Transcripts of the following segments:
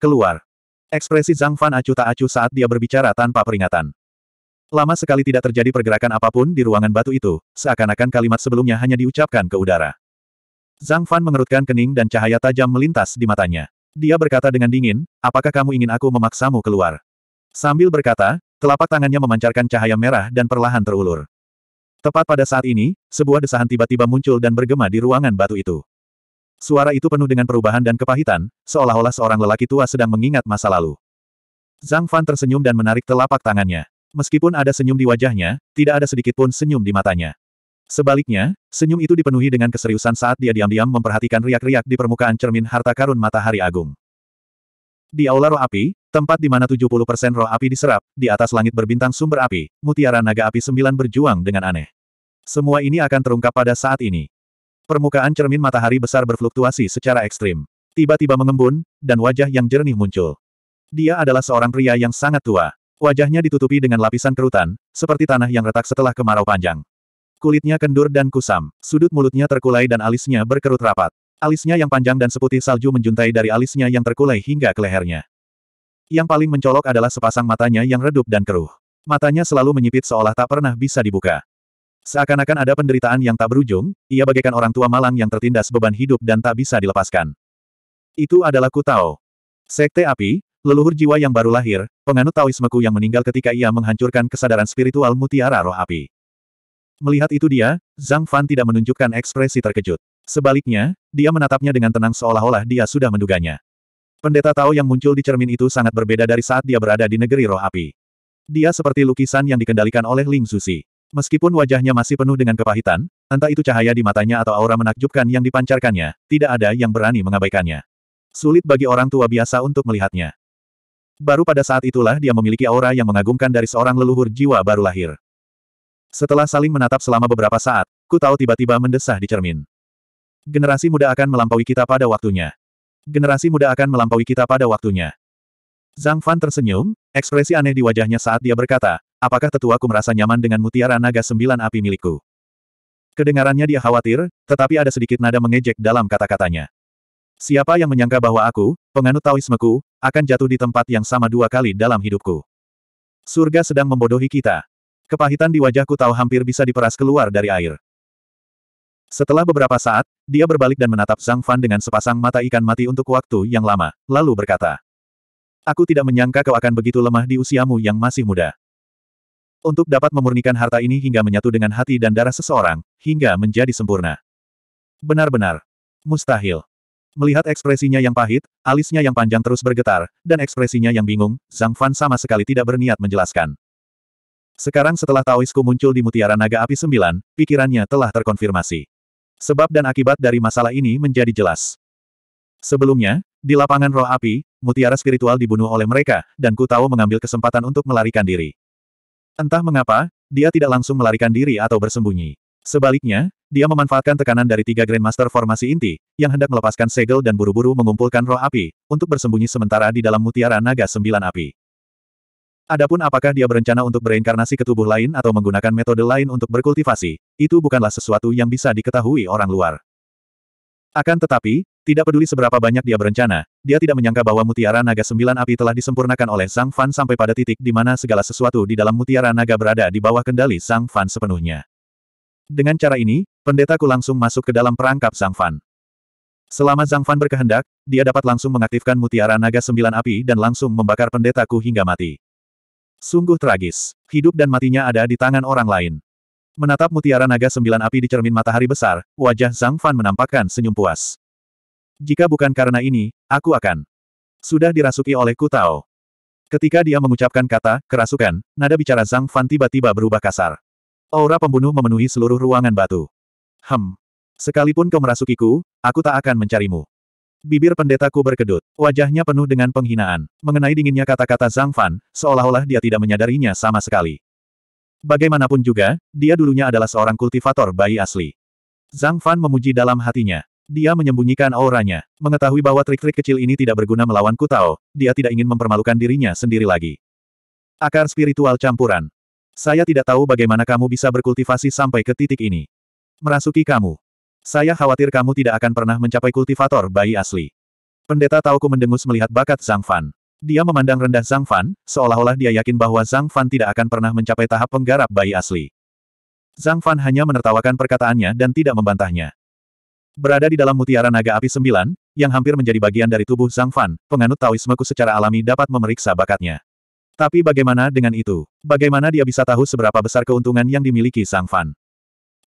keluar. Ekspresi Zhang Fan acuh tak acuh saat dia berbicara tanpa peringatan. Lama sekali tidak terjadi pergerakan apapun di ruangan batu itu, seakan-akan kalimat sebelumnya hanya diucapkan ke udara. Zhang Fan mengerutkan kening dan cahaya tajam melintas di matanya. Dia berkata dengan dingin, apakah kamu ingin aku memaksamu keluar? Sambil berkata, telapak tangannya memancarkan cahaya merah dan perlahan terulur. Tepat pada saat ini, sebuah desahan tiba-tiba muncul dan bergema di ruangan batu itu. Suara itu penuh dengan perubahan dan kepahitan, seolah-olah seorang lelaki tua sedang mengingat masa lalu. Zhang Fan tersenyum dan menarik telapak tangannya. Meskipun ada senyum di wajahnya, tidak ada sedikit pun senyum di matanya. Sebaliknya, senyum itu dipenuhi dengan keseriusan saat dia diam-diam memperhatikan riak-riak di permukaan cermin harta karun matahari agung. Di aula roh api, tempat di mana 70% roh api diserap, di atas langit berbintang sumber api, mutiara naga api sembilan berjuang dengan aneh. Semua ini akan terungkap pada saat ini. Permukaan cermin matahari besar berfluktuasi secara ekstrim. Tiba-tiba mengembun, dan wajah yang jernih muncul. Dia adalah seorang pria yang sangat tua. Wajahnya ditutupi dengan lapisan kerutan, seperti tanah yang retak setelah kemarau panjang. Kulitnya kendur dan kusam, sudut mulutnya terkulai dan alisnya berkerut rapat. Alisnya yang panjang dan seputih salju menjuntai dari alisnya yang terkulai hingga ke lehernya. Yang paling mencolok adalah sepasang matanya yang redup dan keruh. Matanya selalu menyipit seolah tak pernah bisa dibuka. Seakan-akan ada penderitaan yang tak berujung, ia bagaikan orang tua malang yang tertindas beban hidup dan tak bisa dilepaskan. Itu adalah ku Kutao. Sekte api, leluhur jiwa yang baru lahir, penganut Taoismeku yang meninggal ketika ia menghancurkan kesadaran spiritual mutiara roh api. Melihat itu dia, Zhang Fan tidak menunjukkan ekspresi terkejut. Sebaliknya, dia menatapnya dengan tenang seolah-olah dia sudah menduganya. Pendeta Tao yang muncul di cermin itu sangat berbeda dari saat dia berada di negeri roh api. Dia seperti lukisan yang dikendalikan oleh Ling Susi. Meskipun wajahnya masih penuh dengan kepahitan, entah itu cahaya di matanya atau aura menakjubkan yang dipancarkannya, tidak ada yang berani mengabaikannya. Sulit bagi orang tua biasa untuk melihatnya. Baru pada saat itulah dia memiliki aura yang mengagumkan dari seorang leluhur jiwa baru lahir. Setelah saling menatap selama beberapa saat, ku tahu tiba-tiba mendesah di cermin. Generasi muda akan melampaui kita pada waktunya. Generasi muda akan melampaui kita pada waktunya. Zhang Fan tersenyum, ekspresi aneh di wajahnya saat dia berkata, Apakah tetuaku merasa nyaman dengan mutiara naga sembilan api milikku? Kedengarannya dia khawatir, tetapi ada sedikit nada mengejek dalam kata-katanya. Siapa yang menyangka bahwa aku, penganut Taoismeku, akan jatuh di tempat yang sama dua kali dalam hidupku? Surga sedang membodohi kita. Kepahitan di wajahku tahu hampir bisa diperas keluar dari air. Setelah beberapa saat, dia berbalik dan menatap Zhang Fan dengan sepasang mata ikan mati untuk waktu yang lama, lalu berkata, Aku tidak menyangka kau akan begitu lemah di usiamu yang masih muda. Untuk dapat memurnikan harta ini hingga menyatu dengan hati dan darah seseorang, hingga menjadi sempurna. Benar-benar. Mustahil. Melihat ekspresinya yang pahit, alisnya yang panjang terus bergetar, dan ekspresinya yang bingung, Zhang Fan sama sekali tidak berniat menjelaskan. Sekarang setelah Taoisku muncul di Mutiara Naga Api Sembilan, pikirannya telah terkonfirmasi. Sebab dan akibat dari masalah ini menjadi jelas. Sebelumnya, di lapangan roh api, mutiara spiritual dibunuh oleh mereka, dan Ku Tao mengambil kesempatan untuk melarikan diri. Entah mengapa, dia tidak langsung melarikan diri atau bersembunyi. Sebaliknya, dia memanfaatkan tekanan dari tiga Grandmaster formasi inti, yang hendak melepaskan segel dan buru-buru mengumpulkan roh api, untuk bersembunyi sementara di dalam mutiara naga sembilan api. Adapun apakah dia berencana untuk bereinkarnasi ke tubuh lain atau menggunakan metode lain untuk berkultivasi, itu bukanlah sesuatu yang bisa diketahui orang luar. Akan tetapi, tidak peduli seberapa banyak dia berencana, dia tidak menyangka bahwa mutiara naga sembilan api telah disempurnakan oleh Sang Fan sampai pada titik di mana segala sesuatu di dalam mutiara naga berada di bawah kendali Sang Fan sepenuhnya. Dengan cara ini, pendetaku langsung masuk ke dalam perangkap Sang Fan. Selama Zhang Fan berkehendak, dia dapat langsung mengaktifkan mutiara naga sembilan api dan langsung membakar pendetaku hingga mati. Sungguh tragis. Hidup dan matinya ada di tangan orang lain. Menatap mutiara naga sembilan api di cermin matahari besar, wajah Zhang Fan menampakkan senyum puas. Jika bukan karena ini, aku akan. Sudah dirasuki oleh Kutao. Ketika dia mengucapkan kata, kerasukan, nada bicara Zhang Fan tiba-tiba berubah kasar. Aura pembunuh memenuhi seluruh ruangan batu. Hem. Sekalipun kau merasukiku, aku tak akan mencarimu. Bibir pendetaku berkedut. Wajahnya penuh dengan penghinaan. Mengenai dinginnya kata-kata Zhang Fan, seolah-olah dia tidak menyadarinya sama sekali. Bagaimanapun juga, dia dulunya adalah seorang kultivator bayi asli. Zhang Fan memuji dalam hatinya. Dia menyembunyikan auranya. Mengetahui bahwa trik-trik kecil ini tidak berguna melawan Kutao, dia tidak ingin mempermalukan dirinya sendiri lagi. Akar spiritual campuran. Saya tidak tahu bagaimana kamu bisa berkultivasi sampai ke titik ini. Merasuki kamu. Saya khawatir kamu tidak akan pernah mencapai kultivator bayi asli. Pendeta Tauku mendengus melihat bakat Zhang Fan. Dia memandang rendah Zhang Fan, seolah-olah dia yakin bahwa Zhang Fan tidak akan pernah mencapai tahap penggarap bayi asli. Zhang Fan hanya menertawakan perkataannya dan tidak membantahnya. Berada di dalam mutiara naga api sembilan, yang hampir menjadi bagian dari tubuh Zhang Fan, penganut Taoismeku secara alami dapat memeriksa bakatnya. Tapi bagaimana dengan itu? Bagaimana dia bisa tahu seberapa besar keuntungan yang dimiliki Zhang Fan?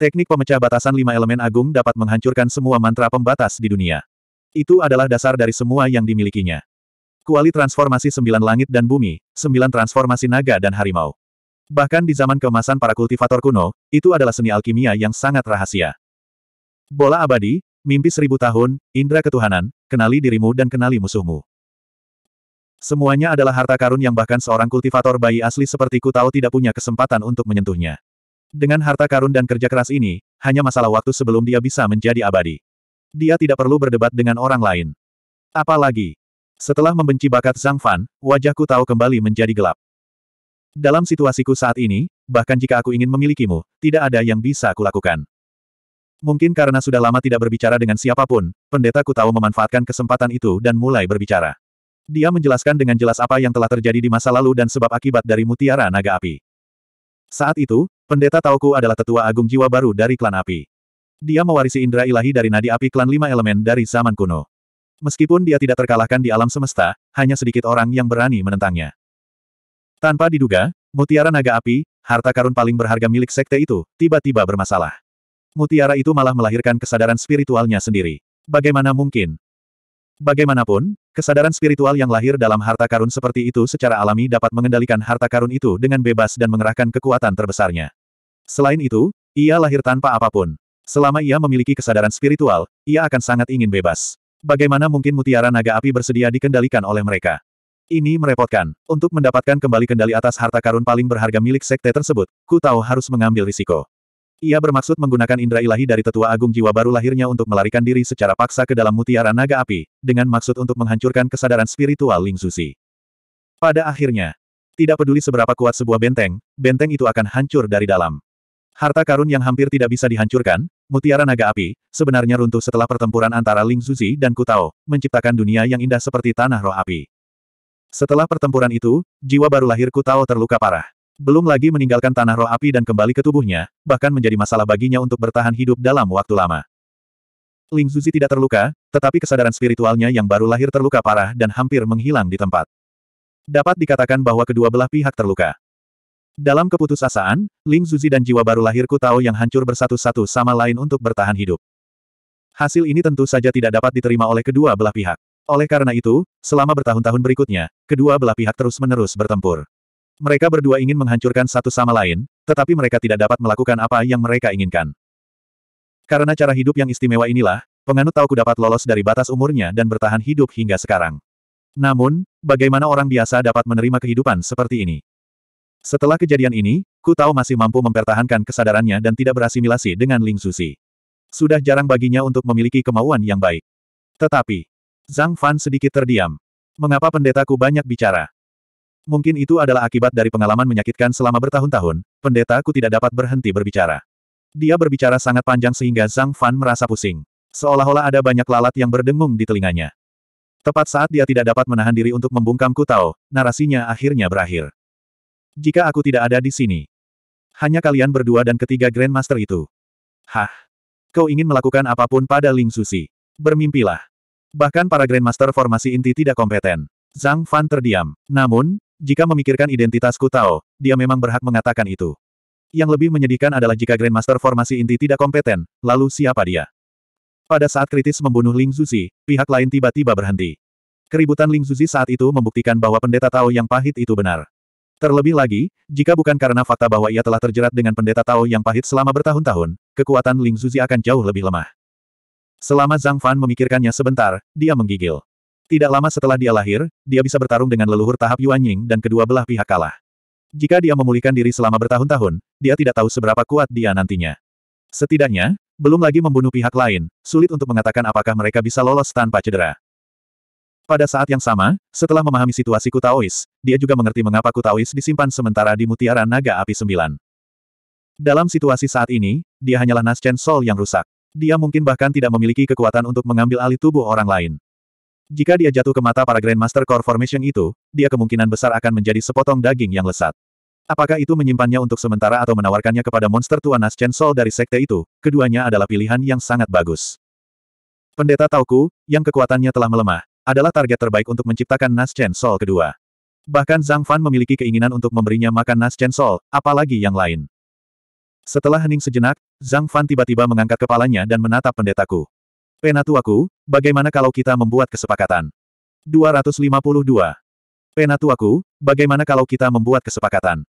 Teknik pemecah batasan lima elemen agung dapat menghancurkan semua mantra pembatas di dunia. Itu adalah dasar dari semua yang dimilikinya. Kuali transformasi sembilan langit dan bumi, sembilan transformasi naga dan harimau. Bahkan di zaman kemasan para kultivator kuno, itu adalah seni alkimia yang sangat rahasia. Bola abadi, mimpi seribu tahun, indera ketuhanan, kenali dirimu dan kenali musuhmu. Semuanya adalah harta karun yang bahkan seorang kultivator bayi asli seperti tahu tidak punya kesempatan untuk menyentuhnya. Dengan harta karun dan kerja keras ini, hanya masalah waktu sebelum dia bisa menjadi abadi. Dia tidak perlu berdebat dengan orang lain. Apalagi, setelah membenci bakat Zhang Fan, wajahku tahu kembali menjadi gelap. Dalam situasiku saat ini, bahkan jika aku ingin memilikimu, tidak ada yang bisa kulakukan. Mungkin karena sudah lama tidak berbicara dengan siapapun, pendeta tahu memanfaatkan kesempatan itu dan mulai berbicara. Dia menjelaskan dengan jelas apa yang telah terjadi di masa lalu dan sebab akibat dari mutiara naga api. Saat itu, pendeta Tauku adalah tetua agung jiwa baru dari klan api. Dia mewarisi indera ilahi dari nadi api klan lima elemen dari zaman kuno. Meskipun dia tidak terkalahkan di alam semesta, hanya sedikit orang yang berani menentangnya. Tanpa diduga, mutiara naga api, harta karun paling berharga milik sekte itu, tiba-tiba bermasalah. Mutiara itu malah melahirkan kesadaran spiritualnya sendiri. Bagaimana mungkin? Bagaimanapun, kesadaran spiritual yang lahir dalam harta karun seperti itu secara alami dapat mengendalikan harta karun itu dengan bebas dan mengerahkan kekuatan terbesarnya. Selain itu, ia lahir tanpa apapun. Selama ia memiliki kesadaran spiritual, ia akan sangat ingin bebas. Bagaimana mungkin mutiara naga api bersedia dikendalikan oleh mereka? Ini merepotkan. Untuk mendapatkan kembali kendali atas harta karun paling berharga milik sekte tersebut, ku tahu harus mengambil risiko. Ia bermaksud menggunakan indera ilahi dari tetua agung jiwa baru lahirnya untuk melarikan diri secara paksa ke dalam mutiara naga api, dengan maksud untuk menghancurkan kesadaran spiritual Ling Susi. Pada akhirnya, tidak peduli seberapa kuat sebuah benteng, benteng itu akan hancur dari dalam. Harta karun yang hampir tidak bisa dihancurkan, mutiara naga api, sebenarnya runtuh setelah pertempuran antara Ling Zuzi dan Kutao, menciptakan dunia yang indah seperti tanah roh api. Setelah pertempuran itu, jiwa baru lahir Kutao terluka parah. Belum lagi meninggalkan tanah roh api dan kembali ke tubuhnya, bahkan menjadi masalah baginya untuk bertahan hidup dalam waktu lama. Ling Zuzi tidak terluka, tetapi kesadaran spiritualnya yang baru lahir terluka parah dan hampir menghilang di tempat. Dapat dikatakan bahwa kedua belah pihak terluka. Dalam keputusasaan, Ling Zuzi dan jiwa baru lahirku Tao yang hancur bersatu-satu sama lain untuk bertahan hidup. Hasil ini tentu saja tidak dapat diterima oleh kedua belah pihak. Oleh karena itu, selama bertahun-tahun berikutnya, kedua belah pihak terus-menerus bertempur. Mereka berdua ingin menghancurkan satu sama lain, tetapi mereka tidak dapat melakukan apa yang mereka inginkan. Karena cara hidup yang istimewa inilah, penganut Tauku dapat lolos dari batas umurnya dan bertahan hidup hingga sekarang. Namun, bagaimana orang biasa dapat menerima kehidupan seperti ini? Setelah kejadian ini, Ku Tao masih mampu mempertahankan kesadarannya dan tidak berasimilasi dengan Ling Susi. Sudah jarang baginya untuk memiliki kemauan yang baik. Tetapi, Zhang Fan sedikit terdiam. Mengapa pendetaku banyak bicara? Mungkin itu adalah akibat dari pengalaman menyakitkan selama bertahun-tahun, pendeta ku tidak dapat berhenti berbicara. Dia berbicara sangat panjang sehingga Zhang Fan merasa pusing. Seolah-olah ada banyak lalat yang berdengung di telinganya. Tepat saat dia tidak dapat menahan diri untuk membungkam ku tahu, narasinya akhirnya berakhir. Jika aku tidak ada di sini. Hanya kalian berdua dan ketiga Grandmaster itu. Hah? Kau ingin melakukan apapun pada Ling Susi. Bermimpilah. Bahkan para Grandmaster formasi inti tidak kompeten. Zhang Fan terdiam. Namun, jika memikirkan identitas Kutao, dia memang berhak mengatakan itu. Yang lebih menyedihkan adalah jika Grandmaster formasi inti tidak kompeten, lalu siapa dia? Pada saat kritis membunuh Ling Zuzi, pihak lain tiba-tiba berhenti. Keributan Ling Zuzi saat itu membuktikan bahwa pendeta Tao yang pahit itu benar. Terlebih lagi, jika bukan karena fakta bahwa ia telah terjerat dengan pendeta Tao yang pahit selama bertahun-tahun, kekuatan Ling Zuzi akan jauh lebih lemah. Selama Zhang Fan memikirkannya sebentar, dia menggigil. Tidak lama setelah dia lahir, dia bisa bertarung dengan leluhur tahap Yuan Ying dan kedua belah pihak kalah. Jika dia memulihkan diri selama bertahun-tahun, dia tidak tahu seberapa kuat dia nantinya. Setidaknya, belum lagi membunuh pihak lain, sulit untuk mengatakan apakah mereka bisa lolos tanpa cedera. Pada saat yang sama, setelah memahami situasi Kutaois, dia juga mengerti mengapa Kutaois disimpan sementara di mutiara naga api sembilan. Dalam situasi saat ini, dia hanyalah Naschen Sol yang rusak. Dia mungkin bahkan tidak memiliki kekuatan untuk mengambil alih tubuh orang lain. Jika dia jatuh ke mata para Grandmaster Core Formation itu, dia kemungkinan besar akan menjadi sepotong daging yang lesat. Apakah itu menyimpannya untuk sementara atau menawarkannya kepada monster tua Nas Chen Sol dari sekte itu, keduanya adalah pilihan yang sangat bagus. Pendeta Tauku, yang kekuatannya telah melemah, adalah target terbaik untuk menciptakan Nas Chen Sol kedua. Bahkan Zhang Fan memiliki keinginan untuk memberinya makan Nas Chen Sol, apalagi yang lain. Setelah hening sejenak, Zhang Fan tiba-tiba mengangkat kepalanya dan menatap pendetaku. Penatuaku, bagaimana kalau kita membuat kesepakatan? 252. Penatuaku, bagaimana kalau kita membuat kesepakatan?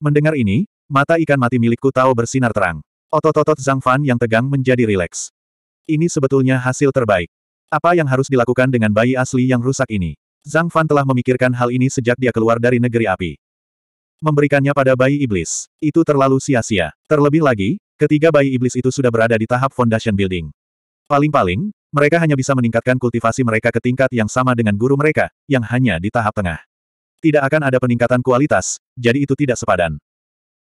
Mendengar ini, mata ikan mati milikku tahu bersinar terang. Otot-otot Zhang Fan yang tegang menjadi rileks. Ini sebetulnya hasil terbaik. Apa yang harus dilakukan dengan bayi asli yang rusak ini? Zhang Fan telah memikirkan hal ini sejak dia keluar dari negeri api. Memberikannya pada bayi iblis, itu terlalu sia-sia. Terlebih lagi, ketiga bayi iblis itu sudah berada di tahap foundation building. Paling-paling, mereka hanya bisa meningkatkan kultivasi mereka ke tingkat yang sama dengan guru mereka, yang hanya di tahap tengah. Tidak akan ada peningkatan kualitas, jadi itu tidak sepadan.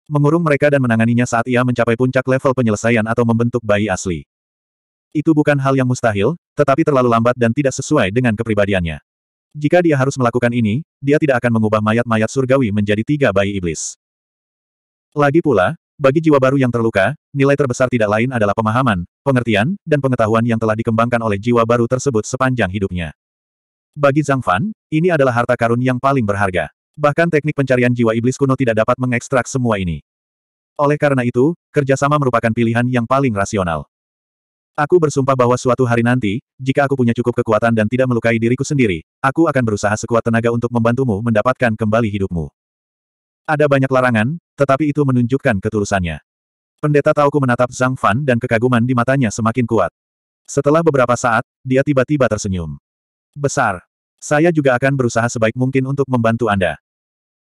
Mengurung mereka dan menanganinya saat ia mencapai puncak level penyelesaian atau membentuk bayi asli. Itu bukan hal yang mustahil, tetapi terlalu lambat dan tidak sesuai dengan kepribadiannya. Jika dia harus melakukan ini, dia tidak akan mengubah mayat-mayat surgawi menjadi tiga bayi iblis. Lagi pula, bagi jiwa baru yang terluka, nilai terbesar tidak lain adalah pemahaman, pengertian, dan pengetahuan yang telah dikembangkan oleh jiwa baru tersebut sepanjang hidupnya. Bagi Zhang Fan, ini adalah harta karun yang paling berharga. Bahkan teknik pencarian jiwa iblis kuno tidak dapat mengekstrak semua ini. Oleh karena itu, kerjasama merupakan pilihan yang paling rasional. Aku bersumpah bahwa suatu hari nanti, jika aku punya cukup kekuatan dan tidak melukai diriku sendiri, aku akan berusaha sekuat tenaga untuk membantumu mendapatkan kembali hidupmu. Ada banyak larangan, tetapi itu menunjukkan ketulusannya. Pendeta Tauku menatap Zhang Fan dan kekaguman di matanya semakin kuat. Setelah beberapa saat, dia tiba-tiba tersenyum. Besar. Saya juga akan berusaha sebaik mungkin untuk membantu Anda.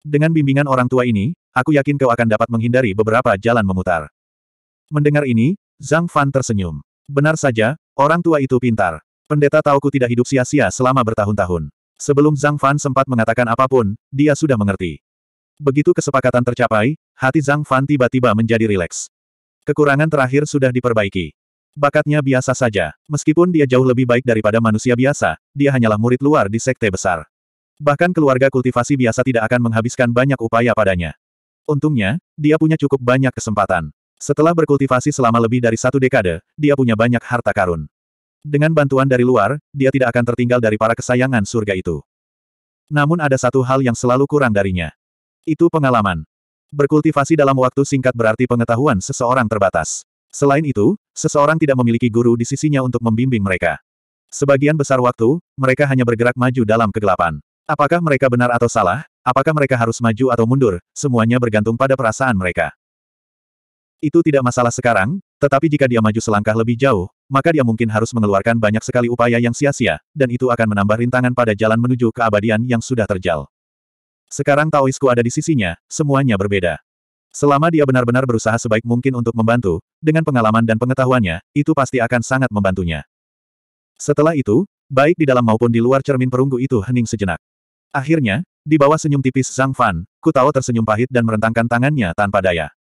Dengan bimbingan orang tua ini, aku yakin kau akan dapat menghindari beberapa jalan memutar. Mendengar ini, Zhang Fan tersenyum. Benar saja, orang tua itu pintar. Pendeta Tauku tidak hidup sia-sia selama bertahun-tahun. Sebelum Zhang Fan sempat mengatakan apapun, dia sudah mengerti. Begitu kesepakatan tercapai, Hati Zhang Fan tiba-tiba menjadi rileks. Kekurangan terakhir sudah diperbaiki. Bakatnya biasa saja. Meskipun dia jauh lebih baik daripada manusia biasa, dia hanyalah murid luar di sekte besar. Bahkan keluarga kultivasi biasa tidak akan menghabiskan banyak upaya padanya. Untungnya, dia punya cukup banyak kesempatan. Setelah berkultivasi selama lebih dari satu dekade, dia punya banyak harta karun. Dengan bantuan dari luar, dia tidak akan tertinggal dari para kesayangan surga itu. Namun ada satu hal yang selalu kurang darinya. Itu pengalaman. Berkultivasi dalam waktu singkat berarti pengetahuan seseorang terbatas. Selain itu, seseorang tidak memiliki guru di sisinya untuk membimbing mereka. Sebagian besar waktu, mereka hanya bergerak maju dalam kegelapan. Apakah mereka benar atau salah, apakah mereka harus maju atau mundur, semuanya bergantung pada perasaan mereka. Itu tidak masalah sekarang, tetapi jika dia maju selangkah lebih jauh, maka dia mungkin harus mengeluarkan banyak sekali upaya yang sia-sia, dan itu akan menambah rintangan pada jalan menuju keabadian yang sudah terjal. Sekarang Taoisku ada di sisinya, semuanya berbeda. Selama dia benar-benar berusaha sebaik mungkin untuk membantu, dengan pengalaman dan pengetahuannya, itu pasti akan sangat membantunya. Setelah itu, baik di dalam maupun di luar cermin perunggu itu hening sejenak. Akhirnya, di bawah senyum tipis Zhang Fan, ku Tao tersenyum pahit dan merentangkan tangannya tanpa daya.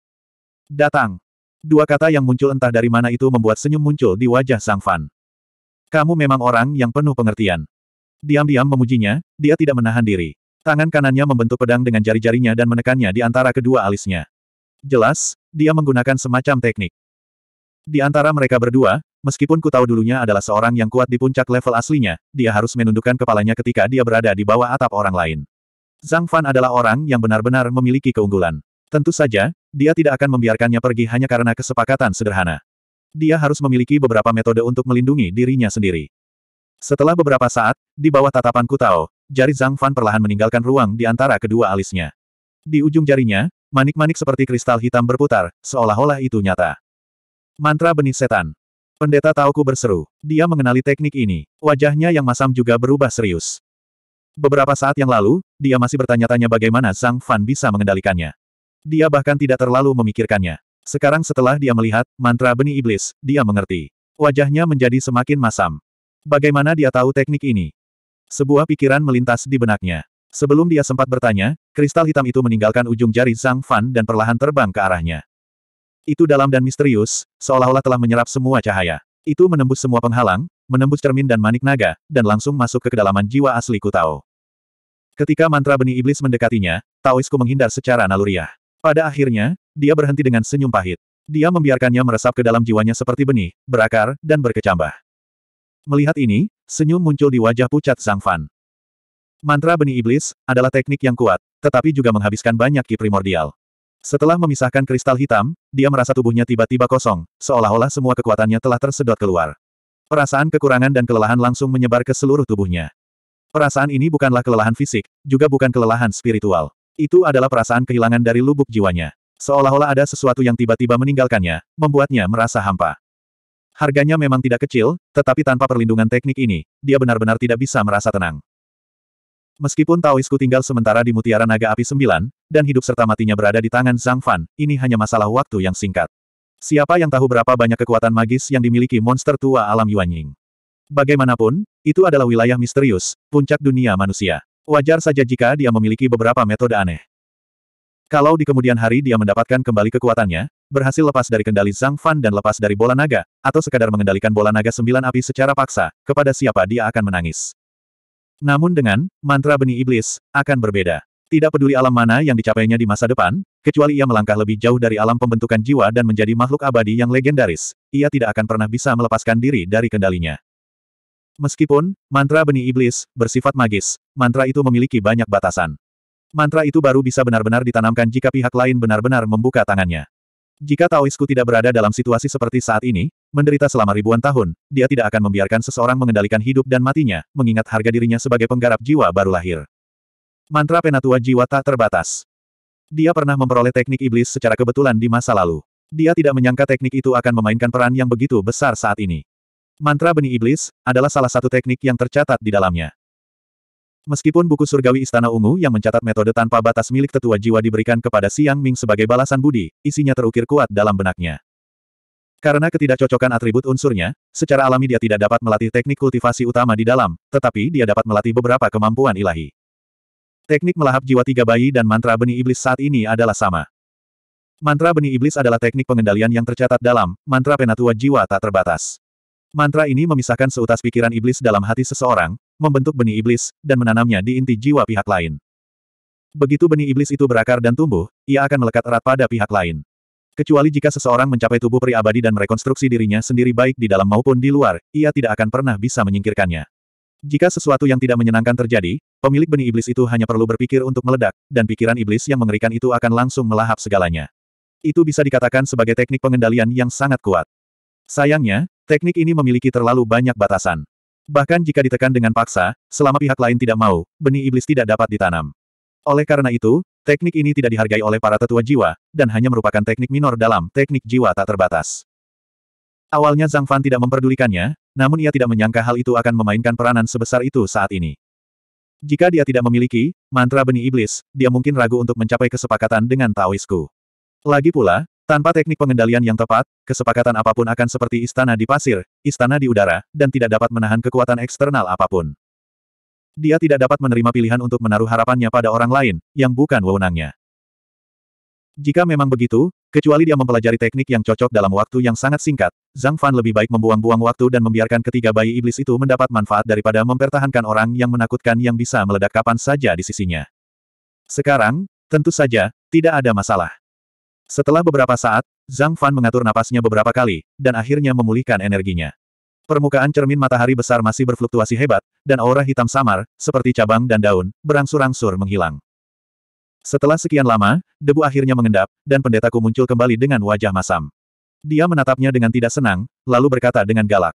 Datang. Dua kata yang muncul entah dari mana itu membuat senyum muncul di wajah Zhang Fan. Kamu memang orang yang penuh pengertian. Diam-diam memujinya, dia tidak menahan diri. Tangan kanannya membentuk pedang dengan jari-jarinya dan menekannya di antara kedua alisnya. Jelas, dia menggunakan semacam teknik. Di antara mereka berdua, meskipun ku tahu dulunya adalah seorang yang kuat di puncak level aslinya, dia harus menundukkan kepalanya ketika dia berada di bawah atap orang lain. Zhang Fan adalah orang yang benar-benar memiliki keunggulan. Tentu saja, dia tidak akan membiarkannya pergi hanya karena kesepakatan sederhana. Dia harus memiliki beberapa metode untuk melindungi dirinya sendiri. Setelah beberapa saat, di bawah tatapan Kutao, jari Zhang Fan perlahan meninggalkan ruang di antara kedua alisnya. Di ujung jarinya, manik-manik seperti kristal hitam berputar, seolah-olah itu nyata. Mantra benih setan. Pendeta Taoku berseru. Dia mengenali teknik ini. Wajahnya yang masam juga berubah serius. Beberapa saat yang lalu, dia masih bertanya-tanya bagaimana Zhang Fan bisa mengendalikannya. Dia bahkan tidak terlalu memikirkannya. Sekarang setelah dia melihat mantra benih iblis, dia mengerti. Wajahnya menjadi semakin masam. Bagaimana dia tahu teknik ini? Sebuah pikiran melintas di benaknya. Sebelum dia sempat bertanya, kristal hitam itu meninggalkan ujung jari Zhang Fan dan perlahan terbang ke arahnya. Itu dalam dan misterius, seolah-olah telah menyerap semua cahaya. Itu menembus semua penghalang, menembus cermin dan manik naga, dan langsung masuk ke kedalaman jiwa asli Kutao. Ketika mantra benih iblis mendekatinya, Taoisku menghindar secara naluriah. Pada akhirnya, dia berhenti dengan senyum pahit. Dia membiarkannya meresap ke dalam jiwanya seperti benih, berakar, dan berkecambah. Melihat ini, senyum muncul di wajah pucat Zhang Fan. Mantra benih iblis adalah teknik yang kuat, tetapi juga menghabiskan banyak ki primordial. Setelah memisahkan kristal hitam, dia merasa tubuhnya tiba-tiba kosong, seolah-olah semua kekuatannya telah tersedot keluar. Perasaan kekurangan dan kelelahan langsung menyebar ke seluruh tubuhnya. Perasaan ini bukanlah kelelahan fisik, juga bukan kelelahan spiritual. Itu adalah perasaan kehilangan dari lubuk jiwanya. Seolah-olah ada sesuatu yang tiba-tiba meninggalkannya, membuatnya merasa hampa. Harganya memang tidak kecil, tetapi tanpa perlindungan teknik ini, dia benar-benar tidak bisa merasa tenang. Meskipun Taoisku tinggal sementara di Mutiara Naga Api Sembilan, dan hidup serta matinya berada di tangan Zhang Fan, ini hanya masalah waktu yang singkat. Siapa yang tahu berapa banyak kekuatan magis yang dimiliki monster tua alam Yuan Ying? Bagaimanapun, itu adalah wilayah misterius, puncak dunia manusia. Wajar saja jika dia memiliki beberapa metode aneh. Kalau di kemudian hari dia mendapatkan kembali kekuatannya, berhasil lepas dari kendali Zhang Fan dan lepas dari bola naga, atau sekadar mengendalikan bola naga sembilan api secara paksa, kepada siapa dia akan menangis. Namun dengan mantra benih iblis, akan berbeda. Tidak peduli alam mana yang dicapainya di masa depan, kecuali ia melangkah lebih jauh dari alam pembentukan jiwa dan menjadi makhluk abadi yang legendaris, ia tidak akan pernah bisa melepaskan diri dari kendalinya. Meskipun, mantra benih iblis, bersifat magis, mantra itu memiliki banyak batasan. Mantra itu baru bisa benar-benar ditanamkan jika pihak lain benar-benar membuka tangannya. Jika Taoisku tidak berada dalam situasi seperti saat ini, menderita selama ribuan tahun, dia tidak akan membiarkan seseorang mengendalikan hidup dan matinya, mengingat harga dirinya sebagai penggarap jiwa baru lahir. Mantra penatua jiwa tak terbatas. Dia pernah memperoleh teknik iblis secara kebetulan di masa lalu. Dia tidak menyangka teknik itu akan memainkan peran yang begitu besar saat ini. Mantra benih iblis adalah salah satu teknik yang tercatat di dalamnya. Meskipun buku surgawi Istana Ungu yang mencatat metode tanpa batas milik tetua jiwa diberikan kepada Siang Ming sebagai balasan budi, isinya terukir kuat dalam benaknya. Karena ketidakcocokan atribut unsurnya, secara alami dia tidak dapat melatih teknik kultivasi utama di dalam, tetapi dia dapat melatih beberapa kemampuan ilahi. Teknik melahap jiwa tiga bayi dan mantra benih iblis saat ini adalah sama. Mantra benih iblis adalah teknik pengendalian yang tercatat dalam, mantra penatua jiwa tak terbatas. Mantra ini memisahkan seutas pikiran iblis dalam hati seseorang, membentuk benih iblis, dan menanamnya di inti jiwa pihak lain. Begitu benih iblis itu berakar dan tumbuh, ia akan melekat erat pada pihak lain. Kecuali jika seseorang mencapai tubuh peri abadi dan merekonstruksi dirinya sendiri baik di dalam maupun di luar, ia tidak akan pernah bisa menyingkirkannya. Jika sesuatu yang tidak menyenangkan terjadi, pemilik benih iblis itu hanya perlu berpikir untuk meledak, dan pikiran iblis yang mengerikan itu akan langsung melahap segalanya. Itu bisa dikatakan sebagai teknik pengendalian yang sangat kuat. Sayangnya, Teknik ini memiliki terlalu banyak batasan. Bahkan jika ditekan dengan paksa, selama pihak lain tidak mau, benih iblis tidak dapat ditanam. Oleh karena itu, teknik ini tidak dihargai oleh para tetua jiwa, dan hanya merupakan teknik minor dalam teknik jiwa tak terbatas. Awalnya Zhang Fan tidak memperdulikannya, namun ia tidak menyangka hal itu akan memainkan peranan sebesar itu saat ini. Jika dia tidak memiliki mantra benih iblis, dia mungkin ragu untuk mencapai kesepakatan dengan Taoisku. Lagi pula, tanpa teknik pengendalian yang tepat, kesepakatan apapun akan seperti istana di pasir, istana di udara, dan tidak dapat menahan kekuatan eksternal apapun. Dia tidak dapat menerima pilihan untuk menaruh harapannya pada orang lain, yang bukan wewenangnya. Jika memang begitu, kecuali dia mempelajari teknik yang cocok dalam waktu yang sangat singkat, Zhang Fan lebih baik membuang-buang waktu dan membiarkan ketiga bayi iblis itu mendapat manfaat daripada mempertahankan orang yang menakutkan yang bisa meledak kapan saja di sisinya. Sekarang, tentu saja, tidak ada masalah. Setelah beberapa saat, Zhang Fan mengatur napasnya beberapa kali, dan akhirnya memulihkan energinya. Permukaan cermin matahari besar masih berfluktuasi hebat, dan aura hitam samar, seperti cabang dan daun, berangsur-angsur menghilang. Setelah sekian lama, debu akhirnya mengendap, dan pendetaku muncul kembali dengan wajah masam. Dia menatapnya dengan tidak senang, lalu berkata dengan galak.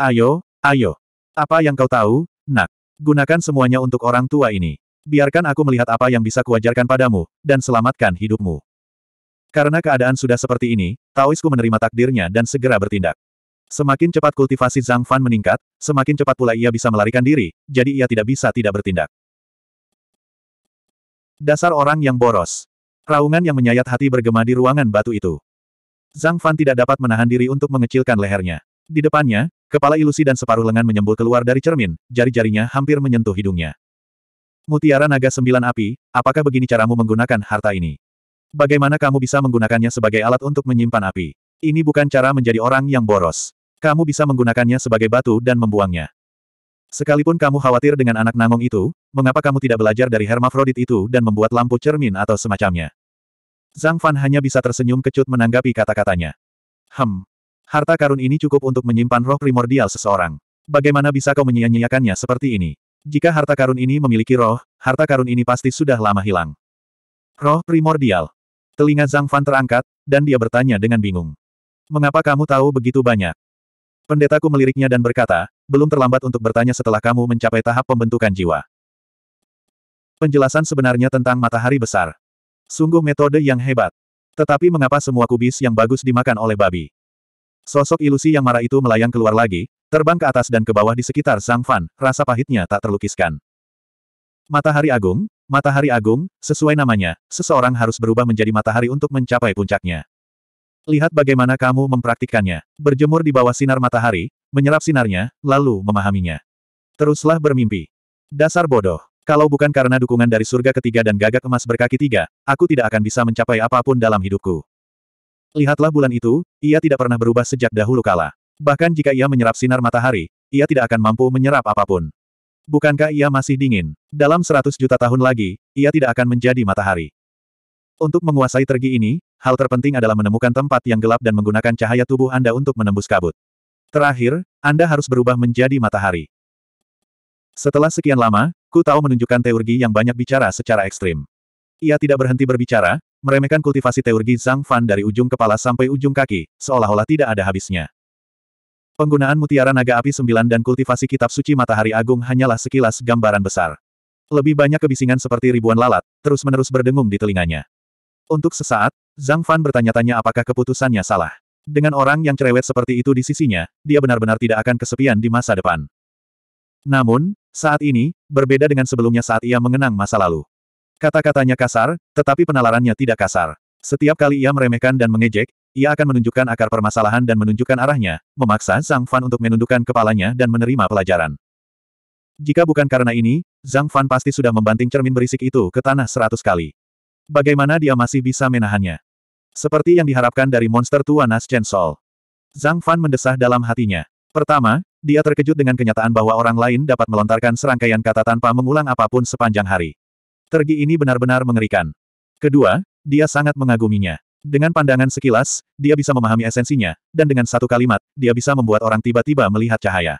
Ayo, ayo. Apa yang kau tahu, nak? Gunakan semuanya untuk orang tua ini. Biarkan aku melihat apa yang bisa kuajarkan padamu, dan selamatkan hidupmu. Karena keadaan sudah seperti ini, Taoisku menerima takdirnya dan segera bertindak. Semakin cepat kultivasi Zhang Fan meningkat, semakin cepat pula ia bisa melarikan diri, jadi ia tidak bisa tidak bertindak. Dasar orang yang boros. Raungan yang menyayat hati bergema di ruangan batu itu. Zhang Fan tidak dapat menahan diri untuk mengecilkan lehernya. Di depannya, kepala ilusi dan separuh lengan menyembul keluar dari cermin, jari-jarinya hampir menyentuh hidungnya. Mutiara naga sembilan api, apakah begini caramu menggunakan harta ini? Bagaimana kamu bisa menggunakannya sebagai alat untuk menyimpan api? Ini bukan cara menjadi orang yang boros. Kamu bisa menggunakannya sebagai batu dan membuangnya. Sekalipun kamu khawatir dengan anak nangong itu, mengapa kamu tidak belajar dari hermafrodit itu dan membuat lampu cermin atau semacamnya? Zhang Fan hanya bisa tersenyum kecut menanggapi kata-katanya. Hem. Harta karun ini cukup untuk menyimpan roh primordial seseorang. Bagaimana bisa kau menyia-nyiakannya seperti ini? Jika harta karun ini memiliki roh, harta karun ini pasti sudah lama hilang. Roh primordial. Telinga Zhang Fan terangkat, dan dia bertanya dengan bingung. Mengapa kamu tahu begitu banyak? Pendetaku meliriknya dan berkata, belum terlambat untuk bertanya setelah kamu mencapai tahap pembentukan jiwa. Penjelasan sebenarnya tentang matahari besar. Sungguh metode yang hebat. Tetapi mengapa semua kubis yang bagus dimakan oleh babi? Sosok ilusi yang marah itu melayang keluar lagi, terbang ke atas dan ke bawah di sekitar Zhang Fan, rasa pahitnya tak terlukiskan. Matahari Agung, Matahari Agung, sesuai namanya, seseorang harus berubah menjadi matahari untuk mencapai puncaknya. Lihat bagaimana kamu mempraktikkannya. Berjemur di bawah sinar matahari, menyerap sinarnya, lalu memahaminya. Teruslah bermimpi. Dasar bodoh. Kalau bukan karena dukungan dari surga ketiga dan gagak emas berkaki tiga, aku tidak akan bisa mencapai apapun dalam hidupku. Lihatlah bulan itu, ia tidak pernah berubah sejak dahulu kala. Bahkan jika ia menyerap sinar matahari, ia tidak akan mampu menyerap apapun. Bukankah ia masih dingin? Dalam seratus juta tahun lagi, ia tidak akan menjadi matahari. Untuk menguasai tergi ini, hal terpenting adalah menemukan tempat yang gelap dan menggunakan cahaya tubuh Anda untuk menembus kabut. Terakhir, Anda harus berubah menjadi matahari. Setelah sekian lama, Ku tahu menunjukkan teurgi yang banyak bicara secara ekstrim. Ia tidak berhenti berbicara, meremehkan kultivasi teurgi Zhang Fan dari ujung kepala sampai ujung kaki, seolah-olah tidak ada habisnya. Penggunaan mutiara naga api sembilan dan kultivasi kitab suci matahari agung hanyalah sekilas gambaran besar. Lebih banyak kebisingan seperti ribuan lalat, terus-menerus berdengung di telinganya. Untuk sesaat, Zhang Fan bertanya-tanya apakah keputusannya salah. Dengan orang yang cerewet seperti itu di sisinya, dia benar-benar tidak akan kesepian di masa depan. Namun, saat ini, berbeda dengan sebelumnya saat ia mengenang masa lalu. Kata-katanya kasar, tetapi penalarannya tidak kasar. Setiap kali ia meremehkan dan mengejek, ia akan menunjukkan akar permasalahan dan menunjukkan arahnya, memaksa Zhang Fan untuk menundukkan kepalanya dan menerima pelajaran. Jika bukan karena ini, Zhang Fan pasti sudah membanting cermin berisik itu ke tanah seratus kali. Bagaimana dia masih bisa menahannya? Seperti yang diharapkan dari monster tua Nas Chen Sol. Zhang Fan mendesah dalam hatinya. Pertama, dia terkejut dengan kenyataan bahwa orang lain dapat melontarkan serangkaian kata tanpa mengulang apapun sepanjang hari. Tergi ini benar-benar mengerikan. Kedua, dia sangat mengaguminya. Dengan pandangan sekilas, dia bisa memahami esensinya, dan dengan satu kalimat, dia bisa membuat orang tiba-tiba melihat cahaya.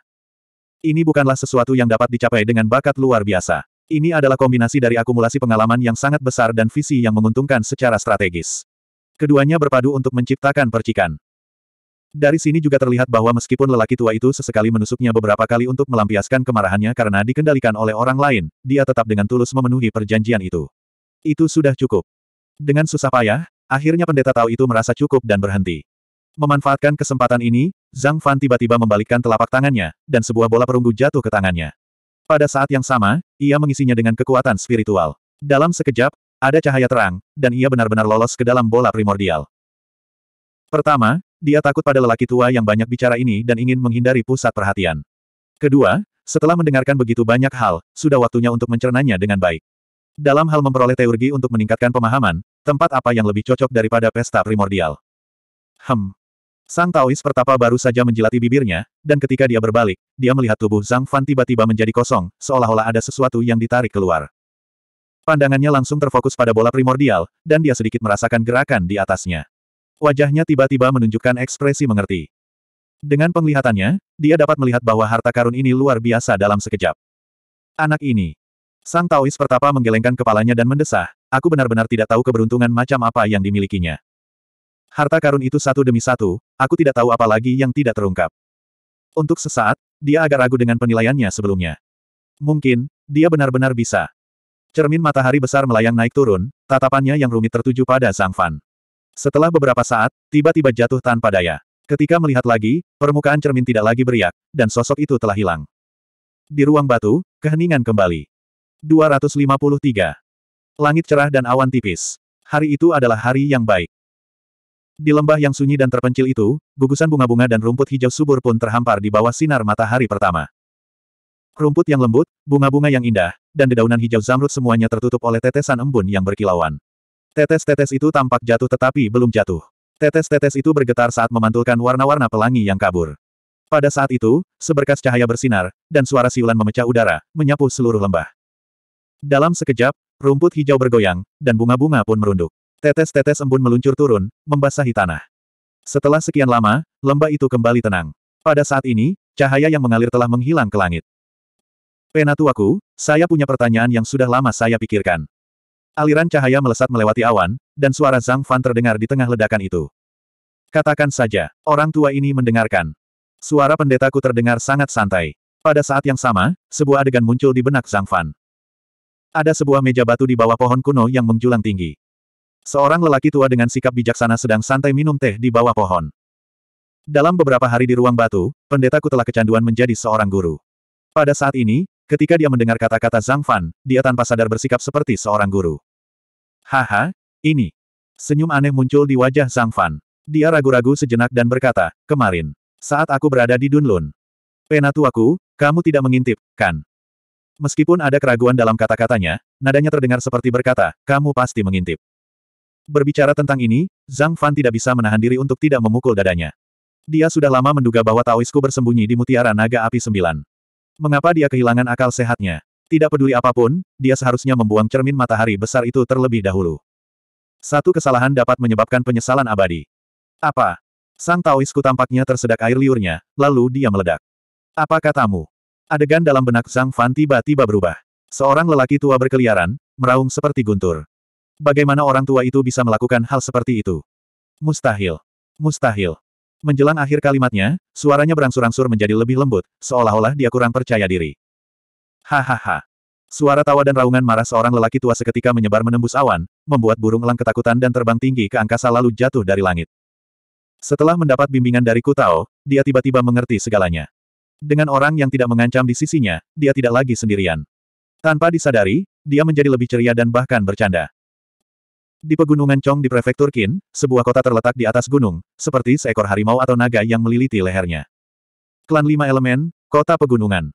Ini bukanlah sesuatu yang dapat dicapai dengan bakat luar biasa. Ini adalah kombinasi dari akumulasi pengalaman yang sangat besar dan visi yang menguntungkan secara strategis. Keduanya berpadu untuk menciptakan percikan. Dari sini juga terlihat bahwa meskipun lelaki tua itu sesekali menusuknya beberapa kali untuk melampiaskan kemarahannya karena dikendalikan oleh orang lain, dia tetap dengan tulus memenuhi perjanjian itu. Itu sudah cukup. Dengan susah payah, Akhirnya pendeta tahu itu merasa cukup dan berhenti. Memanfaatkan kesempatan ini, Zhang Fan tiba-tiba membalikkan telapak tangannya, dan sebuah bola perunggu jatuh ke tangannya. Pada saat yang sama, ia mengisinya dengan kekuatan spiritual. Dalam sekejap, ada cahaya terang, dan ia benar-benar lolos ke dalam bola primordial. Pertama, dia takut pada lelaki tua yang banyak bicara ini dan ingin menghindari pusat perhatian. Kedua, setelah mendengarkan begitu banyak hal, sudah waktunya untuk mencernanya dengan baik. Dalam hal memperoleh teurgi untuk meningkatkan pemahaman, tempat apa yang lebih cocok daripada pesta primordial? Hem. Sang Taois pertapa baru saja menjilati bibirnya, dan ketika dia berbalik, dia melihat tubuh Zhang Fan tiba-tiba menjadi kosong, seolah-olah ada sesuatu yang ditarik keluar. Pandangannya langsung terfokus pada bola primordial, dan dia sedikit merasakan gerakan di atasnya. Wajahnya tiba-tiba menunjukkan ekspresi mengerti. Dengan penglihatannya, dia dapat melihat bahwa harta karun ini luar biasa dalam sekejap. Anak ini, Sang Taois pertapa menggelengkan kepalanya dan mendesah, aku benar-benar tidak tahu keberuntungan macam apa yang dimilikinya. Harta karun itu satu demi satu, aku tidak tahu apa lagi yang tidak terungkap. Untuk sesaat, dia agak ragu dengan penilaiannya sebelumnya. Mungkin, dia benar-benar bisa. Cermin matahari besar melayang naik turun, tatapannya yang rumit tertuju pada Sang Fan. Setelah beberapa saat, tiba-tiba jatuh tanpa daya. Ketika melihat lagi, permukaan cermin tidak lagi beriak, dan sosok itu telah hilang. Di ruang batu, keheningan kembali. 253. Langit cerah dan awan tipis. Hari itu adalah hari yang baik. Di lembah yang sunyi dan terpencil itu, gugusan bunga-bunga dan rumput hijau subur pun terhampar di bawah sinar matahari pertama. Rumput yang lembut, bunga-bunga yang indah, dan dedaunan hijau zamrud semuanya tertutup oleh tetesan embun yang berkilauan. Tetes-tetes itu tampak jatuh tetapi belum jatuh. Tetes-tetes itu bergetar saat memantulkan warna-warna pelangi yang kabur. Pada saat itu, seberkas cahaya bersinar, dan suara siulan memecah udara, menyapu seluruh lembah. Dalam sekejap, rumput hijau bergoyang, dan bunga-bunga pun merunduk. Tetes-tetes embun meluncur turun, membasahi tanah. Setelah sekian lama, lembah itu kembali tenang. Pada saat ini, cahaya yang mengalir telah menghilang ke langit. Penatuaku, eh, saya punya pertanyaan yang sudah lama saya pikirkan. Aliran cahaya melesat melewati awan, dan suara Zhang Fan terdengar di tengah ledakan itu. Katakan saja, orang tua ini mendengarkan. Suara pendetaku terdengar sangat santai. Pada saat yang sama, sebuah adegan muncul di benak Zhang Fan. Ada sebuah meja batu di bawah pohon kuno yang menjulang tinggi. Seorang lelaki tua dengan sikap bijaksana sedang santai minum teh di bawah pohon. Dalam beberapa hari di ruang batu, pendetaku telah kecanduan menjadi seorang guru. Pada saat ini, ketika dia mendengar kata-kata Zhang Fan, dia tanpa sadar bersikap seperti seorang guru. Haha, ini. Senyum aneh muncul di wajah Zhang Fan. Dia ragu-ragu sejenak dan berkata, kemarin, saat aku berada di Dunlun. Penatuaku, kamu tidak mengintip, kan? Meskipun ada keraguan dalam kata-katanya, nadanya terdengar seperti berkata, kamu pasti mengintip. Berbicara tentang ini, Zhang Fan tidak bisa menahan diri untuk tidak memukul dadanya. Dia sudah lama menduga bahwa Taoisku bersembunyi di mutiara naga api sembilan. Mengapa dia kehilangan akal sehatnya? Tidak peduli apapun, dia seharusnya membuang cermin matahari besar itu terlebih dahulu. Satu kesalahan dapat menyebabkan penyesalan abadi. Apa? Sang Taoisku tampaknya tersedak air liurnya, lalu dia meledak. Apa katamu? Adegan dalam benak Zhang Fan tiba-tiba berubah. Seorang lelaki tua berkeliaran, meraung seperti guntur. Bagaimana orang tua itu bisa melakukan hal seperti itu? Mustahil. Mustahil. Menjelang akhir kalimatnya, suaranya berangsur-angsur menjadi lebih lembut, seolah-olah dia kurang percaya diri. Hahaha. Suara tawa dan raungan marah seorang lelaki tua seketika menyebar menembus awan, membuat burung elang ketakutan dan terbang tinggi ke angkasa lalu jatuh dari langit. Setelah mendapat bimbingan dari Kutao, dia tiba-tiba mengerti segalanya. Dengan orang yang tidak mengancam di sisinya, dia tidak lagi sendirian. Tanpa disadari, dia menjadi lebih ceria dan bahkan bercanda. Di pegunungan Chong di prefektur Qin, sebuah kota terletak di atas gunung, seperti seekor harimau atau naga yang meliliti lehernya. Klan Lima Elemen, Kota Pegunungan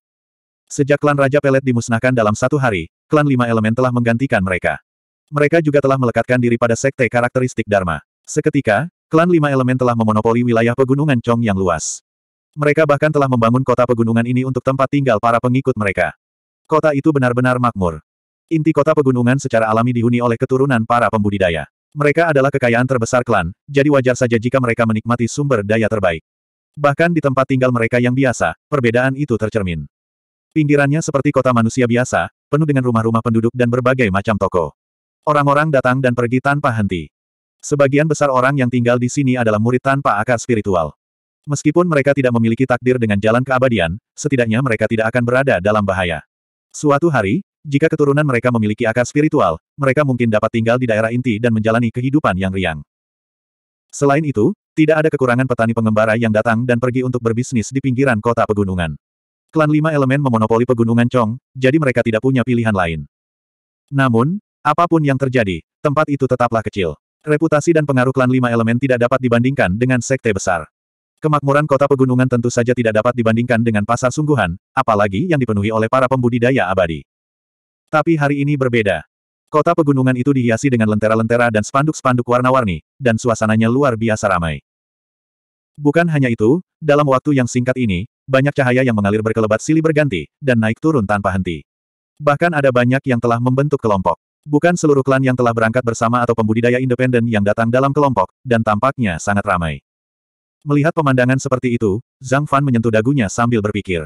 Sejak klan Raja Pelet dimusnahkan dalam satu hari, klan Lima Elemen telah menggantikan mereka. Mereka juga telah melekatkan diri pada sekte karakteristik Dharma. Seketika, klan Lima Elemen telah memonopoli wilayah pegunungan Chong yang luas. Mereka bahkan telah membangun kota pegunungan ini untuk tempat tinggal para pengikut mereka. Kota itu benar-benar makmur. Inti kota pegunungan secara alami dihuni oleh keturunan para pembudidaya. Mereka adalah kekayaan terbesar klan, jadi wajar saja jika mereka menikmati sumber daya terbaik. Bahkan di tempat tinggal mereka yang biasa, perbedaan itu tercermin. Pinggirannya seperti kota manusia biasa, penuh dengan rumah-rumah penduduk dan berbagai macam toko. Orang-orang datang dan pergi tanpa henti. Sebagian besar orang yang tinggal di sini adalah murid tanpa akar spiritual. Meskipun mereka tidak memiliki takdir dengan jalan keabadian, setidaknya mereka tidak akan berada dalam bahaya. Suatu hari, jika keturunan mereka memiliki akar spiritual, mereka mungkin dapat tinggal di daerah inti dan menjalani kehidupan yang riang. Selain itu, tidak ada kekurangan petani pengembara yang datang dan pergi untuk berbisnis di pinggiran kota pegunungan. Klan lima elemen memonopoli pegunungan Chong, jadi mereka tidak punya pilihan lain. Namun, apapun yang terjadi, tempat itu tetaplah kecil. Reputasi dan pengaruh klan lima elemen tidak dapat dibandingkan dengan sekte besar. Kemakmuran kota pegunungan tentu saja tidak dapat dibandingkan dengan pasar sungguhan, apalagi yang dipenuhi oleh para pembudidaya abadi. Tapi hari ini berbeda. Kota pegunungan itu dihiasi dengan lentera-lentera dan spanduk-spanduk warna-warni, dan suasananya luar biasa ramai. Bukan hanya itu, dalam waktu yang singkat ini, banyak cahaya yang mengalir berkelebat silih berganti, dan naik turun tanpa henti. Bahkan ada banyak yang telah membentuk kelompok. Bukan seluruh klan yang telah berangkat bersama atau pembudidaya independen yang datang dalam kelompok, dan tampaknya sangat ramai. Melihat pemandangan seperti itu, Zhang Fan menyentuh dagunya sambil berpikir.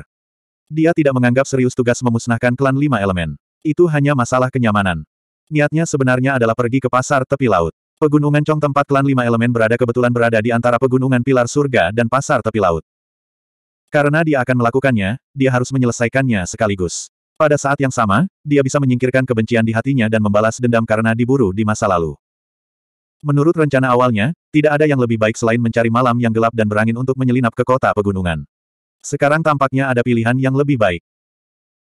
Dia tidak menganggap serius tugas memusnahkan klan lima elemen. Itu hanya masalah kenyamanan. Niatnya sebenarnya adalah pergi ke pasar tepi laut. Pegunungan Chong tempat klan lima elemen berada kebetulan berada di antara pegunungan pilar surga dan pasar tepi laut. Karena dia akan melakukannya, dia harus menyelesaikannya sekaligus. Pada saat yang sama, dia bisa menyingkirkan kebencian di hatinya dan membalas dendam karena diburu di masa lalu. Menurut rencana awalnya, tidak ada yang lebih baik selain mencari malam yang gelap dan berangin untuk menyelinap ke kota pegunungan. Sekarang tampaknya ada pilihan yang lebih baik.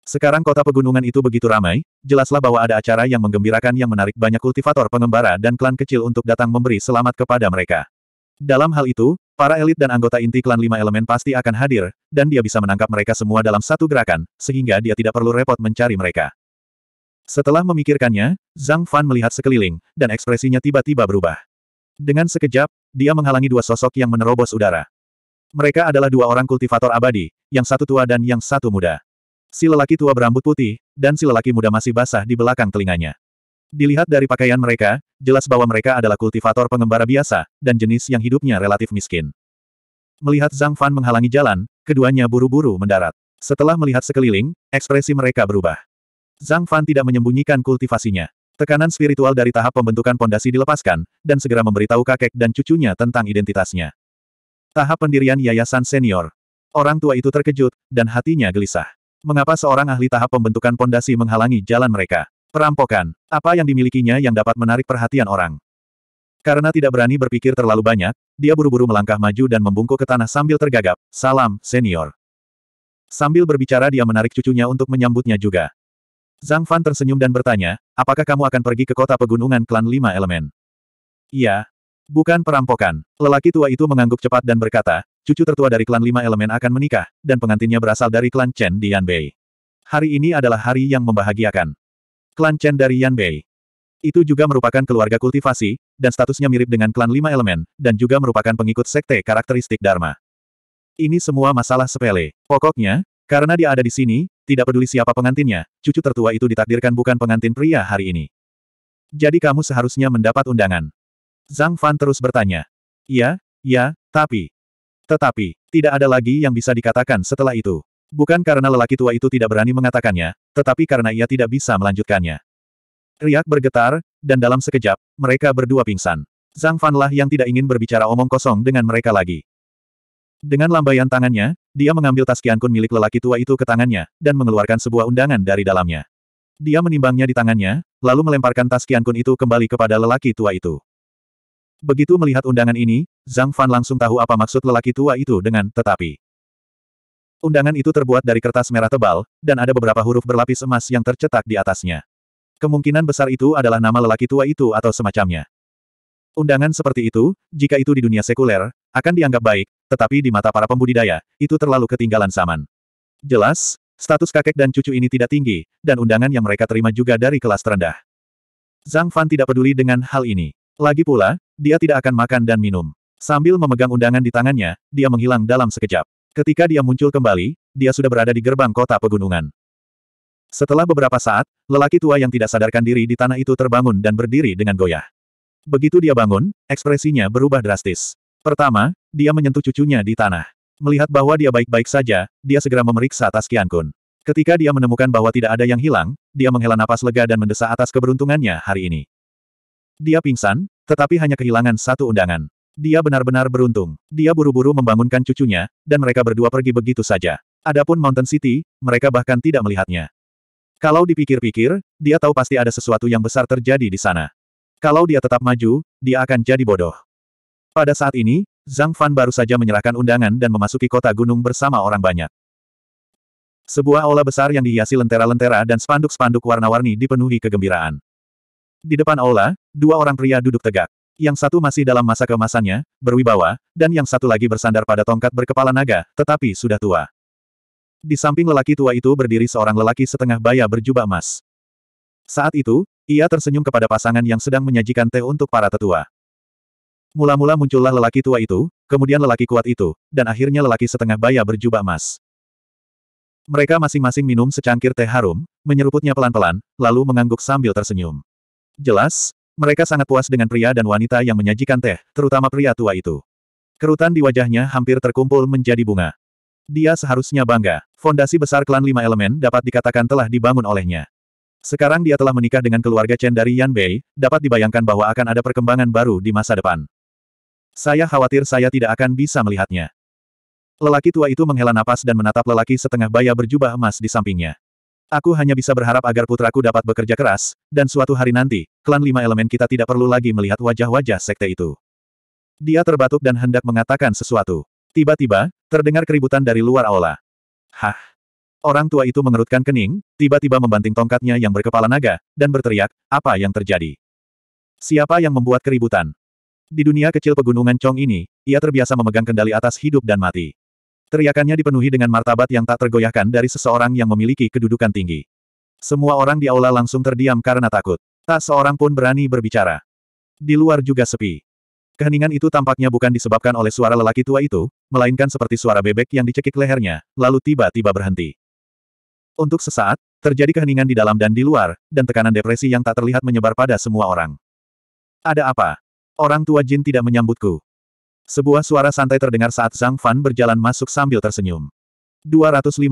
Sekarang kota pegunungan itu begitu ramai, jelaslah bahwa ada acara yang menggembirakan yang menarik banyak kultivator pengembara dan klan kecil untuk datang memberi selamat kepada mereka. Dalam hal itu, para elit dan anggota inti klan lima elemen pasti akan hadir, dan dia bisa menangkap mereka semua dalam satu gerakan, sehingga dia tidak perlu repot mencari mereka. Setelah memikirkannya, Zhang Fan melihat sekeliling, dan ekspresinya tiba-tiba berubah. Dengan sekejap, dia menghalangi dua sosok yang menerobos udara. Mereka adalah dua orang kultivator abadi, yang satu tua dan yang satu muda. Si lelaki tua berambut putih, dan si lelaki muda masih basah di belakang telinganya. Dilihat dari pakaian mereka, jelas bahwa mereka adalah kultivator pengembara biasa, dan jenis yang hidupnya relatif miskin. Melihat Zhang Fan menghalangi jalan, keduanya buru-buru mendarat. Setelah melihat sekeliling, ekspresi mereka berubah. Zhang Fan tidak menyembunyikan kultivasinya. Tekanan spiritual dari tahap pembentukan pondasi dilepaskan, dan segera memberitahu kakek dan cucunya tentang identitasnya. Tahap pendirian yayasan senior. Orang tua itu terkejut, dan hatinya gelisah. Mengapa seorang ahli tahap pembentukan pondasi menghalangi jalan mereka? Perampokan. Apa yang dimilikinya yang dapat menarik perhatian orang? Karena tidak berani berpikir terlalu banyak, dia buru-buru melangkah maju dan membungkuk ke tanah sambil tergagap, salam, senior. Sambil berbicara dia menarik cucunya untuk menyambutnya juga. Zhang Fan tersenyum dan bertanya, apakah kamu akan pergi ke kota pegunungan klan lima elemen? Iya. Bukan perampokan. Lelaki tua itu mengangguk cepat dan berkata, cucu tertua dari klan lima elemen akan menikah, dan pengantinnya berasal dari klan Chen di Yanbei. Hari ini adalah hari yang membahagiakan. Klan Chen dari Yanbei. Itu juga merupakan keluarga kultivasi, dan statusnya mirip dengan klan lima elemen, dan juga merupakan pengikut sekte karakteristik Dharma. Ini semua masalah sepele. Pokoknya, karena dia ada di sini, tidak peduli siapa pengantinnya, cucu tertua itu ditakdirkan bukan pengantin pria hari ini. Jadi kamu seharusnya mendapat undangan. Zhang Fan terus bertanya. Ya, ya, tapi. Tetapi, tidak ada lagi yang bisa dikatakan setelah itu. Bukan karena lelaki tua itu tidak berani mengatakannya, tetapi karena ia tidak bisa melanjutkannya. Riak bergetar, dan dalam sekejap, mereka berdua pingsan. Zhang Fanlah yang tidak ingin berbicara omong kosong dengan mereka lagi. Dengan lambaian tangannya, dia mengambil tas Qiankun milik lelaki tua itu ke tangannya, dan mengeluarkan sebuah undangan dari dalamnya. Dia menimbangnya di tangannya, lalu melemparkan tas Qiankun itu kembali kepada lelaki tua itu. Begitu melihat undangan ini, Zhang Fan langsung tahu apa maksud lelaki tua itu dengan tetapi. Undangan itu terbuat dari kertas merah tebal, dan ada beberapa huruf berlapis emas yang tercetak di atasnya. Kemungkinan besar itu adalah nama lelaki tua itu atau semacamnya. Undangan seperti itu, jika itu di dunia sekuler, akan dianggap baik, tetapi di mata para pembudidaya, itu terlalu ketinggalan zaman. Jelas, status kakek dan cucu ini tidak tinggi, dan undangan yang mereka terima juga dari kelas terendah. Zhang Fan tidak peduli dengan hal ini. Lagi pula, dia tidak akan makan dan minum. Sambil memegang undangan di tangannya, dia menghilang dalam sekejap. Ketika dia muncul kembali, dia sudah berada di gerbang kota pegunungan. Setelah beberapa saat, lelaki tua yang tidak sadarkan diri di tanah itu terbangun dan berdiri dengan goyah. Begitu dia bangun, ekspresinya berubah drastis. Pertama, dia menyentuh cucunya di tanah. Melihat bahwa dia baik-baik saja, dia segera memeriksa atas Kiankun. Ketika dia menemukan bahwa tidak ada yang hilang, dia menghela napas lega dan mendesak atas keberuntungannya hari ini. Dia pingsan, tetapi hanya kehilangan satu undangan. Dia benar-benar beruntung. Dia buru-buru membangunkan cucunya, dan mereka berdua pergi begitu saja. Adapun Mountain City, mereka bahkan tidak melihatnya. Kalau dipikir-pikir, dia tahu pasti ada sesuatu yang besar terjadi di sana. Kalau dia tetap maju, dia akan jadi bodoh. Pada saat ini, Zhang Fan baru saja menyerahkan undangan dan memasuki kota gunung bersama orang banyak. Sebuah aula besar yang dihiasi lentera-lentera dan spanduk-spanduk warna-warni dipenuhi kegembiraan. Di depan aula, dua orang pria duduk tegak. Yang satu masih dalam masa kemasannya, berwibawa, dan yang satu lagi bersandar pada tongkat berkepala naga, tetapi sudah tua. Di samping lelaki tua itu berdiri seorang lelaki setengah baya berjubah emas. Saat itu, ia tersenyum kepada pasangan yang sedang menyajikan teh untuk para tetua. Mula-mula muncullah lelaki tua itu, kemudian lelaki kuat itu, dan akhirnya lelaki setengah baya berjubah emas. Mereka masing-masing minum secangkir teh harum, menyeruputnya pelan-pelan, lalu mengangguk sambil tersenyum. Jelas, mereka sangat puas dengan pria dan wanita yang menyajikan teh, terutama pria tua itu. Kerutan di wajahnya hampir terkumpul menjadi bunga. Dia seharusnya bangga. Fondasi besar klan lima elemen dapat dikatakan telah dibangun olehnya. Sekarang dia telah menikah dengan keluarga Chen dari Yan dapat dibayangkan bahwa akan ada perkembangan baru di masa depan. Saya khawatir saya tidak akan bisa melihatnya. Lelaki tua itu menghela napas dan menatap lelaki setengah baya berjubah emas di sampingnya. Aku hanya bisa berharap agar putraku dapat bekerja keras, dan suatu hari nanti, klan lima elemen kita tidak perlu lagi melihat wajah-wajah sekte itu. Dia terbatuk dan hendak mengatakan sesuatu. Tiba-tiba, terdengar keributan dari luar aula. Hah! Orang tua itu mengerutkan kening, tiba-tiba membanting tongkatnya yang berkepala naga, dan berteriak, apa yang terjadi? Siapa yang membuat keributan? Di dunia kecil pegunungan Chong ini, ia terbiasa memegang kendali atas hidup dan mati. Teriakannya dipenuhi dengan martabat yang tak tergoyahkan dari seseorang yang memiliki kedudukan tinggi. Semua orang di aula langsung terdiam karena takut. Tak seorang pun berani berbicara. Di luar juga sepi. Keheningan itu tampaknya bukan disebabkan oleh suara lelaki tua itu, melainkan seperti suara bebek yang dicekik lehernya, lalu tiba-tiba berhenti. Untuk sesaat, terjadi keheningan di dalam dan di luar, dan tekanan depresi yang tak terlihat menyebar pada semua orang. Ada apa? Orang tua Jin tidak menyambutku. Sebuah suara santai terdengar saat Zhang Fan berjalan masuk sambil tersenyum. 254.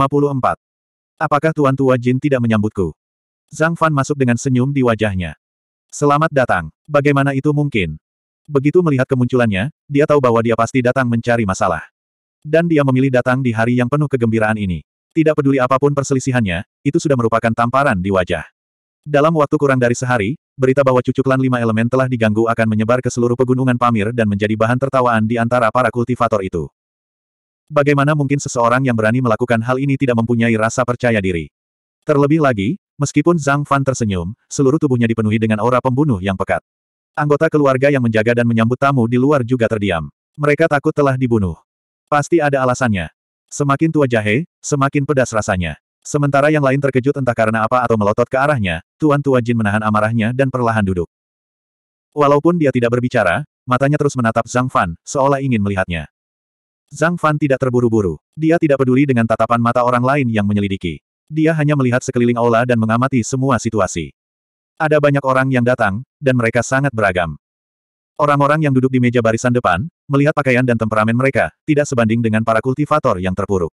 Apakah Tuan Tua Jin tidak menyambutku? Zhang Fan masuk dengan senyum di wajahnya. Selamat datang. Bagaimana itu mungkin? Begitu melihat kemunculannya, dia tahu bahwa dia pasti datang mencari masalah. Dan dia memilih datang di hari yang penuh kegembiraan ini. Tidak peduli apapun perselisihannya, itu sudah merupakan tamparan di wajah. Dalam waktu kurang dari sehari, berita bahwa cucu klan lima elemen telah diganggu akan menyebar ke seluruh pegunungan Pamir dan menjadi bahan tertawaan di antara para kultivator itu. Bagaimana mungkin seseorang yang berani melakukan hal ini tidak mempunyai rasa percaya diri? Terlebih lagi, meskipun Zhang Fan tersenyum, seluruh tubuhnya dipenuhi dengan aura pembunuh yang pekat. Anggota keluarga yang menjaga dan menyambut tamu di luar juga terdiam. Mereka takut telah dibunuh. Pasti ada alasannya. Semakin tua jahe, semakin pedas rasanya. Sementara yang lain terkejut entah karena apa atau melotot ke arahnya, Tuan Tua Jin menahan amarahnya dan perlahan duduk. Walaupun dia tidak berbicara, matanya terus menatap Zhang Fan, seolah ingin melihatnya. Zhang Fan tidak terburu-buru. Dia tidak peduli dengan tatapan mata orang lain yang menyelidiki. Dia hanya melihat sekeliling aula dan mengamati semua situasi. Ada banyak orang yang datang, dan mereka sangat beragam. Orang-orang yang duduk di meja barisan depan, melihat pakaian dan temperamen mereka, tidak sebanding dengan para kultivator yang terpuruk.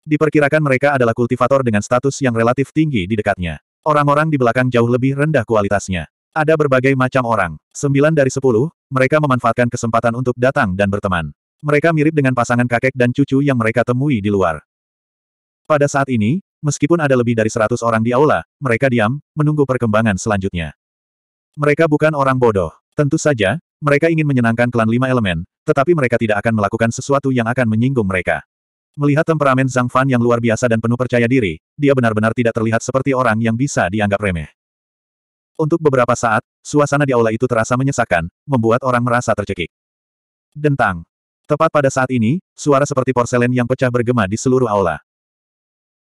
Diperkirakan mereka adalah kultivator dengan status yang relatif tinggi di dekatnya. Orang-orang di belakang jauh lebih rendah kualitasnya. Ada berbagai macam orang. Sembilan dari sepuluh, mereka memanfaatkan kesempatan untuk datang dan berteman. Mereka mirip dengan pasangan kakek dan cucu yang mereka temui di luar. Pada saat ini, meskipun ada lebih dari seratus orang di aula, mereka diam, menunggu perkembangan selanjutnya. Mereka bukan orang bodoh. Tentu saja, mereka ingin menyenangkan klan lima elemen, tetapi mereka tidak akan melakukan sesuatu yang akan menyinggung mereka. Melihat temperamen Zhang Fan yang luar biasa dan penuh percaya diri, dia benar-benar tidak terlihat seperti orang yang bisa dianggap remeh. Untuk beberapa saat, suasana di aula itu terasa menyesakan, membuat orang merasa tercekik. Dentang. Tepat pada saat ini, suara seperti porselen yang pecah bergema di seluruh aula.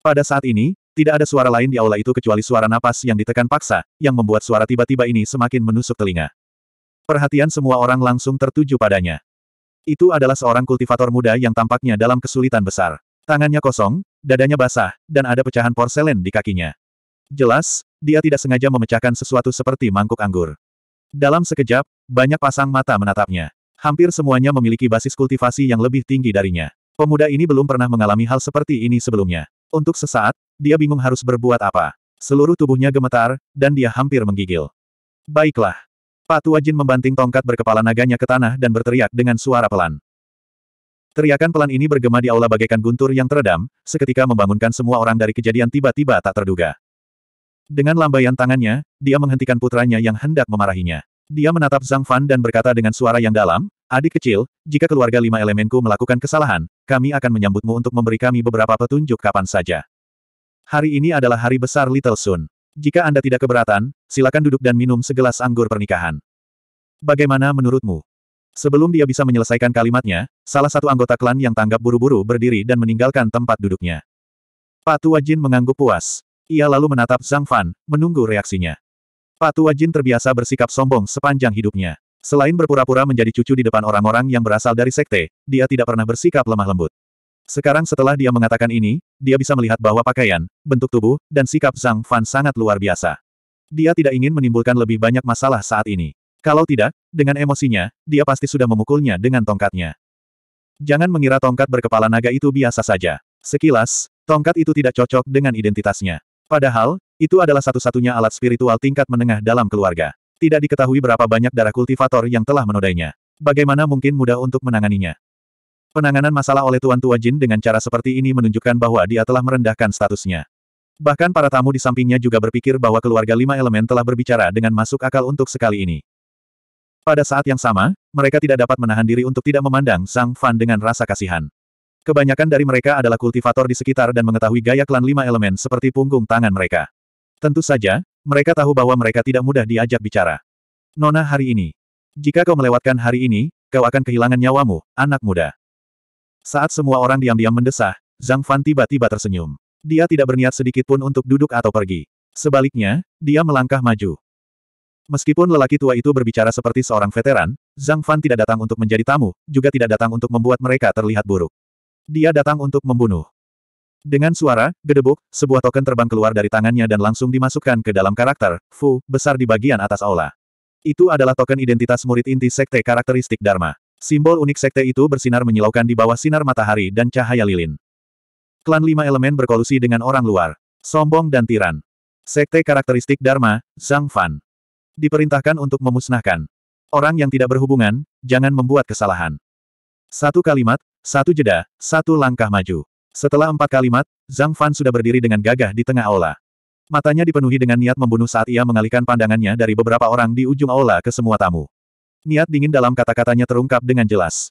Pada saat ini, tidak ada suara lain di aula itu kecuali suara napas yang ditekan paksa, yang membuat suara tiba-tiba ini semakin menusuk telinga. Perhatian semua orang langsung tertuju padanya. Itu adalah seorang kultivator muda yang tampaknya dalam kesulitan besar. Tangannya kosong, dadanya basah, dan ada pecahan porselen di kakinya. Jelas, dia tidak sengaja memecahkan sesuatu seperti mangkuk anggur. Dalam sekejap, banyak pasang mata menatapnya. Hampir semuanya memiliki basis kultivasi yang lebih tinggi darinya. Pemuda ini belum pernah mengalami hal seperti ini sebelumnya. Untuk sesaat, dia bingung harus berbuat apa. Seluruh tubuhnya gemetar, dan dia hampir menggigil. Baiklah. Pak Jin membanting tongkat berkepala naganya ke tanah dan berteriak dengan suara pelan. Teriakan pelan ini bergema di aula bagaikan guntur yang teredam, seketika membangunkan semua orang dari kejadian tiba-tiba tak terduga. Dengan lambaian tangannya, dia menghentikan putranya yang hendak memarahinya. Dia menatap Zhang Fan dan berkata dengan suara yang dalam, Adik kecil, jika keluarga lima elemenku melakukan kesalahan, kami akan menyambutmu untuk memberi kami beberapa petunjuk kapan saja. Hari ini adalah hari besar Little Sun. Jika Anda tidak keberatan, silakan duduk dan minum segelas anggur pernikahan. Bagaimana menurutmu? Sebelum dia bisa menyelesaikan kalimatnya, salah satu anggota klan yang tanggap buru-buru berdiri dan meninggalkan tempat duduknya. Patu Jin mengangguk puas. Ia lalu menatap Zhang Fan, menunggu reaksinya. Patu Jin terbiasa bersikap sombong sepanjang hidupnya. Selain berpura-pura menjadi cucu di depan orang-orang yang berasal dari sekte, dia tidak pernah bersikap lemah lembut. Sekarang setelah dia mengatakan ini, dia bisa melihat bahwa pakaian, bentuk tubuh, dan sikap Zhang Fan sangat luar biasa. Dia tidak ingin menimbulkan lebih banyak masalah saat ini. Kalau tidak, dengan emosinya, dia pasti sudah memukulnya dengan tongkatnya. Jangan mengira tongkat berkepala naga itu biasa saja. Sekilas, tongkat itu tidak cocok dengan identitasnya. Padahal, itu adalah satu-satunya alat spiritual tingkat menengah dalam keluarga. Tidak diketahui berapa banyak darah kultivator yang telah menodainya. Bagaimana mungkin mudah untuk menanganinya? Penanganan masalah oleh Tuan Tua Jin dengan cara seperti ini menunjukkan bahwa dia telah merendahkan statusnya. Bahkan para tamu di sampingnya juga berpikir bahwa keluarga lima elemen telah berbicara dengan masuk akal untuk sekali ini. Pada saat yang sama, mereka tidak dapat menahan diri untuk tidak memandang Sang Fan dengan rasa kasihan. Kebanyakan dari mereka adalah kultivator di sekitar dan mengetahui gaya klan lima elemen seperti punggung tangan mereka. Tentu saja, mereka tahu bahwa mereka tidak mudah diajak bicara. Nona hari ini. Jika kau melewatkan hari ini, kau akan kehilangan nyawamu, anak muda. Saat semua orang diam-diam mendesah, Zhang Fan tiba-tiba tersenyum. Dia tidak berniat sedikit pun untuk duduk atau pergi. Sebaliknya, dia melangkah maju. Meskipun lelaki tua itu berbicara seperti seorang veteran, Zhang Fan tidak datang untuk menjadi tamu, juga tidak datang untuk membuat mereka terlihat buruk. Dia datang untuk membunuh. Dengan suara, gedebuk, sebuah token terbang keluar dari tangannya dan langsung dimasukkan ke dalam karakter, Fu, besar di bagian atas aula. Itu adalah token identitas murid inti sekte karakteristik Dharma. Simbol unik sekte itu bersinar menyilaukan di bawah sinar matahari dan cahaya lilin. Klan lima elemen berkolusi dengan orang luar. Sombong dan tiran. Sekte karakteristik Dharma, Zhang Fan. Diperintahkan untuk memusnahkan. Orang yang tidak berhubungan, jangan membuat kesalahan. Satu kalimat, satu jeda, satu langkah maju. Setelah empat kalimat, Zhang Fan sudah berdiri dengan gagah di tengah aula. Matanya dipenuhi dengan niat membunuh saat ia mengalihkan pandangannya dari beberapa orang di ujung aula ke semua tamu. Niat dingin dalam kata-katanya terungkap dengan jelas.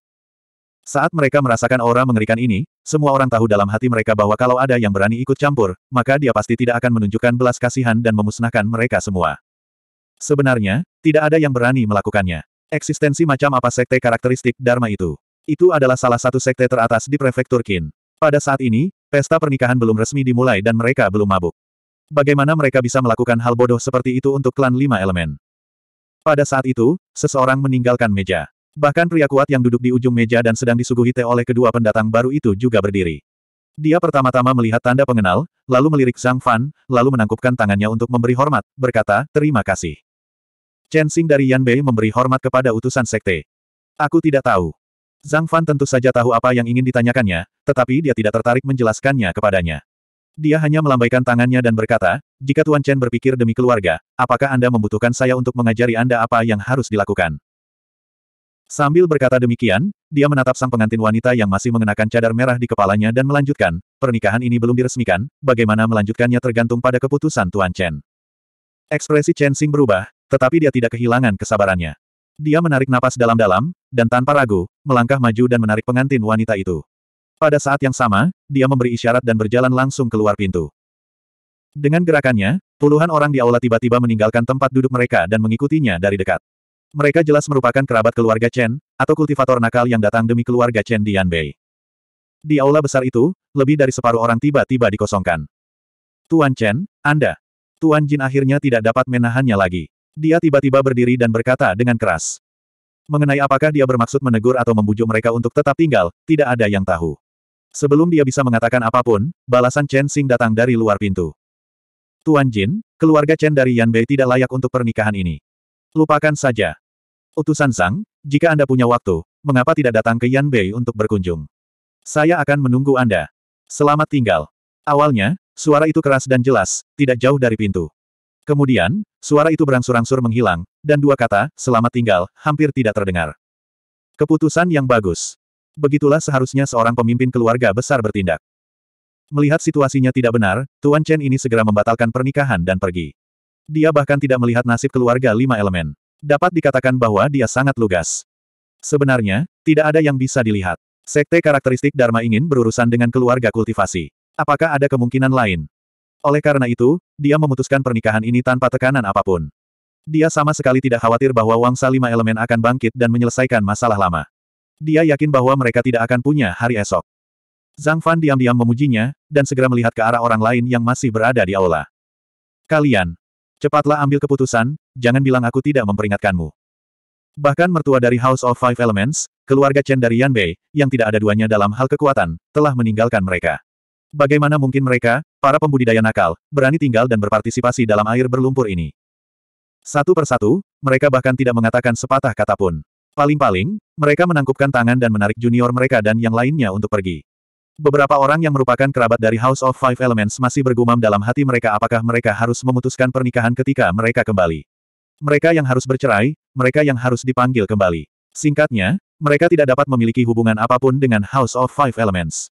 Saat mereka merasakan aura mengerikan ini, semua orang tahu dalam hati mereka bahwa kalau ada yang berani ikut campur, maka dia pasti tidak akan menunjukkan belas kasihan dan memusnahkan mereka semua. Sebenarnya, tidak ada yang berani melakukannya. Eksistensi macam apa sekte karakteristik Dharma itu? Itu adalah salah satu sekte teratas di prefektur Qin. Pada saat ini, pesta pernikahan belum resmi dimulai dan mereka belum mabuk. Bagaimana mereka bisa melakukan hal bodoh seperti itu untuk klan lima elemen? Pada saat itu, seseorang meninggalkan meja. Bahkan pria kuat yang duduk di ujung meja dan sedang disuguhi teh oleh kedua pendatang baru itu juga berdiri. Dia pertama-tama melihat tanda pengenal, lalu melirik Zhang Fan, lalu menangkupkan tangannya untuk memberi hormat, berkata, terima kasih. Chen Xing dari Yan Bei memberi hormat kepada utusan sekte. Aku tidak tahu. Zhang Fan tentu saja tahu apa yang ingin ditanyakannya, tetapi dia tidak tertarik menjelaskannya kepadanya. Dia hanya melambaikan tangannya dan berkata, jika Tuan Chen berpikir demi keluarga, apakah Anda membutuhkan saya untuk mengajari Anda apa yang harus dilakukan? Sambil berkata demikian, dia menatap sang pengantin wanita yang masih mengenakan cadar merah di kepalanya dan melanjutkan, pernikahan ini belum diresmikan, bagaimana melanjutkannya tergantung pada keputusan Tuan Chen. Ekspresi Chen Xing berubah, tetapi dia tidak kehilangan kesabarannya. Dia menarik napas dalam-dalam, dan tanpa ragu, melangkah maju dan menarik pengantin wanita itu. Pada saat yang sama, dia memberi isyarat dan berjalan langsung keluar pintu. Dengan gerakannya, puluhan orang di aula tiba-tiba meninggalkan tempat duduk mereka dan mengikutinya dari dekat. Mereka jelas merupakan kerabat keluarga Chen, atau kultivator nakal yang datang demi keluarga Chen di Yanbei. Di aula besar itu, lebih dari separuh orang tiba-tiba dikosongkan. Tuan Chen, Anda. Tuan Jin akhirnya tidak dapat menahannya lagi. Dia tiba-tiba berdiri dan berkata dengan keras. Mengenai apakah dia bermaksud menegur atau membujuk mereka untuk tetap tinggal, tidak ada yang tahu. Sebelum dia bisa mengatakan apapun, balasan Chen Xing datang dari luar pintu. Tuan Jin, keluarga Chen dari Yan Bei tidak layak untuk pernikahan ini. Lupakan saja. Utusan Sang, jika Anda punya waktu, mengapa tidak datang ke Yan Bei untuk berkunjung? Saya akan menunggu Anda. Selamat tinggal. Awalnya, suara itu keras dan jelas, tidak jauh dari pintu. Kemudian, suara itu berangsur-angsur menghilang, dan dua kata, selamat tinggal, hampir tidak terdengar. Keputusan yang bagus. Begitulah seharusnya seorang pemimpin keluarga besar bertindak. Melihat situasinya tidak benar, Tuan Chen ini segera membatalkan pernikahan dan pergi. Dia bahkan tidak melihat nasib keluarga lima elemen. Dapat dikatakan bahwa dia sangat lugas. Sebenarnya, tidak ada yang bisa dilihat. Sekte karakteristik Dharma ingin berurusan dengan keluarga kultivasi. Apakah ada kemungkinan lain? Oleh karena itu, dia memutuskan pernikahan ini tanpa tekanan apapun. Dia sama sekali tidak khawatir bahwa wangsa lima elemen akan bangkit dan menyelesaikan masalah lama. Dia yakin bahwa mereka tidak akan punya hari esok. Zhang Fan diam-diam memujinya, dan segera melihat ke arah orang lain yang masih berada di aula. Kalian, cepatlah ambil keputusan, jangan bilang aku tidak memperingatkanmu. Bahkan mertua dari House of Five Elements, keluarga Chen dari Yanbei, yang tidak ada duanya dalam hal kekuatan, telah meninggalkan mereka. Bagaimana mungkin mereka, para pembudidaya nakal, berani tinggal dan berpartisipasi dalam air berlumpur ini? Satu persatu, mereka bahkan tidak mengatakan sepatah kata pun. Paling-paling, mereka menangkupkan tangan dan menarik junior mereka dan yang lainnya untuk pergi. Beberapa orang yang merupakan kerabat dari House of Five Elements masih bergumam dalam hati mereka apakah mereka harus memutuskan pernikahan ketika mereka kembali. Mereka yang harus bercerai, mereka yang harus dipanggil kembali. Singkatnya, mereka tidak dapat memiliki hubungan apapun dengan House of Five Elements.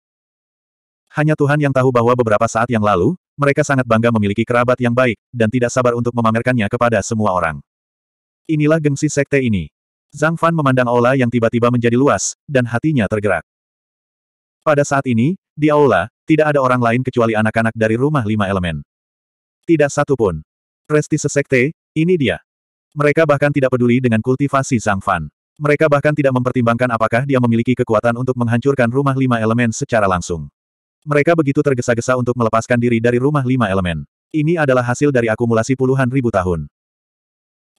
Hanya Tuhan yang tahu bahwa beberapa saat yang lalu, mereka sangat bangga memiliki kerabat yang baik, dan tidak sabar untuk memamerkannya kepada semua orang. Inilah gengsi sekte ini. Zhang Fan memandang aula yang tiba-tiba menjadi luas, dan hatinya tergerak. Pada saat ini, di aula, tidak ada orang lain kecuali anak-anak dari rumah lima elemen. Tidak satu pun. Sesekte, sekte, ini dia. Mereka bahkan tidak peduli dengan kultivasi Zhang Fan. Mereka bahkan tidak mempertimbangkan apakah dia memiliki kekuatan untuk menghancurkan rumah lima elemen secara langsung. Mereka begitu tergesa-gesa untuk melepaskan diri dari rumah lima elemen. Ini adalah hasil dari akumulasi puluhan ribu tahun.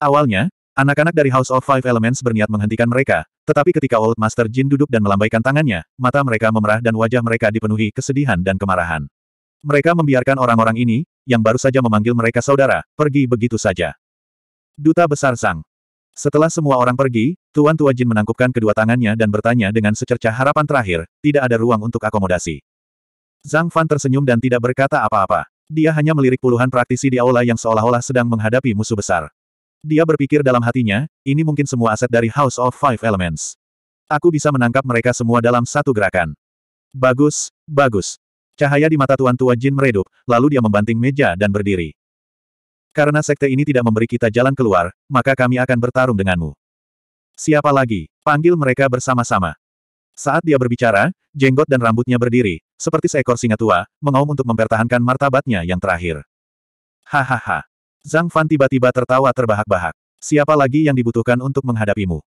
Awalnya, Anak-anak dari House of Five Elements berniat menghentikan mereka, tetapi ketika Old Master Jin duduk dan melambaikan tangannya, mata mereka memerah dan wajah mereka dipenuhi kesedihan dan kemarahan. Mereka membiarkan orang-orang ini, yang baru saja memanggil mereka saudara, pergi begitu saja. Duta Besar Sang Setelah semua orang pergi, Tuan Tua Jin menangkupkan kedua tangannya dan bertanya dengan secercah harapan terakhir, tidak ada ruang untuk akomodasi. Zhang Fan tersenyum dan tidak berkata apa-apa. Dia hanya melirik puluhan praktisi di aula yang seolah-olah sedang menghadapi musuh besar. Dia berpikir dalam hatinya, ini mungkin semua aset dari House of Five Elements. Aku bisa menangkap mereka semua dalam satu gerakan. Bagus, bagus. Cahaya di mata Tuan Tua Jin meredup, lalu dia membanting meja dan berdiri. Karena sekte ini tidak memberi kita jalan keluar, maka kami akan bertarung denganmu. Siapa lagi? Panggil mereka bersama-sama. Saat dia berbicara, jenggot dan rambutnya berdiri, seperti seekor singa tua, mengaum untuk mempertahankan martabatnya yang terakhir. Hahaha. Zhang Fan tiba-tiba tertawa terbahak-bahak. Siapa lagi yang dibutuhkan untuk menghadapimu?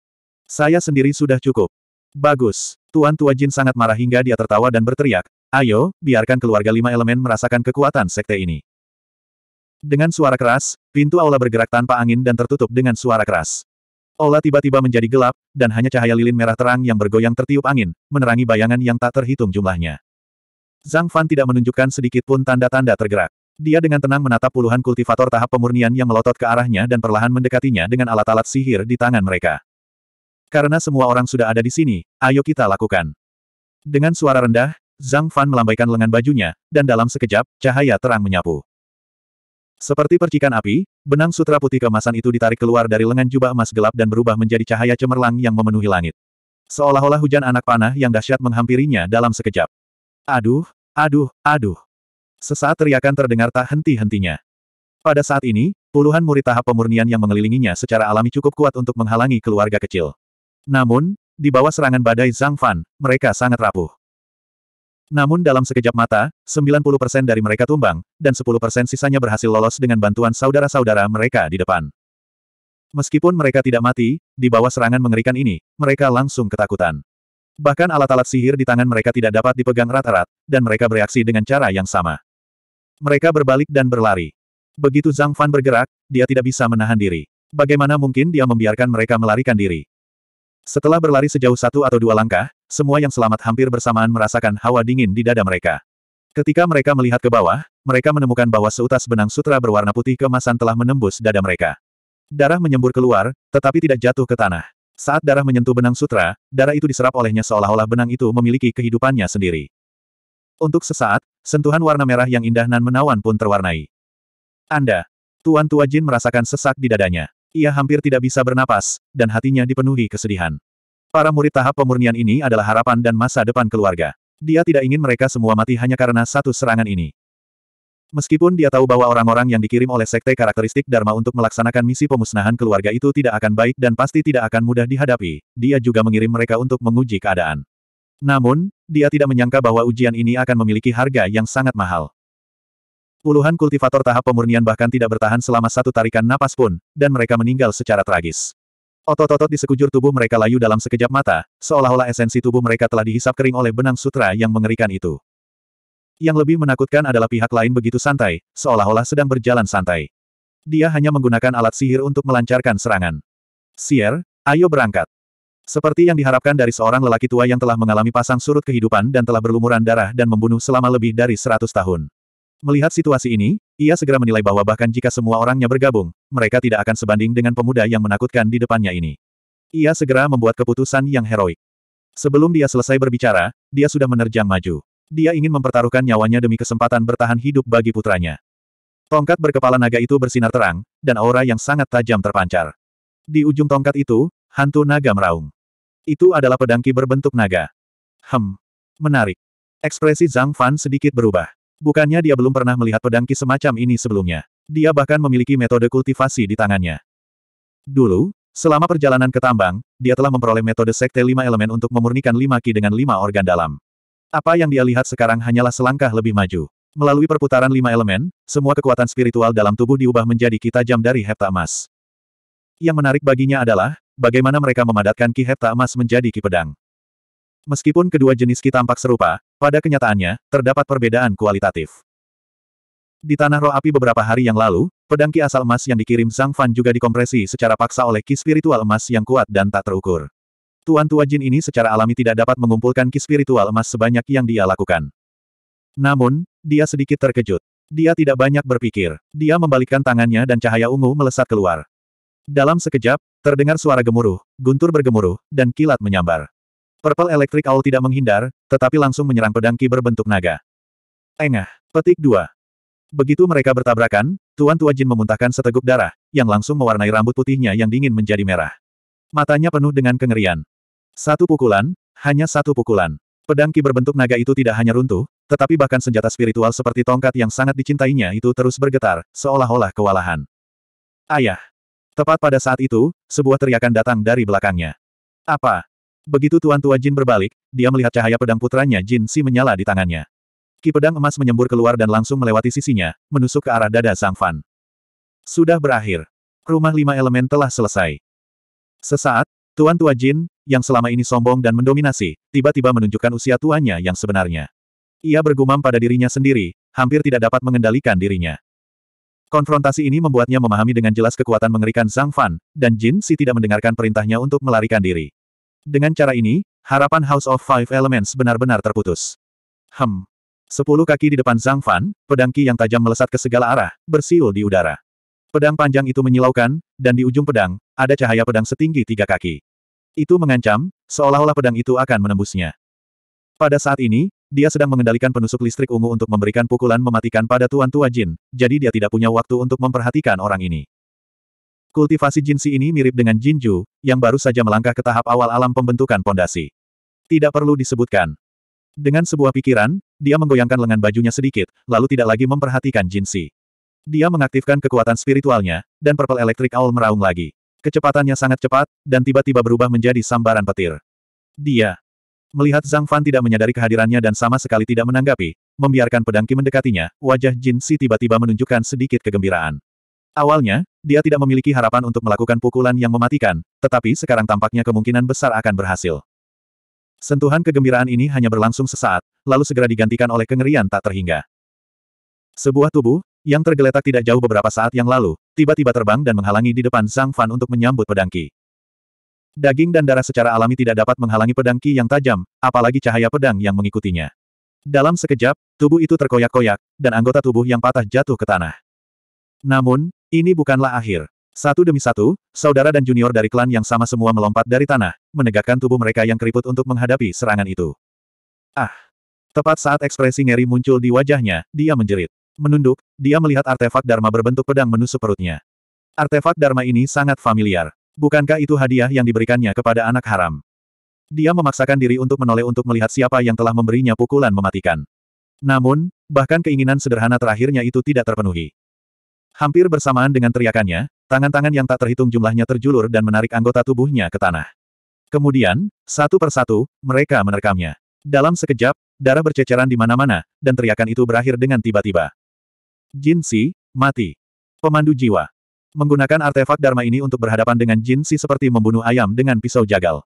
Saya sendiri sudah cukup. Bagus. Tuan Tua Jin sangat marah hingga dia tertawa dan berteriak, Ayo, biarkan keluarga lima elemen merasakan kekuatan sekte ini. Dengan suara keras, pintu aula bergerak tanpa angin dan tertutup dengan suara keras. Aula tiba-tiba menjadi gelap, dan hanya cahaya lilin merah terang yang bergoyang tertiup angin, menerangi bayangan yang tak terhitung jumlahnya. Zhang Fan tidak menunjukkan sedikit pun tanda-tanda tergerak. Dia dengan tenang menatap puluhan kultivator tahap pemurnian yang melotot ke arahnya dan perlahan mendekatinya dengan alat-alat sihir di tangan mereka. Karena semua orang sudah ada di sini, ayo kita lakukan. Dengan suara rendah, Zhang Fan melambaikan lengan bajunya, dan dalam sekejap, cahaya terang menyapu. Seperti percikan api, benang sutra putih kemasan itu ditarik keluar dari lengan jubah emas gelap dan berubah menjadi cahaya cemerlang yang memenuhi langit. Seolah-olah hujan anak panah yang dahsyat menghampirinya dalam sekejap. Aduh, aduh, aduh. Sesaat teriakan terdengar tak henti-hentinya. Pada saat ini, puluhan murid tahap pemurnian yang mengelilinginya secara alami cukup kuat untuk menghalangi keluarga kecil. Namun, di bawah serangan badai Zhang Fan, mereka sangat rapuh. Namun dalam sekejap mata, 90% dari mereka tumbang, dan 10% sisanya berhasil lolos dengan bantuan saudara-saudara mereka di depan. Meskipun mereka tidak mati, di bawah serangan mengerikan ini, mereka langsung ketakutan. Bahkan alat-alat sihir di tangan mereka tidak dapat dipegang rata rata dan mereka bereaksi dengan cara yang sama. Mereka berbalik dan berlari. Begitu Zhang Fan bergerak, dia tidak bisa menahan diri. Bagaimana mungkin dia membiarkan mereka melarikan diri? Setelah berlari sejauh satu atau dua langkah, semua yang selamat hampir bersamaan merasakan hawa dingin di dada mereka. Ketika mereka melihat ke bawah, mereka menemukan bahwa seutas benang sutra berwarna putih kemasan telah menembus dada mereka. Darah menyembur keluar, tetapi tidak jatuh ke tanah. Saat darah menyentuh benang sutra, darah itu diserap olehnya seolah-olah benang itu memiliki kehidupannya sendiri. Untuk sesaat, sentuhan warna merah yang indah nan menawan pun terwarnai. Anda. Tuan Tua Jin merasakan sesak di dadanya. Ia hampir tidak bisa bernapas, dan hatinya dipenuhi kesedihan. Para murid tahap pemurnian ini adalah harapan dan masa depan keluarga. Dia tidak ingin mereka semua mati hanya karena satu serangan ini. Meskipun dia tahu bahwa orang-orang yang dikirim oleh sekte karakteristik Dharma untuk melaksanakan misi pemusnahan keluarga itu tidak akan baik dan pasti tidak akan mudah dihadapi, dia juga mengirim mereka untuk menguji keadaan. Namun, dia tidak menyangka bahwa ujian ini akan memiliki harga yang sangat mahal. Puluhan kultivator tahap pemurnian bahkan tidak bertahan selama satu tarikan napas pun, dan mereka meninggal secara tragis. Otot-otot di sekujur tubuh mereka layu dalam sekejap mata, seolah-olah esensi tubuh mereka telah dihisap kering oleh benang sutra yang mengerikan itu. Yang lebih menakutkan adalah pihak lain begitu santai, seolah-olah sedang berjalan santai. Dia hanya menggunakan alat sihir untuk melancarkan serangan. Sier, ayo berangkat. Seperti yang diharapkan dari seorang lelaki tua yang telah mengalami pasang surut kehidupan dan telah berlumuran darah dan membunuh selama lebih dari seratus tahun. Melihat situasi ini, ia segera menilai bahwa bahkan jika semua orangnya bergabung, mereka tidak akan sebanding dengan pemuda yang menakutkan di depannya ini. Ia segera membuat keputusan yang heroik. Sebelum dia selesai berbicara, dia sudah menerjang maju. Dia ingin mempertaruhkan nyawanya demi kesempatan bertahan hidup bagi putranya. Tongkat berkepala naga itu bersinar terang, dan aura yang sangat tajam terpancar. Di ujung tongkat itu, hantu naga meraung. Itu adalah pedangki berbentuk naga. Hem. Menarik. Ekspresi Zhang Fan sedikit berubah. Bukannya dia belum pernah melihat pedangki semacam ini sebelumnya. Dia bahkan memiliki metode kultivasi di tangannya. Dulu, selama perjalanan ke tambang, dia telah memperoleh metode sekte lima elemen untuk memurnikan lima ki dengan lima organ dalam. Apa yang dia lihat sekarang hanyalah selangkah lebih maju. Melalui perputaran lima elemen, semua kekuatan spiritual dalam tubuh diubah menjadi ki tajam dari hepta emas. Yang menarik baginya adalah, bagaimana mereka memadatkan ki hepta emas menjadi ki pedang. Meskipun kedua jenis ki tampak serupa, pada kenyataannya, terdapat perbedaan kualitatif. Di Tanah Roh Api beberapa hari yang lalu, pedang ki asal emas yang dikirim Zhang Fan juga dikompresi secara paksa oleh ki spiritual emas yang kuat dan tak terukur. Tuan Tua Jin ini secara alami tidak dapat mengumpulkan ki spiritual emas sebanyak yang dia lakukan. Namun, dia sedikit terkejut. Dia tidak banyak berpikir. Dia membalikkan tangannya dan cahaya ungu melesat keluar. Dalam sekejap, terdengar suara gemuruh, guntur bergemuruh, dan kilat menyambar. Purple Electric Owl tidak menghindar, tetapi langsung menyerang pedang ki berbentuk naga. Engah, petik dua. Begitu mereka bertabrakan, Tuan Tua Jin memuntahkan seteguk darah, yang langsung mewarnai rambut putihnya yang dingin menjadi merah. Matanya penuh dengan kengerian. Satu pukulan, hanya satu pukulan. Pedang ki berbentuk naga itu tidak hanya runtuh, tetapi bahkan senjata spiritual seperti tongkat yang sangat dicintainya itu terus bergetar, seolah-olah kewalahan. Ayah, Tepat pada saat itu, sebuah teriakan datang dari belakangnya. Apa? Begitu Tuan Tua Jin berbalik, dia melihat cahaya pedang putranya Jin Si menyala di tangannya. Ki pedang emas menyembur keluar dan langsung melewati sisinya, menusuk ke arah dada sang Fan. Sudah berakhir. Rumah lima elemen telah selesai. Sesaat, Tuan Tua Jin, yang selama ini sombong dan mendominasi, tiba-tiba menunjukkan usia tuanya yang sebenarnya. Ia bergumam pada dirinya sendiri, hampir tidak dapat mengendalikan dirinya. Konfrontasi ini membuatnya memahami dengan jelas kekuatan mengerikan Zhang Fan, dan Jin Si tidak mendengarkan perintahnya untuk melarikan diri. Dengan cara ini, harapan House of Five Elements benar-benar terputus. Hem. Sepuluh kaki di depan Zhang Fan, pedang Qi yang tajam melesat ke segala arah, bersiul di udara. Pedang panjang itu menyilaukan, dan di ujung pedang, ada cahaya pedang setinggi tiga kaki. Itu mengancam, seolah-olah pedang itu akan menembusnya. Pada saat ini, dia sedang mengendalikan penusuk listrik ungu untuk memberikan pukulan mematikan pada Tuan Tua Jin, jadi dia tidak punya waktu untuk memperhatikan orang ini. Kultivasi jinsi ini mirip dengan Jinju, yang baru saja melangkah ke tahap awal alam pembentukan pondasi. Tidak perlu disebutkan. Dengan sebuah pikiran, dia menggoyangkan lengan bajunya sedikit, lalu tidak lagi memperhatikan jinsi. Dia mengaktifkan kekuatan spiritualnya, dan purple electric owl meraung lagi. Kecepatannya sangat cepat, dan tiba-tiba berubah menjadi sambaran petir. Dia Melihat Zhang Fan tidak menyadari kehadirannya dan sama sekali tidak menanggapi, membiarkan pedangki mendekatinya, wajah Jin Si tiba-tiba menunjukkan sedikit kegembiraan. Awalnya, dia tidak memiliki harapan untuk melakukan pukulan yang mematikan, tetapi sekarang tampaknya kemungkinan besar akan berhasil. Sentuhan kegembiraan ini hanya berlangsung sesaat, lalu segera digantikan oleh kengerian tak terhingga. Sebuah tubuh, yang tergeletak tidak jauh beberapa saat yang lalu, tiba-tiba terbang dan menghalangi di depan Zhang Fan untuk menyambut pedangki. Daging dan darah secara alami tidak dapat menghalangi pedang Ki yang tajam, apalagi cahaya pedang yang mengikutinya. Dalam sekejap, tubuh itu terkoyak-koyak, dan anggota tubuh yang patah jatuh ke tanah. Namun, ini bukanlah akhir. Satu demi satu, saudara dan junior dari klan yang sama semua melompat dari tanah, menegakkan tubuh mereka yang keriput untuk menghadapi serangan itu. Ah! Tepat saat ekspresi ngeri muncul di wajahnya, dia menjerit. Menunduk, dia melihat artefak Dharma berbentuk pedang menusuk perutnya. Artefak Dharma ini sangat familiar. Bukankah itu hadiah yang diberikannya kepada anak haram? Dia memaksakan diri untuk menoleh untuk melihat siapa yang telah memberinya pukulan mematikan. Namun, bahkan keinginan sederhana terakhirnya itu tidak terpenuhi. Hampir bersamaan dengan teriakannya, tangan-tangan yang tak terhitung jumlahnya terjulur dan menarik anggota tubuhnya ke tanah. Kemudian, satu persatu, mereka menerkamnya. Dalam sekejap, darah berceceran di mana-mana, dan teriakan itu berakhir dengan tiba-tiba. Jin Si, mati. Pemandu jiwa. Menggunakan artefak Dharma ini untuk berhadapan dengan Jin Si seperti membunuh ayam dengan pisau jagal.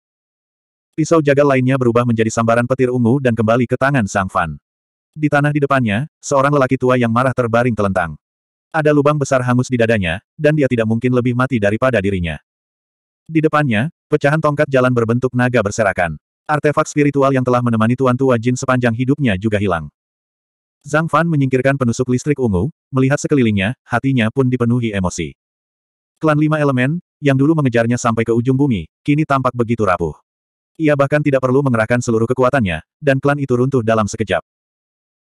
Pisau jagal lainnya berubah menjadi sambaran petir ungu dan kembali ke tangan Sang Fan. Di tanah di depannya, seorang lelaki tua yang marah terbaring telentang. Ada lubang besar hangus di dadanya, dan dia tidak mungkin lebih mati daripada dirinya. Di depannya, pecahan tongkat jalan berbentuk naga berserakan. Artefak spiritual yang telah menemani tuan tua Jin sepanjang hidupnya juga hilang. Zhang Fan menyingkirkan penusuk listrik ungu, melihat sekelilingnya, hatinya pun dipenuhi emosi. Klan lima elemen, yang dulu mengejarnya sampai ke ujung bumi, kini tampak begitu rapuh. Ia bahkan tidak perlu mengerahkan seluruh kekuatannya, dan klan itu runtuh dalam sekejap.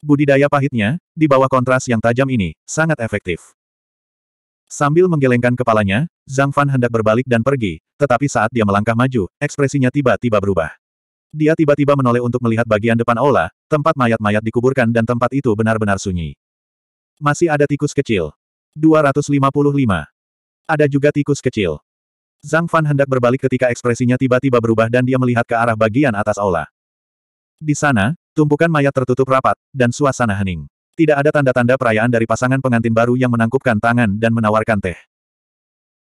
Budidaya pahitnya, di bawah kontras yang tajam ini, sangat efektif. Sambil menggelengkan kepalanya, Zhang Fan hendak berbalik dan pergi, tetapi saat dia melangkah maju, ekspresinya tiba-tiba berubah. Dia tiba-tiba menoleh untuk melihat bagian depan aula, tempat mayat-mayat dikuburkan dan tempat itu benar-benar sunyi. Masih ada tikus kecil. 255. Ada juga tikus kecil. Zhang Fan hendak berbalik ketika ekspresinya tiba-tiba berubah dan dia melihat ke arah bagian atas aula. Di sana, tumpukan mayat tertutup rapat, dan suasana hening. Tidak ada tanda-tanda perayaan dari pasangan pengantin baru yang menangkupkan tangan dan menawarkan teh.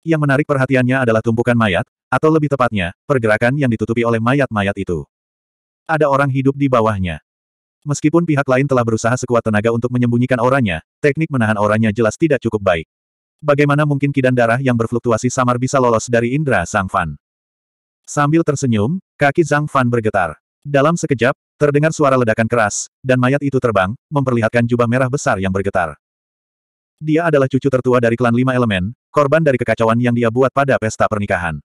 Yang menarik perhatiannya adalah tumpukan mayat, atau lebih tepatnya, pergerakan yang ditutupi oleh mayat-mayat itu. Ada orang hidup di bawahnya. Meskipun pihak lain telah berusaha sekuat tenaga untuk menyembunyikan orangnya, teknik menahan orangnya jelas tidak cukup baik. Bagaimana mungkin kidan darah yang berfluktuasi samar bisa lolos dari indera Zhang Fan? Sambil tersenyum, kaki Zhang Fan bergetar. Dalam sekejap, terdengar suara ledakan keras, dan mayat itu terbang, memperlihatkan jubah merah besar yang bergetar. Dia adalah cucu tertua dari klan lima elemen, korban dari kekacauan yang dia buat pada pesta pernikahan.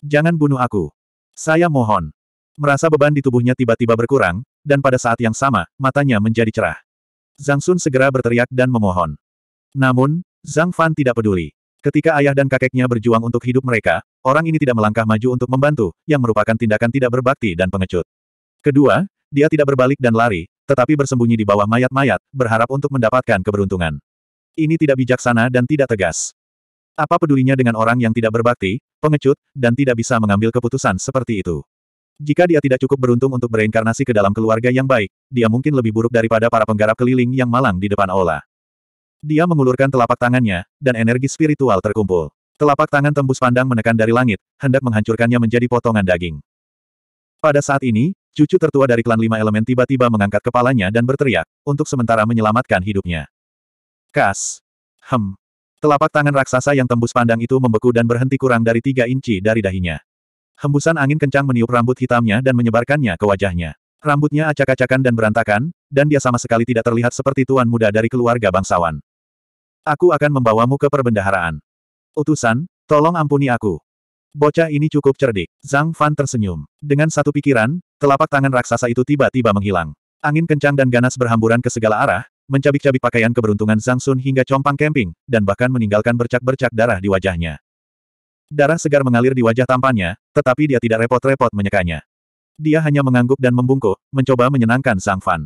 Jangan bunuh aku. Saya mohon. Merasa beban di tubuhnya tiba-tiba berkurang, dan pada saat yang sama, matanya menjadi cerah. Zhang Sun segera berteriak dan memohon. Namun, Zhang Fan tidak peduli. Ketika ayah dan kakeknya berjuang untuk hidup mereka, orang ini tidak melangkah maju untuk membantu, yang merupakan tindakan tidak berbakti dan pengecut. Kedua, dia tidak berbalik dan lari, tetapi bersembunyi di bawah mayat-mayat, berharap untuk mendapatkan keberuntungan. Ini tidak bijaksana dan tidak tegas. Apa pedulinya dengan orang yang tidak berbakti, pengecut, dan tidak bisa mengambil keputusan seperti itu? Jika dia tidak cukup beruntung untuk bereinkarnasi ke dalam keluarga yang baik, dia mungkin lebih buruk daripada para penggarap keliling yang malang di depan Ola. Dia mengulurkan telapak tangannya, dan energi spiritual terkumpul. Telapak tangan tembus pandang menekan dari langit, hendak menghancurkannya menjadi potongan daging. Pada saat ini, cucu tertua dari klan lima elemen tiba-tiba mengangkat kepalanya dan berteriak, untuk sementara menyelamatkan hidupnya. Kas. Hem. Telapak tangan raksasa yang tembus pandang itu membeku dan berhenti kurang dari tiga inci dari dahinya. Hembusan angin kencang meniup rambut hitamnya dan menyebarkannya ke wajahnya. Rambutnya acak-acakan dan berantakan, dan dia sama sekali tidak terlihat seperti tuan muda dari keluarga bangsawan. Aku akan membawamu ke perbendaharaan. Utusan, tolong ampuni aku. Bocah ini cukup cerdik. Zhang Fan tersenyum. Dengan satu pikiran, telapak tangan raksasa itu tiba-tiba menghilang. Angin kencang dan ganas berhamburan ke segala arah, mencabik-cabik pakaian keberuntungan Zhang Sun hingga compang kemping, dan bahkan meninggalkan bercak-bercak darah di wajahnya. Darah segar mengalir di wajah tampannya, tetapi dia tidak repot-repot menyekanya. Dia hanya mengangguk dan membungkuk, mencoba menyenangkan Zhang Fan.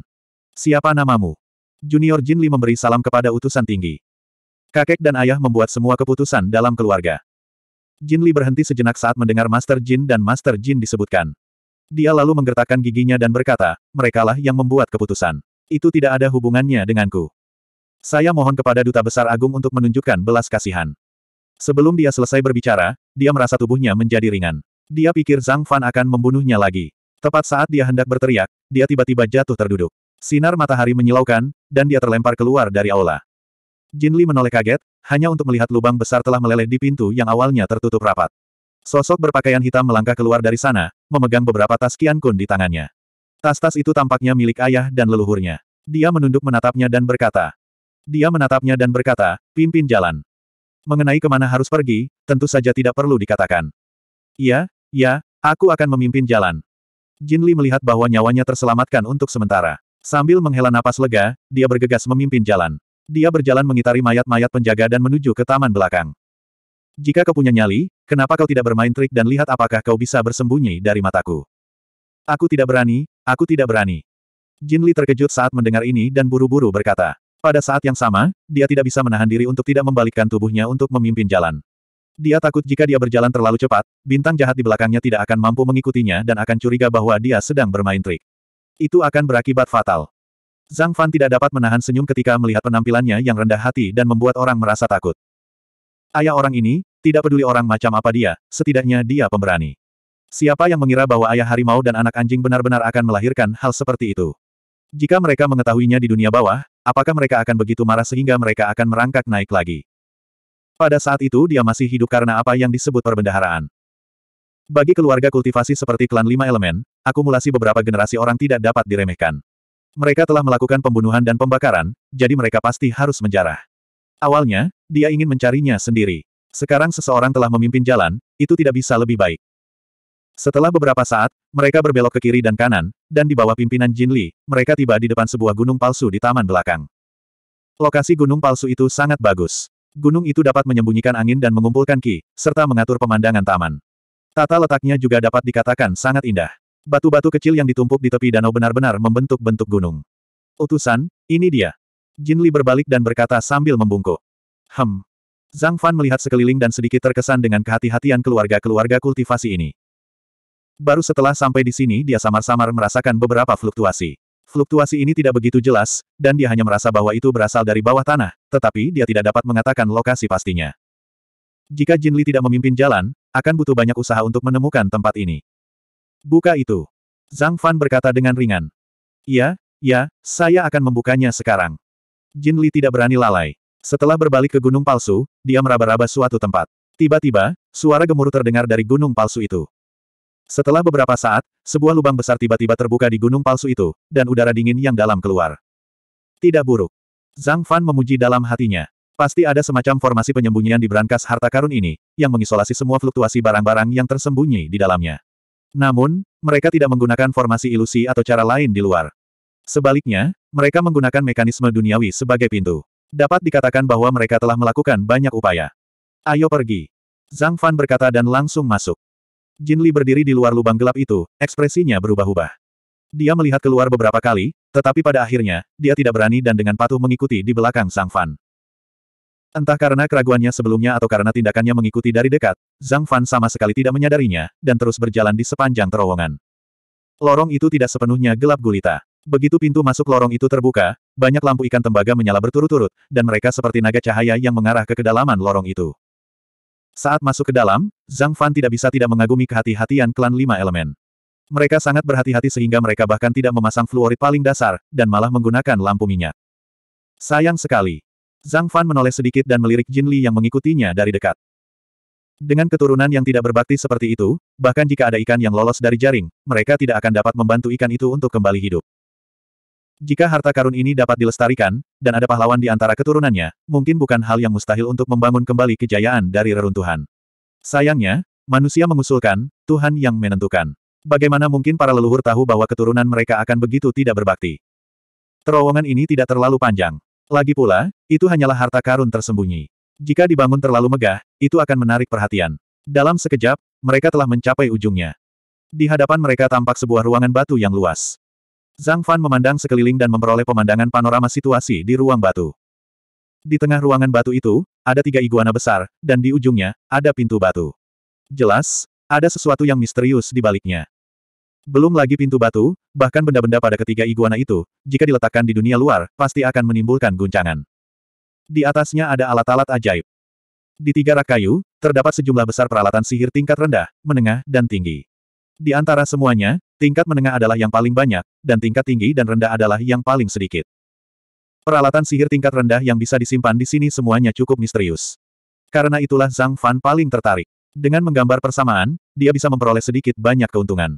Siapa namamu? Junior Jin Li memberi salam kepada utusan tinggi. Kakek dan ayah membuat semua keputusan dalam keluarga. Jin Li berhenti sejenak saat mendengar Master Jin dan Master Jin disebutkan. Dia lalu menggertakkan giginya dan berkata, merekalah yang membuat keputusan. Itu tidak ada hubungannya denganku. Saya mohon kepada Duta Besar Agung untuk menunjukkan belas kasihan. Sebelum dia selesai berbicara, dia merasa tubuhnya menjadi ringan. Dia pikir Zhang Fan akan membunuhnya lagi. Tepat saat dia hendak berteriak, dia tiba-tiba jatuh terduduk. Sinar matahari menyilaukan, dan dia terlempar keluar dari aula. Jin Li menoleh kaget, hanya untuk melihat lubang besar telah meleleh di pintu yang awalnya tertutup rapat. Sosok berpakaian hitam melangkah keluar dari sana, memegang beberapa tas Kian Kun di tangannya. Tas-tas itu tampaknya milik ayah dan leluhurnya. Dia menunduk menatapnya dan berkata. Dia menatapnya dan berkata, pimpin jalan. Mengenai kemana harus pergi, tentu saja tidak perlu dikatakan. Iya, ya, aku akan memimpin jalan. Jin Li melihat bahwa nyawanya terselamatkan untuk sementara. Sambil menghela napas lega, dia bergegas memimpin jalan. Dia berjalan mengitari mayat-mayat penjaga dan menuju ke taman belakang. Jika kau punya nyali, kenapa kau tidak bermain trik dan lihat apakah kau bisa bersembunyi dari mataku? Aku tidak berani, aku tidak berani. Jin Li terkejut saat mendengar ini dan buru-buru berkata. Pada saat yang sama, dia tidak bisa menahan diri untuk tidak membalikkan tubuhnya untuk memimpin jalan. Dia takut jika dia berjalan terlalu cepat, bintang jahat di belakangnya tidak akan mampu mengikutinya dan akan curiga bahwa dia sedang bermain trik. Itu akan berakibat fatal. Zhang Fan tidak dapat menahan senyum ketika melihat penampilannya yang rendah hati dan membuat orang merasa takut. Ayah orang ini, tidak peduli orang macam apa dia, setidaknya dia pemberani. Siapa yang mengira bahwa ayah harimau dan anak anjing benar-benar akan melahirkan hal seperti itu? Jika mereka mengetahuinya di dunia bawah, apakah mereka akan begitu marah sehingga mereka akan merangkak naik lagi? Pada saat itu dia masih hidup karena apa yang disebut perbendaharaan. Bagi keluarga kultivasi seperti klan lima elemen, akumulasi beberapa generasi orang tidak dapat diremehkan. Mereka telah melakukan pembunuhan dan pembakaran, jadi mereka pasti harus menjarah. Awalnya, dia ingin mencarinya sendiri. Sekarang seseorang telah memimpin jalan, itu tidak bisa lebih baik. Setelah beberapa saat, mereka berbelok ke kiri dan kanan, dan di bawah pimpinan Jin Li, mereka tiba di depan sebuah gunung palsu di taman belakang. Lokasi gunung palsu itu sangat bagus. Gunung itu dapat menyembunyikan angin dan mengumpulkan ki, serta mengatur pemandangan taman. Tata letaknya juga dapat dikatakan sangat indah. Batu-batu kecil yang ditumpuk di tepi danau benar-benar membentuk bentuk gunung. Utusan, ini dia. Jin Li berbalik dan berkata sambil membungkuk. Hem. Zhang Fan melihat sekeliling dan sedikit terkesan dengan kehati-hatian keluarga-keluarga kultivasi ini. Baru setelah sampai di sini dia samar-samar merasakan beberapa fluktuasi. Fluktuasi ini tidak begitu jelas, dan dia hanya merasa bahwa itu berasal dari bawah tanah, tetapi dia tidak dapat mengatakan lokasi pastinya. Jika Jin Li tidak memimpin jalan, akan butuh banyak usaha untuk menemukan tempat ini. Buka itu. Zhang Fan berkata dengan ringan. Iya, ya, saya akan membukanya sekarang. Jin Li tidak berani lalai. Setelah berbalik ke gunung palsu, dia meraba-raba suatu tempat. Tiba-tiba, suara gemuruh terdengar dari gunung palsu itu. Setelah beberapa saat, sebuah lubang besar tiba-tiba terbuka di gunung palsu itu, dan udara dingin yang dalam keluar. Tidak buruk. Zhang Fan memuji dalam hatinya. Pasti ada semacam formasi penyembunyian di berangkas harta karun ini, yang mengisolasi semua fluktuasi barang-barang yang tersembunyi di dalamnya. Namun, mereka tidak menggunakan formasi ilusi atau cara lain di luar. Sebaliknya, mereka menggunakan mekanisme duniawi sebagai pintu. Dapat dikatakan bahwa mereka telah melakukan banyak upaya. Ayo pergi. Zhang Fan berkata dan langsung masuk. Jin Li berdiri di luar lubang gelap itu, ekspresinya berubah-ubah. Dia melihat keluar beberapa kali, tetapi pada akhirnya, dia tidak berani dan dengan patuh mengikuti di belakang Zhang Fan. Entah karena keraguannya sebelumnya atau karena tindakannya mengikuti dari dekat, Zhang Fan sama sekali tidak menyadarinya, dan terus berjalan di sepanjang terowongan. Lorong itu tidak sepenuhnya gelap gulita. Begitu pintu masuk lorong itu terbuka, banyak lampu ikan tembaga menyala berturut-turut, dan mereka seperti naga cahaya yang mengarah ke kedalaman lorong itu. Saat masuk ke dalam, Zhang Fan tidak bisa tidak mengagumi kehati-hatian klan lima elemen. Mereka sangat berhati-hati sehingga mereka bahkan tidak memasang fluorit paling dasar, dan malah menggunakan lampu minyak. Sayang sekali. Zhang Fan menoleh sedikit dan melirik Jin Li yang mengikutinya dari dekat. Dengan keturunan yang tidak berbakti seperti itu, bahkan jika ada ikan yang lolos dari jaring, mereka tidak akan dapat membantu ikan itu untuk kembali hidup. Jika harta karun ini dapat dilestarikan, dan ada pahlawan di antara keturunannya, mungkin bukan hal yang mustahil untuk membangun kembali kejayaan dari reruntuhan. Sayangnya, manusia mengusulkan, Tuhan yang menentukan. Bagaimana mungkin para leluhur tahu bahwa keturunan mereka akan begitu tidak berbakti? Terowongan ini tidak terlalu panjang. Lagi pula, itu hanyalah harta karun tersembunyi. Jika dibangun terlalu megah, itu akan menarik perhatian. Dalam sekejap, mereka telah mencapai ujungnya. Di hadapan mereka tampak sebuah ruangan batu yang luas. Zhang Fan memandang sekeliling dan memperoleh pemandangan panorama situasi di ruang batu. Di tengah ruangan batu itu, ada tiga iguana besar, dan di ujungnya, ada pintu batu. Jelas, ada sesuatu yang misterius di baliknya. Belum lagi pintu batu, bahkan benda-benda pada ketiga iguana itu, jika diletakkan di dunia luar, pasti akan menimbulkan guncangan. Di atasnya ada alat-alat ajaib. Di tiga rak kayu, terdapat sejumlah besar peralatan sihir tingkat rendah, menengah, dan tinggi. Di antara semuanya, Tingkat menengah adalah yang paling banyak, dan tingkat tinggi dan rendah adalah yang paling sedikit. Peralatan sihir tingkat rendah yang bisa disimpan di sini semuanya cukup misterius. Karena itulah Zhang Fan paling tertarik. Dengan menggambar persamaan, dia bisa memperoleh sedikit banyak keuntungan.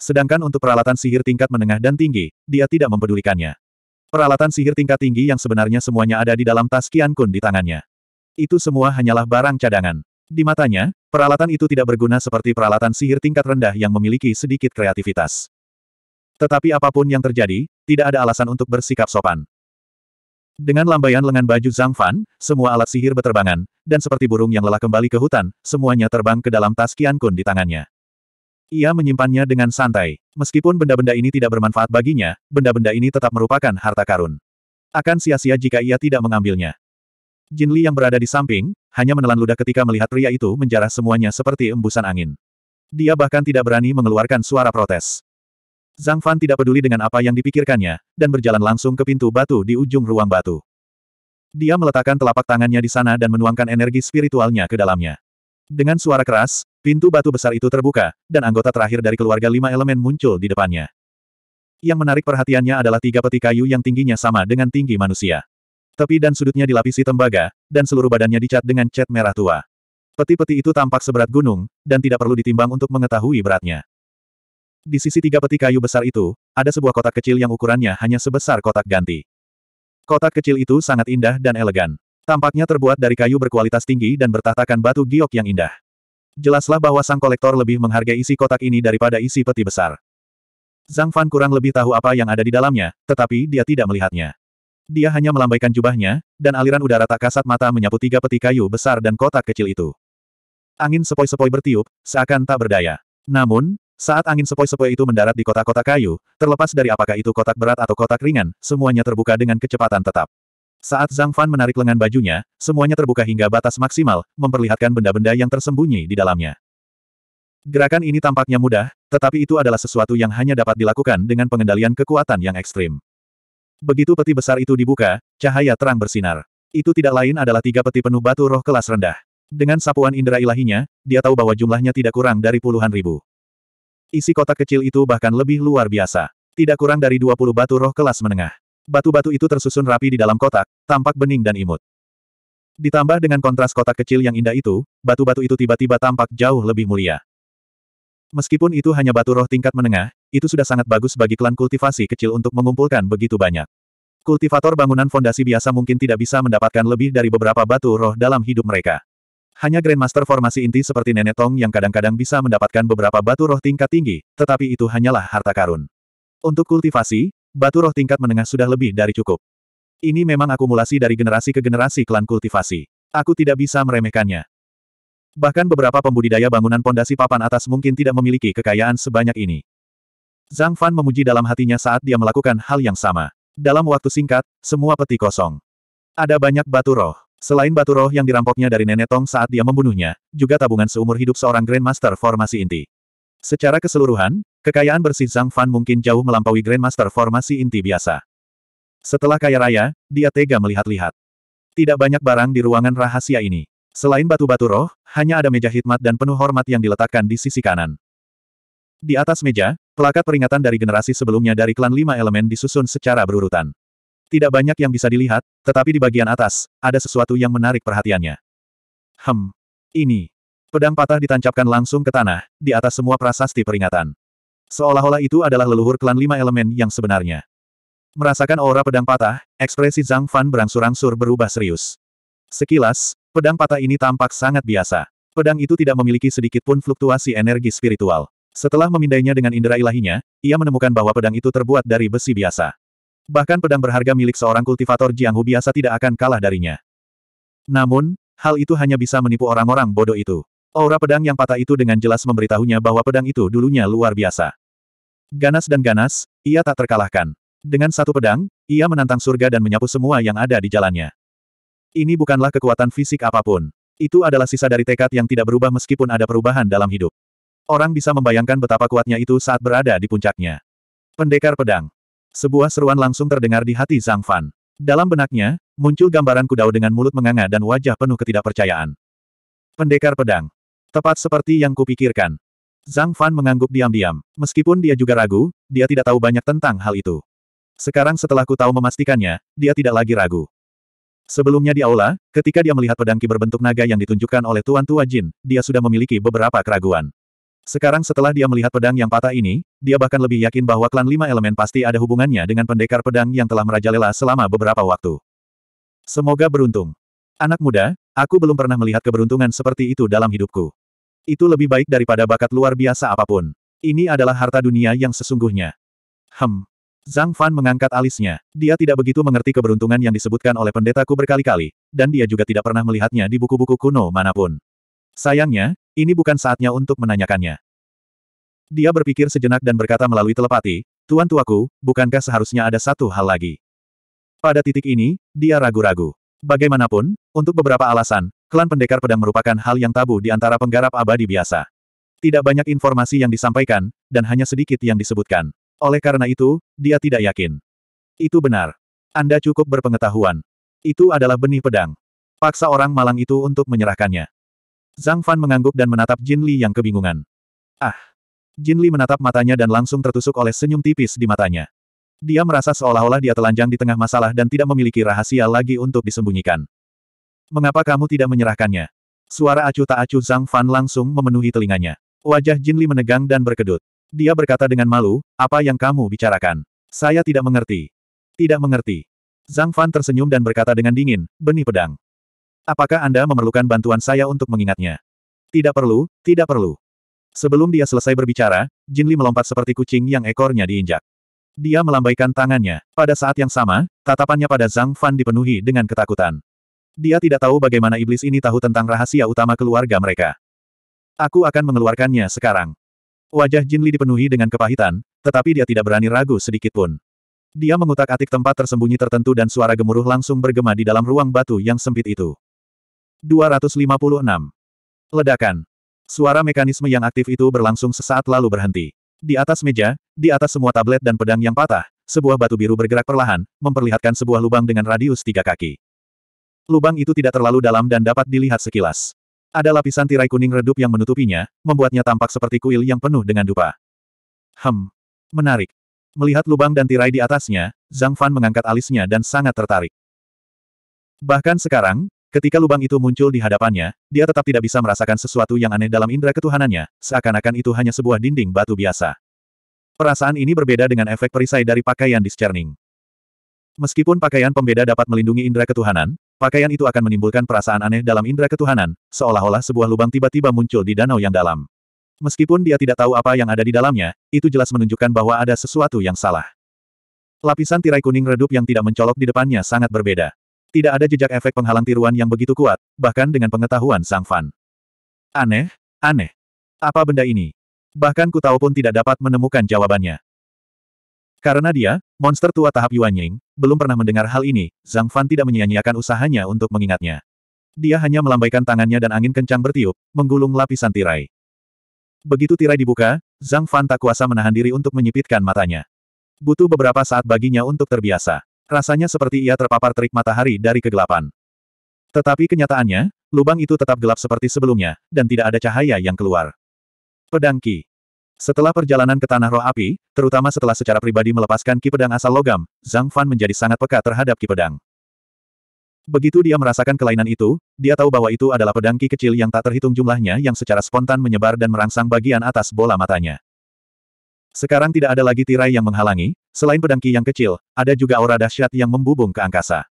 Sedangkan untuk peralatan sihir tingkat menengah dan tinggi, dia tidak mempedulikannya. Peralatan sihir tingkat tinggi yang sebenarnya semuanya ada di dalam tas Qian Kun di tangannya. Itu semua hanyalah barang cadangan. Di matanya, Peralatan itu tidak berguna seperti peralatan sihir tingkat rendah yang memiliki sedikit kreativitas. Tetapi apapun yang terjadi, tidak ada alasan untuk bersikap sopan. Dengan lambaian lengan baju Zhang Fan, semua alat sihir berterbangan, dan seperti burung yang lelah kembali ke hutan, semuanya terbang ke dalam tas Qian Kun di tangannya. Ia menyimpannya dengan santai. Meskipun benda-benda ini tidak bermanfaat baginya, benda-benda ini tetap merupakan harta karun. Akan sia-sia jika ia tidak mengambilnya. Jin Li yang berada di samping, hanya menelan ludah ketika melihat pria itu menjarah semuanya seperti embusan angin. Dia bahkan tidak berani mengeluarkan suara protes. Zhang Fan tidak peduli dengan apa yang dipikirkannya, dan berjalan langsung ke pintu batu di ujung ruang batu. Dia meletakkan telapak tangannya di sana dan menuangkan energi spiritualnya ke dalamnya. Dengan suara keras, pintu batu besar itu terbuka, dan anggota terakhir dari keluarga lima elemen muncul di depannya. Yang menarik perhatiannya adalah tiga peti kayu yang tingginya sama dengan tinggi manusia. Tepi dan sudutnya dilapisi tembaga, dan seluruh badannya dicat dengan cat merah tua. Peti-peti itu tampak seberat gunung, dan tidak perlu ditimbang untuk mengetahui beratnya. Di sisi tiga peti kayu besar itu, ada sebuah kotak kecil yang ukurannya hanya sebesar kotak ganti. Kotak kecil itu sangat indah dan elegan. Tampaknya terbuat dari kayu berkualitas tinggi dan bertahtakan batu giok yang indah. Jelaslah bahwa sang kolektor lebih menghargai isi kotak ini daripada isi peti besar. Zhang Fan kurang lebih tahu apa yang ada di dalamnya, tetapi dia tidak melihatnya. Dia hanya melambaikan jubahnya, dan aliran udara tak kasat mata menyapu tiga peti kayu besar dan kotak kecil itu. Angin sepoi-sepoi bertiup, seakan tak berdaya. Namun, saat angin sepoi-sepoi itu mendarat di kotak-kotak kayu, terlepas dari apakah itu kotak berat atau kotak ringan, semuanya terbuka dengan kecepatan tetap. Saat Zhang Fan menarik lengan bajunya, semuanya terbuka hingga batas maksimal, memperlihatkan benda-benda yang tersembunyi di dalamnya. Gerakan ini tampaknya mudah, tetapi itu adalah sesuatu yang hanya dapat dilakukan dengan pengendalian kekuatan yang ekstrim. Begitu peti besar itu dibuka, cahaya terang bersinar. Itu tidak lain adalah tiga peti penuh batu roh kelas rendah. Dengan sapuan indera ilahinya, dia tahu bahwa jumlahnya tidak kurang dari puluhan ribu. Isi kotak kecil itu bahkan lebih luar biasa. Tidak kurang dari 20 batu roh kelas menengah. Batu-batu itu tersusun rapi di dalam kotak, tampak bening dan imut. Ditambah dengan kontras kotak kecil yang indah itu, batu-batu itu tiba-tiba tampak jauh lebih mulia. Meskipun itu hanya batu roh tingkat menengah, itu sudah sangat bagus bagi klan kultivasi kecil untuk mengumpulkan begitu banyak. Kultivator bangunan fondasi biasa mungkin tidak bisa mendapatkan lebih dari beberapa batu roh dalam hidup mereka. Hanya Grandmaster formasi inti seperti Nenek Tong yang kadang-kadang bisa mendapatkan beberapa batu roh tingkat tinggi, tetapi itu hanyalah harta karun. Untuk kultivasi, batu roh tingkat menengah sudah lebih dari cukup. Ini memang akumulasi dari generasi ke generasi klan kultivasi. Aku tidak bisa meremehkannya. Bahkan beberapa pembudidaya bangunan pondasi papan atas mungkin tidak memiliki kekayaan sebanyak ini. Zhang Fan memuji dalam hatinya saat dia melakukan hal yang sama. Dalam waktu singkat, semua peti kosong. Ada banyak batu roh. Selain batu roh yang dirampoknya dari Nenek Tong saat dia membunuhnya, juga tabungan seumur hidup seorang Grandmaster formasi inti. Secara keseluruhan, kekayaan bersih Zhang Fan mungkin jauh melampaui Grandmaster formasi inti biasa. Setelah kaya raya, dia tega melihat-lihat. Tidak banyak barang di ruangan rahasia ini. Selain batu-batu roh, hanya ada meja hikmat dan penuh hormat yang diletakkan di sisi kanan. Di atas meja, pelakat peringatan dari generasi sebelumnya dari klan lima elemen disusun secara berurutan. Tidak banyak yang bisa dilihat, tetapi di bagian atas, ada sesuatu yang menarik perhatiannya. Hem. Ini. Pedang patah ditancapkan langsung ke tanah, di atas semua prasasti peringatan. Seolah-olah itu adalah leluhur klan lima elemen yang sebenarnya. Merasakan aura pedang patah, ekspresi Zhang Fan berangsur-angsur berubah serius. Sekilas, Pedang patah ini tampak sangat biasa. Pedang itu tidak memiliki sedikit pun fluktuasi energi spiritual. Setelah memindainya dengan indera ilahinya, ia menemukan bahwa pedang itu terbuat dari besi biasa. Bahkan pedang berharga milik seorang kultivator Jianghu biasa tidak akan kalah darinya. Namun, hal itu hanya bisa menipu orang-orang bodoh itu. Aura pedang yang patah itu dengan jelas memberitahunya bahwa pedang itu dulunya luar biasa. Ganas dan ganas, ia tak terkalahkan. Dengan satu pedang, ia menantang surga dan menyapu semua yang ada di jalannya. Ini bukanlah kekuatan fisik apapun. Itu adalah sisa dari tekad yang tidak berubah meskipun ada perubahan dalam hidup. Orang bisa membayangkan betapa kuatnya itu saat berada di puncaknya. Pendekar pedang. Sebuah seruan langsung terdengar di hati Zhang Fan. Dalam benaknya, muncul gambaran kudau dengan mulut menganga dan wajah penuh ketidakpercayaan. Pendekar pedang. Tepat seperti yang kupikirkan. Zhang Fan mengangguk diam-diam. Meskipun dia juga ragu, dia tidak tahu banyak tentang hal itu. Sekarang setelah ku tahu memastikannya, dia tidak lagi ragu. Sebelumnya di aula, ketika dia melihat pedang ki berbentuk naga yang ditunjukkan oleh Tuan Tua Jin, dia sudah memiliki beberapa keraguan. Sekarang setelah dia melihat pedang yang patah ini, dia bahkan lebih yakin bahwa klan lima elemen pasti ada hubungannya dengan pendekar pedang yang telah merajalela selama beberapa waktu. Semoga beruntung. Anak muda, aku belum pernah melihat keberuntungan seperti itu dalam hidupku. Itu lebih baik daripada bakat luar biasa apapun. Ini adalah harta dunia yang sesungguhnya. Hem, Zhang Fan mengangkat alisnya. Dia tidak begitu mengerti keberuntungan yang disebutkan oleh pendetaku berkali-kali, dan dia juga tidak pernah melihatnya di buku-buku kuno manapun. Sayangnya, ini bukan saatnya untuk menanyakannya. Dia berpikir sejenak dan berkata melalui telepati, Tuan tuaku, bukankah seharusnya ada satu hal lagi? Pada titik ini, dia ragu-ragu. Bagaimanapun, untuk beberapa alasan, klan pendekar pedang merupakan hal yang tabu di antara penggarap abadi biasa. Tidak banyak informasi yang disampaikan, dan hanya sedikit yang disebutkan. Oleh karena itu, dia tidak yakin. Itu benar. Anda cukup berpengetahuan. Itu adalah benih pedang. Paksa orang malang itu untuk menyerahkannya. Zhang Fan mengangguk dan menatap Jin Li yang kebingungan. Ah! Jin Li menatap matanya dan langsung tertusuk oleh senyum tipis di matanya. Dia merasa seolah-olah dia telanjang di tengah masalah dan tidak memiliki rahasia lagi untuk disembunyikan. Mengapa kamu tidak menyerahkannya? Suara acuh tak acuh Zhang Fan langsung memenuhi telinganya. Wajah Jin Li menegang dan berkedut. Dia berkata dengan malu, apa yang kamu bicarakan? Saya tidak mengerti. Tidak mengerti. Zhang Fan tersenyum dan berkata dengan dingin, benih pedang. Apakah Anda memerlukan bantuan saya untuk mengingatnya? Tidak perlu, tidak perlu. Sebelum dia selesai berbicara, Jin Li melompat seperti kucing yang ekornya diinjak. Dia melambaikan tangannya. Pada saat yang sama, tatapannya pada Zhang Fan dipenuhi dengan ketakutan. Dia tidak tahu bagaimana iblis ini tahu tentang rahasia utama keluarga mereka. Aku akan mengeluarkannya sekarang. Wajah Jin Li dipenuhi dengan kepahitan, tetapi dia tidak berani ragu sedikit pun. Dia mengutak-atik tempat tersembunyi tertentu dan suara gemuruh langsung bergema di dalam ruang batu yang sempit itu. 256. Ledakan. Suara mekanisme yang aktif itu berlangsung sesaat lalu berhenti. Di atas meja, di atas semua tablet dan pedang yang patah, sebuah batu biru bergerak perlahan, memperlihatkan sebuah lubang dengan radius tiga kaki. Lubang itu tidak terlalu dalam dan dapat dilihat sekilas. Ada lapisan tirai kuning redup yang menutupinya, membuatnya tampak seperti kuil yang penuh dengan dupa. Hem. Menarik. Melihat lubang dan tirai di atasnya, Zhang Fan mengangkat alisnya dan sangat tertarik. Bahkan sekarang, ketika lubang itu muncul di hadapannya, dia tetap tidak bisa merasakan sesuatu yang aneh dalam indera ketuhanannya, seakan-akan itu hanya sebuah dinding batu biasa. Perasaan ini berbeda dengan efek perisai dari pakaian discerning. Meskipun pakaian pembeda dapat melindungi indera ketuhanan, Pakaian itu akan menimbulkan perasaan aneh dalam indera ketuhanan, seolah-olah sebuah lubang tiba-tiba muncul di danau yang dalam. Meskipun dia tidak tahu apa yang ada di dalamnya, itu jelas menunjukkan bahwa ada sesuatu yang salah. Lapisan tirai kuning redup yang tidak mencolok di depannya sangat berbeda. Tidak ada jejak efek penghalang tiruan yang begitu kuat, bahkan dengan pengetahuan Sang Fan. Aneh? Aneh. Apa benda ini? Bahkan ku tahu pun tidak dapat menemukan jawabannya. Karena dia, monster tua tahap yuanying, belum pernah mendengar hal ini, Zhang Fan tidak menyia-nyiakan usahanya untuk mengingatnya. Dia hanya melambaikan tangannya dan angin kencang bertiup, menggulung lapisan tirai. Begitu tirai dibuka, Zhang Fan tak kuasa menahan diri untuk menyipitkan matanya. Butuh beberapa saat baginya untuk terbiasa. Rasanya seperti ia terpapar terik matahari dari kegelapan. Tetapi kenyataannya, lubang itu tetap gelap seperti sebelumnya, dan tidak ada cahaya yang keluar. Pedang Ki setelah perjalanan ke Tanah Roh Api, terutama setelah secara pribadi melepaskan Ki Pedang asal logam, Zhang Fan menjadi sangat peka terhadap Ki Pedang. Begitu dia merasakan kelainan itu, dia tahu bahwa itu adalah pedang Ki kecil yang tak terhitung jumlahnya yang secara spontan menyebar dan merangsang bagian atas bola matanya. Sekarang tidak ada lagi tirai yang menghalangi, selain pedang Ki yang kecil, ada juga aura dahsyat yang membubung ke angkasa.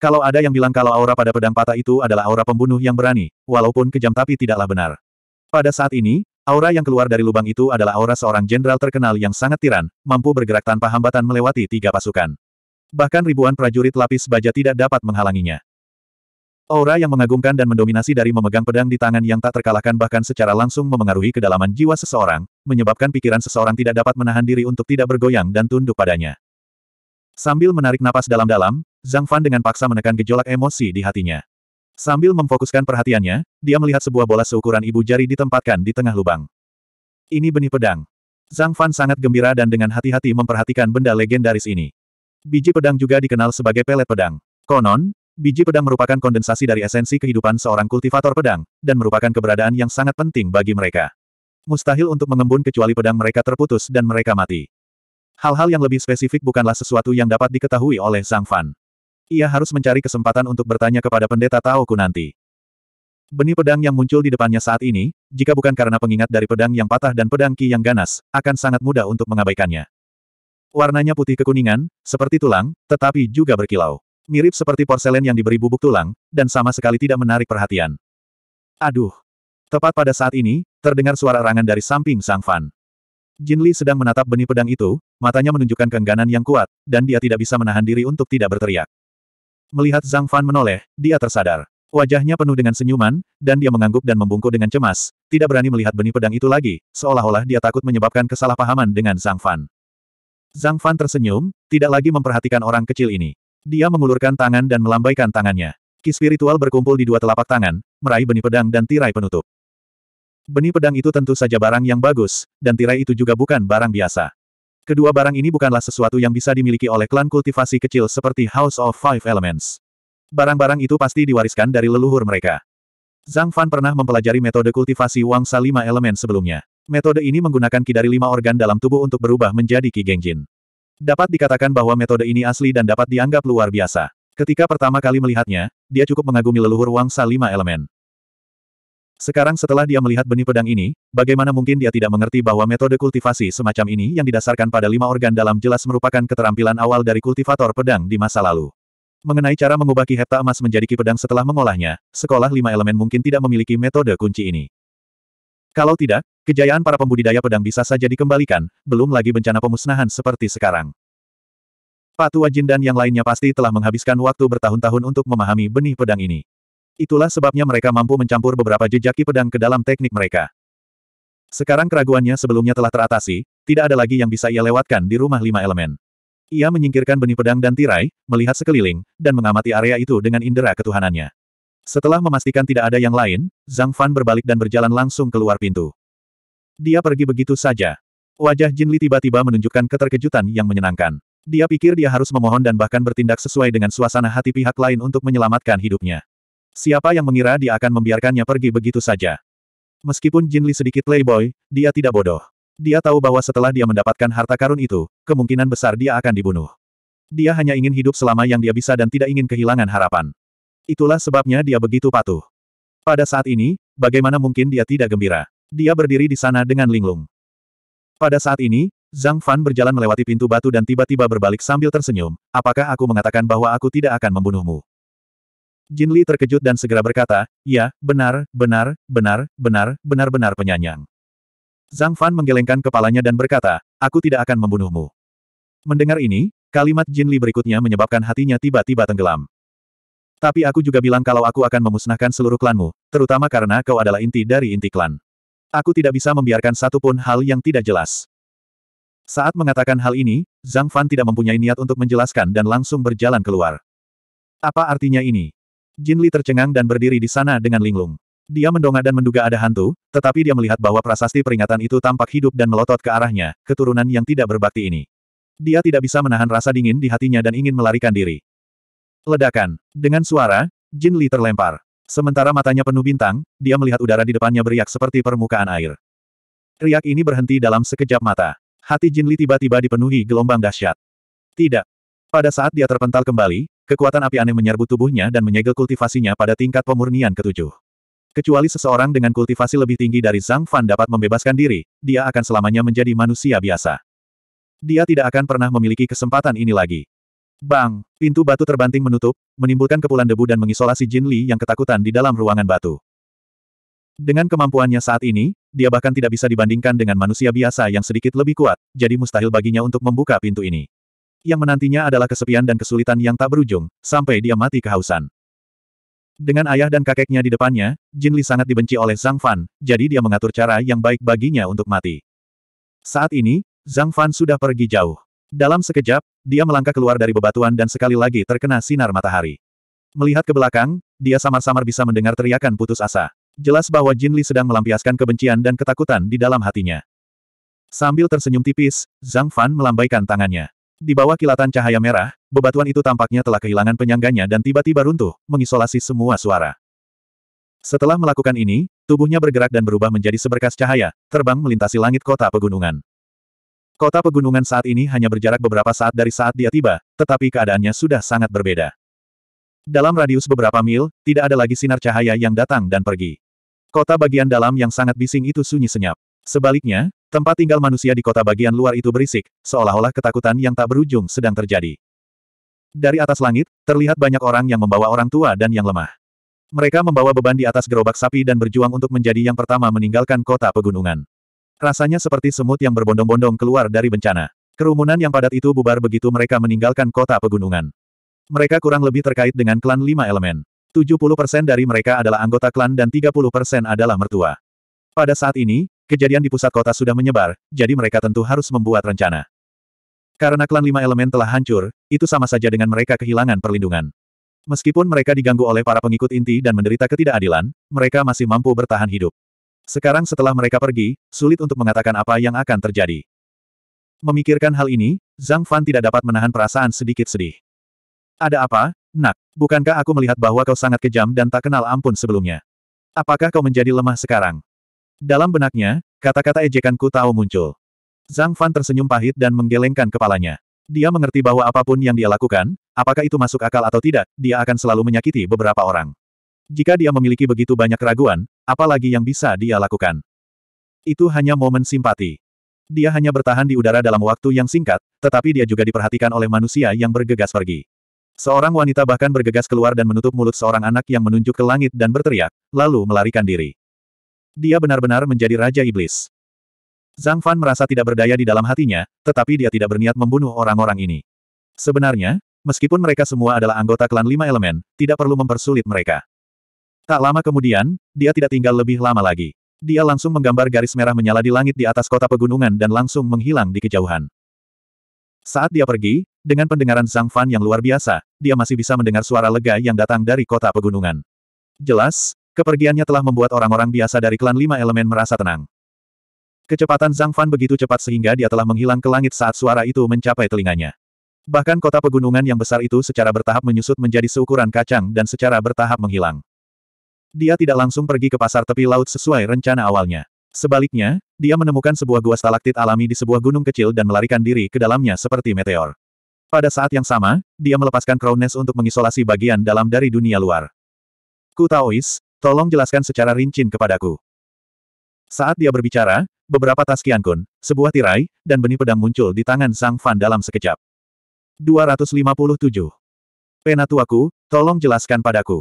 Kalau ada yang bilang kalau aura pada pedang patah itu adalah aura pembunuh yang berani, walaupun kejam tapi tidaklah benar. Pada saat ini, Aura yang keluar dari lubang itu adalah aura seorang jenderal terkenal yang sangat tiran, mampu bergerak tanpa hambatan melewati tiga pasukan. Bahkan ribuan prajurit lapis baja tidak dapat menghalanginya. Aura yang mengagumkan dan mendominasi dari memegang pedang di tangan yang tak terkalahkan bahkan secara langsung memengaruhi kedalaman jiwa seseorang, menyebabkan pikiran seseorang tidak dapat menahan diri untuk tidak bergoyang dan tunduk padanya. Sambil menarik napas dalam-dalam, Zhang Fan dengan paksa menekan gejolak emosi di hatinya. Sambil memfokuskan perhatiannya, dia melihat sebuah bola seukuran ibu jari ditempatkan di tengah lubang. Ini benih pedang. Zhang Fan sangat gembira dan dengan hati-hati memperhatikan benda legendaris ini. Biji pedang juga dikenal sebagai pelet pedang. Konon, biji pedang merupakan kondensasi dari esensi kehidupan seorang kultivator pedang, dan merupakan keberadaan yang sangat penting bagi mereka. Mustahil untuk mengembun kecuali pedang mereka terputus dan mereka mati. Hal-hal yang lebih spesifik bukanlah sesuatu yang dapat diketahui oleh Zhang Fan. Ia harus mencari kesempatan untuk bertanya kepada pendeta Taoku nanti. Benih pedang yang muncul di depannya saat ini, jika bukan karena pengingat dari pedang yang patah dan pedang ki yang ganas, akan sangat mudah untuk mengabaikannya. Warnanya putih kekuningan, seperti tulang, tetapi juga berkilau. Mirip seperti porselen yang diberi bubuk tulang, dan sama sekali tidak menarik perhatian. Aduh, Tepat pada saat ini, terdengar suara rangan dari samping Sang Fan. Jin Li sedang menatap benih pedang itu, matanya menunjukkan keengganan yang kuat, dan dia tidak bisa menahan diri untuk tidak berteriak. Melihat Zhang Fan menoleh, dia tersadar. Wajahnya penuh dengan senyuman, dan dia mengangguk dan membungkuk dengan cemas, tidak berani melihat benih pedang itu lagi, seolah-olah dia takut menyebabkan kesalahpahaman dengan Zhang Fan. Zhang Fan tersenyum, tidak lagi memperhatikan orang kecil ini. Dia mengulurkan tangan dan melambaikan tangannya. Ki spiritual berkumpul di dua telapak tangan, meraih benih pedang dan tirai penutup. Benih pedang itu tentu saja barang yang bagus, dan tirai itu juga bukan barang biasa. Kedua barang ini bukanlah sesuatu yang bisa dimiliki oleh klan kultivasi kecil seperti House of Five Elements. Barang-barang itu pasti diwariskan dari leluhur mereka. Zhang Fan pernah mempelajari metode kultivasi wangsa lima elemen sebelumnya. Metode ini menggunakan ki dari lima organ dalam tubuh untuk berubah menjadi ki gengjin. Dapat dikatakan bahwa metode ini asli dan dapat dianggap luar biasa. Ketika pertama kali melihatnya, dia cukup mengagumi leluhur wangsa lima elemen. Sekarang setelah dia melihat benih pedang ini, bagaimana mungkin dia tidak mengerti bahwa metode kultivasi semacam ini yang didasarkan pada lima organ dalam jelas merupakan keterampilan awal dari kultivator pedang di masa lalu. Mengenai cara mengubah ki hepta emas menjadi ki pedang setelah mengolahnya, sekolah lima elemen mungkin tidak memiliki metode kunci ini. Kalau tidak, kejayaan para pembudidaya pedang bisa saja dikembalikan, belum lagi bencana pemusnahan seperti sekarang. Pak Tua Jin dan yang lainnya pasti telah menghabiskan waktu bertahun-tahun untuk memahami benih pedang ini. Itulah sebabnya mereka mampu mencampur beberapa jejaki pedang ke dalam teknik mereka. Sekarang keraguannya sebelumnya telah teratasi, tidak ada lagi yang bisa ia lewatkan di rumah lima elemen. Ia menyingkirkan benih pedang dan tirai, melihat sekeliling, dan mengamati area itu dengan indera ketuhanannya. Setelah memastikan tidak ada yang lain, Zhang Fan berbalik dan berjalan langsung keluar pintu. Dia pergi begitu saja. Wajah Jin Li tiba-tiba menunjukkan keterkejutan yang menyenangkan. Dia pikir dia harus memohon dan bahkan bertindak sesuai dengan suasana hati pihak lain untuk menyelamatkan hidupnya. Siapa yang mengira dia akan membiarkannya pergi begitu saja? Meskipun Jin Li sedikit playboy, dia tidak bodoh. Dia tahu bahwa setelah dia mendapatkan harta karun itu, kemungkinan besar dia akan dibunuh. Dia hanya ingin hidup selama yang dia bisa dan tidak ingin kehilangan harapan. Itulah sebabnya dia begitu patuh. Pada saat ini, bagaimana mungkin dia tidak gembira? Dia berdiri di sana dengan linglung. Pada saat ini, Zhang Fan berjalan melewati pintu batu dan tiba-tiba berbalik sambil tersenyum, apakah aku mengatakan bahwa aku tidak akan membunuhmu? Jin Li terkejut dan segera berkata, ya, benar, benar, benar, benar, benar-benar penyanyang. Zhang Fan menggelengkan kepalanya dan berkata, aku tidak akan membunuhmu. Mendengar ini, kalimat Jin Li berikutnya menyebabkan hatinya tiba-tiba tenggelam. Tapi aku juga bilang kalau aku akan memusnahkan seluruh klanmu, terutama karena kau adalah inti dari inti klan. Aku tidak bisa membiarkan satupun hal yang tidak jelas. Saat mengatakan hal ini, Zhang Fan tidak mempunyai niat untuk menjelaskan dan langsung berjalan keluar. Apa artinya ini? Jin Li tercengang dan berdiri di sana dengan linglung. Dia mendongak dan menduga ada hantu, tetapi dia melihat bahwa prasasti peringatan itu tampak hidup dan melotot ke arahnya, keturunan yang tidak berbakti ini. Dia tidak bisa menahan rasa dingin di hatinya dan ingin melarikan diri. Ledakan. Dengan suara, Jin Li terlempar. Sementara matanya penuh bintang, dia melihat udara di depannya beriak seperti permukaan air. Riak ini berhenti dalam sekejap mata. Hati Jin Li tiba-tiba dipenuhi gelombang dahsyat. Tidak. Pada saat dia terpental kembali, Kekuatan api aneh menyerbu tubuhnya dan menyegel kultivasinya pada tingkat pemurnian ketujuh. Kecuali seseorang dengan kultivasi lebih tinggi dari Zhang Fan dapat membebaskan diri, dia akan selamanya menjadi manusia biasa. Dia tidak akan pernah memiliki kesempatan ini lagi. Bang! Pintu batu terbanting menutup, menimbulkan kepulan debu dan mengisolasi Jin Li yang ketakutan di dalam ruangan batu. Dengan kemampuannya saat ini, dia bahkan tidak bisa dibandingkan dengan manusia biasa yang sedikit lebih kuat, jadi mustahil baginya untuk membuka pintu ini. Yang menantinya adalah kesepian dan kesulitan yang tak berujung, sampai dia mati kehausan. Dengan ayah dan kakeknya di depannya, Jin Li sangat dibenci oleh Zhang Fan, jadi dia mengatur cara yang baik baginya untuk mati. Saat ini, Zhang Fan sudah pergi jauh. Dalam sekejap, dia melangkah keluar dari bebatuan dan sekali lagi terkena sinar matahari. Melihat ke belakang, dia samar-samar bisa mendengar teriakan putus asa. Jelas bahwa Jin Li sedang melampiaskan kebencian dan ketakutan di dalam hatinya. Sambil tersenyum tipis, Zhang Fan melambaikan tangannya. Di bawah kilatan cahaya merah, bebatuan itu tampaknya telah kehilangan penyangganya dan tiba-tiba runtuh, mengisolasi semua suara. Setelah melakukan ini, tubuhnya bergerak dan berubah menjadi seberkas cahaya, terbang melintasi langit kota pegunungan. Kota pegunungan saat ini hanya berjarak beberapa saat dari saat dia tiba, tetapi keadaannya sudah sangat berbeda. Dalam radius beberapa mil, tidak ada lagi sinar cahaya yang datang dan pergi. Kota bagian dalam yang sangat bising itu sunyi senyap. Sebaliknya, Tempat tinggal manusia di kota bagian luar itu berisik, seolah-olah ketakutan yang tak berujung sedang terjadi. Dari atas langit, terlihat banyak orang yang membawa orang tua dan yang lemah. Mereka membawa beban di atas gerobak sapi dan berjuang untuk menjadi yang pertama meninggalkan kota pegunungan. Rasanya seperti semut yang berbondong-bondong keluar dari bencana. Kerumunan yang padat itu bubar begitu mereka meninggalkan kota pegunungan. Mereka kurang lebih terkait dengan klan lima elemen. 70% dari mereka adalah anggota klan dan 30% adalah mertua. Pada saat ini, Kejadian di pusat kota sudah menyebar, jadi mereka tentu harus membuat rencana. Karena klan lima elemen telah hancur, itu sama saja dengan mereka kehilangan perlindungan. Meskipun mereka diganggu oleh para pengikut inti dan menderita ketidakadilan, mereka masih mampu bertahan hidup. Sekarang setelah mereka pergi, sulit untuk mengatakan apa yang akan terjadi. Memikirkan hal ini, Zhang Fan tidak dapat menahan perasaan sedikit sedih. Ada apa, nak? Bukankah aku melihat bahwa kau sangat kejam dan tak kenal ampun sebelumnya? Apakah kau menjadi lemah sekarang? Dalam benaknya, kata-kata ejekanku tahu muncul. Zhang Fan tersenyum pahit dan menggelengkan kepalanya. Dia mengerti bahwa apapun yang dia lakukan, apakah itu masuk akal atau tidak, dia akan selalu menyakiti beberapa orang. Jika dia memiliki begitu banyak keraguan, apalagi yang bisa dia lakukan. Itu hanya momen simpati. Dia hanya bertahan di udara dalam waktu yang singkat, tetapi dia juga diperhatikan oleh manusia yang bergegas pergi. Seorang wanita bahkan bergegas keluar dan menutup mulut seorang anak yang menunjuk ke langit dan berteriak, lalu melarikan diri. Dia benar-benar menjadi Raja Iblis. Zhang Fan merasa tidak berdaya di dalam hatinya, tetapi dia tidak berniat membunuh orang-orang ini. Sebenarnya, meskipun mereka semua adalah anggota klan lima elemen, tidak perlu mempersulit mereka. Tak lama kemudian, dia tidak tinggal lebih lama lagi. Dia langsung menggambar garis merah menyala di langit di atas kota pegunungan dan langsung menghilang di kejauhan. Saat dia pergi, dengan pendengaran Zhang Fan yang luar biasa, dia masih bisa mendengar suara lega yang datang dari kota pegunungan. Jelas, Kepergiannya telah membuat orang-orang biasa dari klan lima elemen merasa tenang. Kecepatan Zhang Fan begitu cepat sehingga dia telah menghilang ke langit saat suara itu mencapai telinganya. Bahkan kota pegunungan yang besar itu secara bertahap menyusut menjadi seukuran kacang dan secara bertahap menghilang. Dia tidak langsung pergi ke pasar tepi laut sesuai rencana awalnya. Sebaliknya, dia menemukan sebuah gua stalaktit alami di sebuah gunung kecil dan melarikan diri ke dalamnya seperti meteor. Pada saat yang sama, dia melepaskan crownes untuk mengisolasi bagian dalam dari dunia luar. Ku Taois, Tolong jelaskan secara rincin kepadaku. Saat dia berbicara, beberapa tas kiankun, sebuah tirai, dan benih pedang muncul di tangan Sang Fan dalam sekejap. 257. Penatuaku, tolong jelaskan padaku.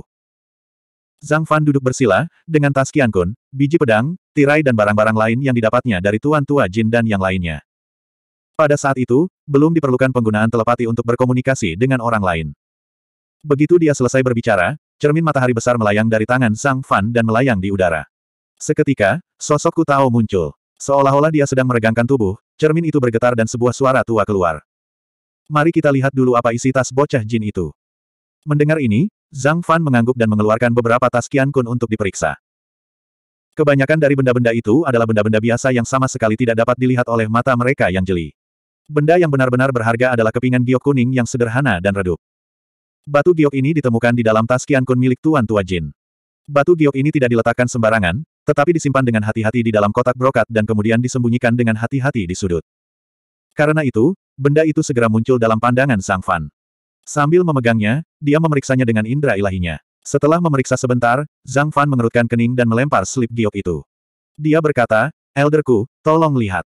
Zhang Fan duduk bersila, dengan tas kiankun, biji pedang, tirai dan barang-barang lain yang didapatnya dari Tuan Tua Jin dan yang lainnya. Pada saat itu, belum diperlukan penggunaan telepati untuk berkomunikasi dengan orang lain. Begitu dia selesai berbicara, Cermin matahari besar melayang dari tangan Zhang Fan dan melayang di udara. Seketika, sosok Ku Tao muncul. Seolah-olah dia sedang meregangkan tubuh, cermin itu bergetar dan sebuah suara tua keluar. Mari kita lihat dulu apa isi tas bocah jin itu. Mendengar ini, Zhang Fan mengangguk dan mengeluarkan beberapa tas Qian Kun untuk diperiksa. Kebanyakan dari benda-benda itu adalah benda-benda biasa yang sama sekali tidak dapat dilihat oleh mata mereka yang jeli. Benda yang benar-benar berharga adalah kepingan giok kuning yang sederhana dan redup. Batu giok ini ditemukan di dalam tas kian Kun milik Tuan Tua Jin. Batu giok ini tidak diletakkan sembarangan, tetapi disimpan dengan hati-hati di dalam kotak brokat dan kemudian disembunyikan dengan hati-hati di sudut. Karena itu, benda itu segera muncul dalam pandangan Sang Fan. Sambil memegangnya, dia memeriksanya dengan indera ilahinya. Setelah memeriksa sebentar, Zhang Fan mengerutkan kening dan melempar slip giok itu. Dia berkata, Elderku, tolong lihat.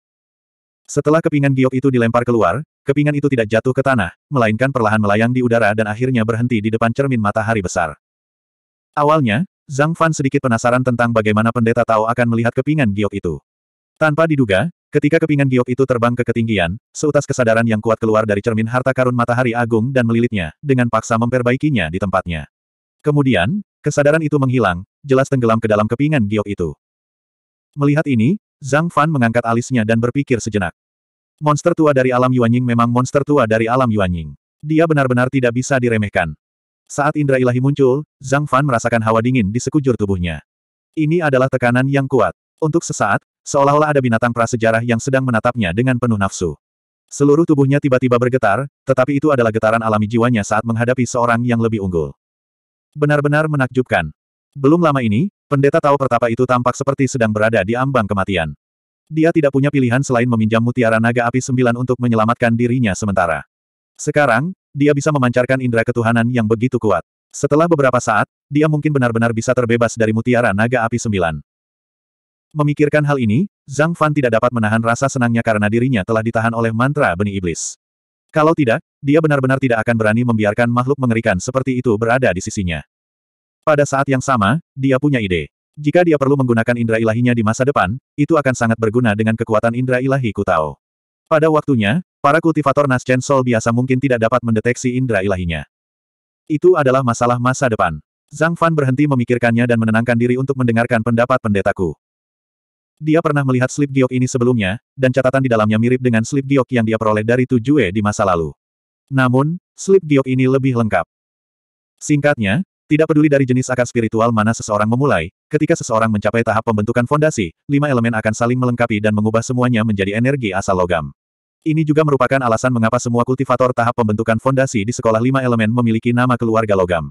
Setelah kepingan giok itu dilempar keluar, Kepingan itu tidak jatuh ke tanah, melainkan perlahan melayang di udara dan akhirnya berhenti di depan cermin matahari besar. Awalnya, Zhang Fan sedikit penasaran tentang bagaimana pendeta Tao akan melihat kepingan giok itu. Tanpa diduga, ketika kepingan giok itu terbang ke ketinggian, seutas kesadaran yang kuat keluar dari cermin harta karun matahari agung dan melilitnya, dengan paksa memperbaikinya di tempatnya. Kemudian, kesadaran itu menghilang, jelas tenggelam ke dalam kepingan giok itu. Melihat ini, Zhang Fan mengangkat alisnya dan berpikir sejenak. Monster tua dari alam Yuanying memang monster tua dari alam Yuanying. Dia benar-benar tidak bisa diremehkan. Saat indra ilahi muncul, Zhang Fan merasakan hawa dingin di sekujur tubuhnya. Ini adalah tekanan yang kuat. Untuk sesaat, seolah-olah ada binatang prasejarah yang sedang menatapnya dengan penuh nafsu. Seluruh tubuhnya tiba-tiba bergetar, tetapi itu adalah getaran alami jiwanya saat menghadapi seorang yang lebih unggul. Benar-benar menakjubkan. Belum lama ini, pendeta tahu pertapa itu tampak seperti sedang berada di ambang kematian. Dia tidak punya pilihan selain meminjam mutiara naga api sembilan untuk menyelamatkan dirinya sementara. Sekarang, dia bisa memancarkan indera ketuhanan yang begitu kuat. Setelah beberapa saat, dia mungkin benar-benar bisa terbebas dari mutiara naga api sembilan. Memikirkan hal ini, Zhang Fan tidak dapat menahan rasa senangnya karena dirinya telah ditahan oleh mantra benih iblis. Kalau tidak, dia benar-benar tidak akan berani membiarkan makhluk mengerikan seperti itu berada di sisinya. Pada saat yang sama, dia punya ide. Jika dia perlu menggunakan indera ilahinya di masa depan, itu akan sangat berguna dengan kekuatan indera ilahi Kutao. Pada waktunya, para kultivator Nascent sol biasa mungkin tidak dapat mendeteksi indera ilahinya. Itu adalah masalah masa depan. Zhang Fan berhenti memikirkannya dan menenangkan diri untuk mendengarkan pendapat pendetaku. Dia pernah melihat slip giok ini sebelumnya, dan catatan di dalamnya mirip dengan slip giok yang dia peroleh dari Tujue di masa lalu. Namun, slip giok ini lebih lengkap. Singkatnya, tidak peduli dari jenis akar spiritual mana seseorang memulai, Ketika seseorang mencapai tahap pembentukan fondasi, lima elemen akan saling melengkapi dan mengubah semuanya menjadi energi asal logam. Ini juga merupakan alasan mengapa semua kultivator tahap pembentukan fondasi di sekolah lima elemen memiliki nama keluarga logam.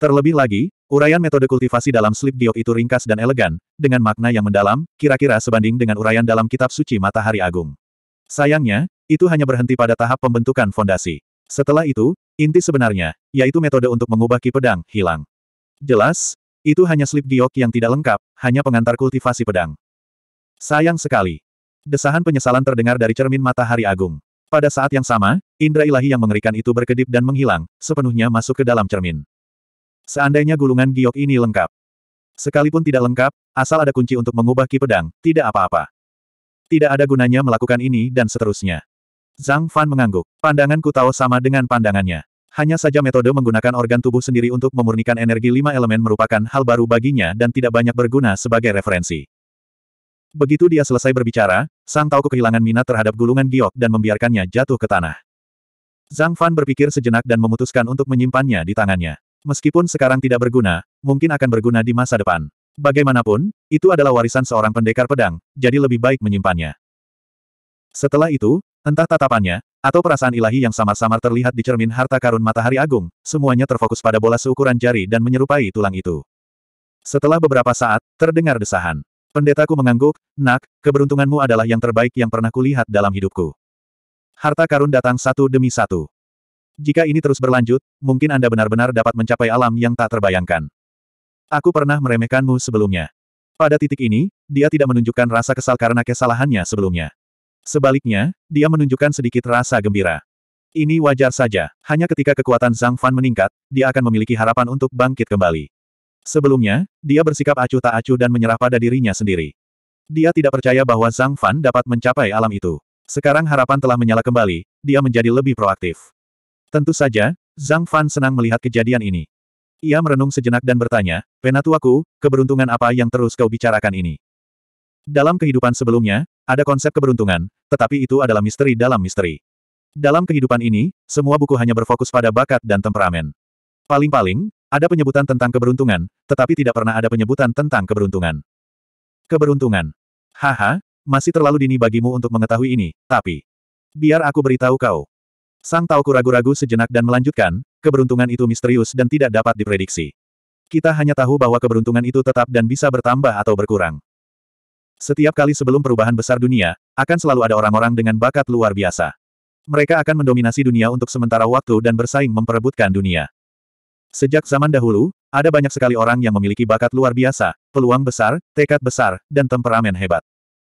Terlebih lagi, uraian metode kultivasi dalam slip giok itu ringkas dan elegan, dengan makna yang mendalam, kira-kira sebanding dengan uraian dalam kitab suci Matahari Agung. Sayangnya, itu hanya berhenti pada tahap pembentukan fondasi. Setelah itu, inti sebenarnya, yaitu metode untuk mengubah ki pedang, hilang. Jelas, itu hanya slip giok yang tidak lengkap, hanya pengantar kultivasi pedang. Sayang sekali. Desahan penyesalan terdengar dari cermin matahari agung. Pada saat yang sama, indra ilahi yang mengerikan itu berkedip dan menghilang, sepenuhnya masuk ke dalam cermin. Seandainya gulungan giok ini lengkap. Sekalipun tidak lengkap, asal ada kunci untuk mengubah ki pedang, tidak apa-apa. Tidak ada gunanya melakukan ini dan seterusnya. Zhang Fan mengangguk. Pandanganku tahu sama dengan pandangannya. Hanya saja metode menggunakan organ tubuh sendiri untuk memurnikan energi lima elemen merupakan hal baru baginya dan tidak banyak berguna sebagai referensi. Begitu dia selesai berbicara, Sang Tauku kehilangan minat terhadap gulungan giok dan membiarkannya jatuh ke tanah. Zhang Fan berpikir sejenak dan memutuskan untuk menyimpannya di tangannya. Meskipun sekarang tidak berguna, mungkin akan berguna di masa depan. Bagaimanapun, itu adalah warisan seorang pendekar pedang, jadi lebih baik menyimpannya. Setelah itu, Entah tatapannya, atau perasaan ilahi yang samar-samar terlihat di cermin harta karun matahari agung, semuanya terfokus pada bola seukuran jari dan menyerupai tulang itu. Setelah beberapa saat, terdengar desahan. Pendetaku mengangguk, nak, keberuntunganmu adalah yang terbaik yang pernah kulihat dalam hidupku. Harta karun datang satu demi satu. Jika ini terus berlanjut, mungkin Anda benar-benar dapat mencapai alam yang tak terbayangkan. Aku pernah meremehkanmu sebelumnya. Pada titik ini, dia tidak menunjukkan rasa kesal karena kesalahannya sebelumnya. Sebaliknya, dia menunjukkan sedikit rasa gembira. Ini wajar saja, hanya ketika kekuatan Zhang Fan meningkat, dia akan memiliki harapan untuk bangkit kembali. Sebelumnya, dia bersikap acuh tak acuh dan menyerah pada dirinya sendiri. Dia tidak percaya bahwa Zhang Fan dapat mencapai alam itu. Sekarang harapan telah menyala kembali, dia menjadi lebih proaktif. Tentu saja, Zhang Fan senang melihat kejadian ini. Ia merenung sejenak dan bertanya, Penatuaku, keberuntungan apa yang terus kau bicarakan ini? Dalam kehidupan sebelumnya, ada konsep keberuntungan, tetapi itu adalah misteri dalam misteri. Dalam kehidupan ini, semua buku hanya berfokus pada bakat dan temperamen. Paling-paling, ada penyebutan tentang keberuntungan, tetapi tidak pernah ada penyebutan tentang keberuntungan. Keberuntungan. Haha, masih terlalu dini bagimu untuk mengetahui ini, tapi... Biar aku beritahu kau. Sang Taoku ragu-ragu sejenak dan melanjutkan, keberuntungan itu misterius dan tidak dapat diprediksi. Kita hanya tahu bahwa keberuntungan itu tetap dan bisa bertambah atau berkurang. Setiap kali sebelum perubahan besar dunia, akan selalu ada orang-orang dengan bakat luar biasa. Mereka akan mendominasi dunia untuk sementara waktu dan bersaing memperebutkan dunia. Sejak zaman dahulu, ada banyak sekali orang yang memiliki bakat luar biasa, peluang besar, tekad besar, dan temperamen hebat.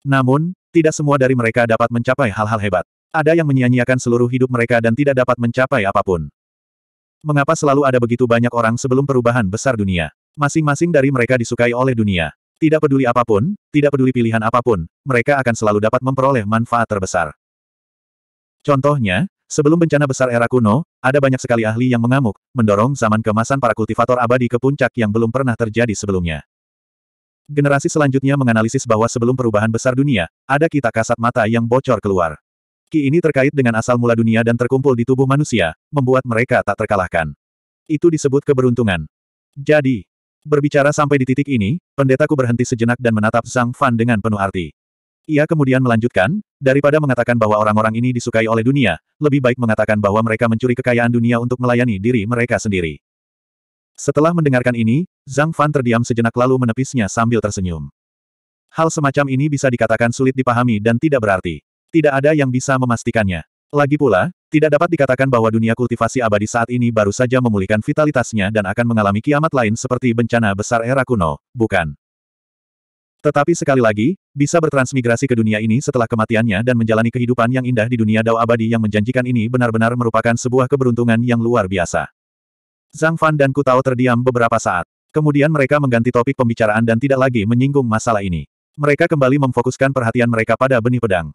Namun, tidak semua dari mereka dapat mencapai hal-hal hebat. Ada yang menyia-nyiakan seluruh hidup mereka dan tidak dapat mencapai apapun. Mengapa selalu ada begitu banyak orang sebelum perubahan besar dunia? Masing-masing dari mereka disukai oleh dunia. Tidak peduli apapun, tidak peduli pilihan apapun, mereka akan selalu dapat memperoleh manfaat terbesar. Contohnya, sebelum bencana besar era kuno, ada banyak sekali ahli yang mengamuk, mendorong zaman kemasan para kultivator abadi ke puncak yang belum pernah terjadi sebelumnya. Generasi selanjutnya menganalisis bahwa sebelum perubahan besar dunia, ada kita kasat mata yang bocor keluar. Ki ini terkait dengan asal mula dunia dan terkumpul di tubuh manusia, membuat mereka tak terkalahkan. Itu disebut keberuntungan. Jadi, Berbicara sampai di titik ini, pendetaku berhenti sejenak dan menatap Zhang Fan dengan penuh arti. Ia kemudian melanjutkan, daripada mengatakan bahwa orang-orang ini disukai oleh dunia, lebih baik mengatakan bahwa mereka mencuri kekayaan dunia untuk melayani diri mereka sendiri. Setelah mendengarkan ini, Zhang Fan terdiam sejenak lalu menepisnya sambil tersenyum. Hal semacam ini bisa dikatakan sulit dipahami dan tidak berarti. Tidak ada yang bisa memastikannya. Lagi pula, tidak dapat dikatakan bahwa dunia kultivasi abadi saat ini baru saja memulihkan vitalitasnya dan akan mengalami kiamat lain seperti bencana besar era kuno, bukan? Tetapi sekali lagi, bisa bertransmigrasi ke dunia ini setelah kematiannya dan menjalani kehidupan yang indah di dunia dao abadi yang menjanjikan ini benar-benar merupakan sebuah keberuntungan yang luar biasa. Zhang Fan dan Kutao terdiam beberapa saat. Kemudian mereka mengganti topik pembicaraan dan tidak lagi menyinggung masalah ini. Mereka kembali memfokuskan perhatian mereka pada benih pedang.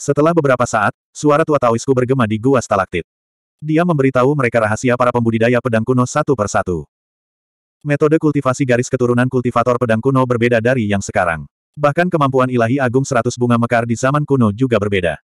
Setelah beberapa saat, suara tua Taoisku bergema di gua stalaktit. Dia memberitahu mereka rahasia para pembudidaya pedang kuno satu persatu. Metode kultivasi garis keturunan kultivator pedang kuno berbeda dari yang sekarang. Bahkan kemampuan ilahi agung seratus bunga mekar di zaman kuno juga berbeda.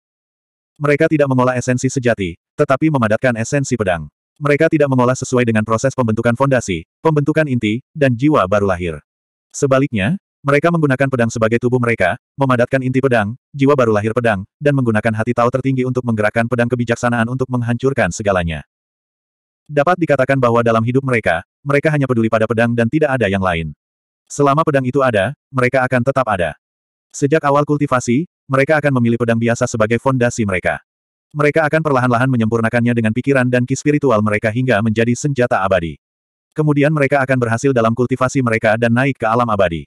Mereka tidak mengolah esensi sejati, tetapi memadatkan esensi pedang. Mereka tidak mengolah sesuai dengan proses pembentukan fondasi, pembentukan inti, dan jiwa baru lahir. Sebaliknya, mereka menggunakan pedang sebagai tubuh mereka, memadatkan inti pedang, jiwa baru lahir pedang, dan menggunakan hati tahu tertinggi untuk menggerakkan pedang kebijaksanaan untuk menghancurkan segalanya. Dapat dikatakan bahwa dalam hidup mereka, mereka hanya peduli pada pedang dan tidak ada yang lain. Selama pedang itu ada, mereka akan tetap ada. Sejak awal kultivasi, mereka akan memilih pedang biasa sebagai fondasi mereka. Mereka akan perlahan-lahan menyempurnakannya dengan pikiran dan ki spiritual mereka hingga menjadi senjata abadi. Kemudian mereka akan berhasil dalam kultivasi mereka dan naik ke alam abadi.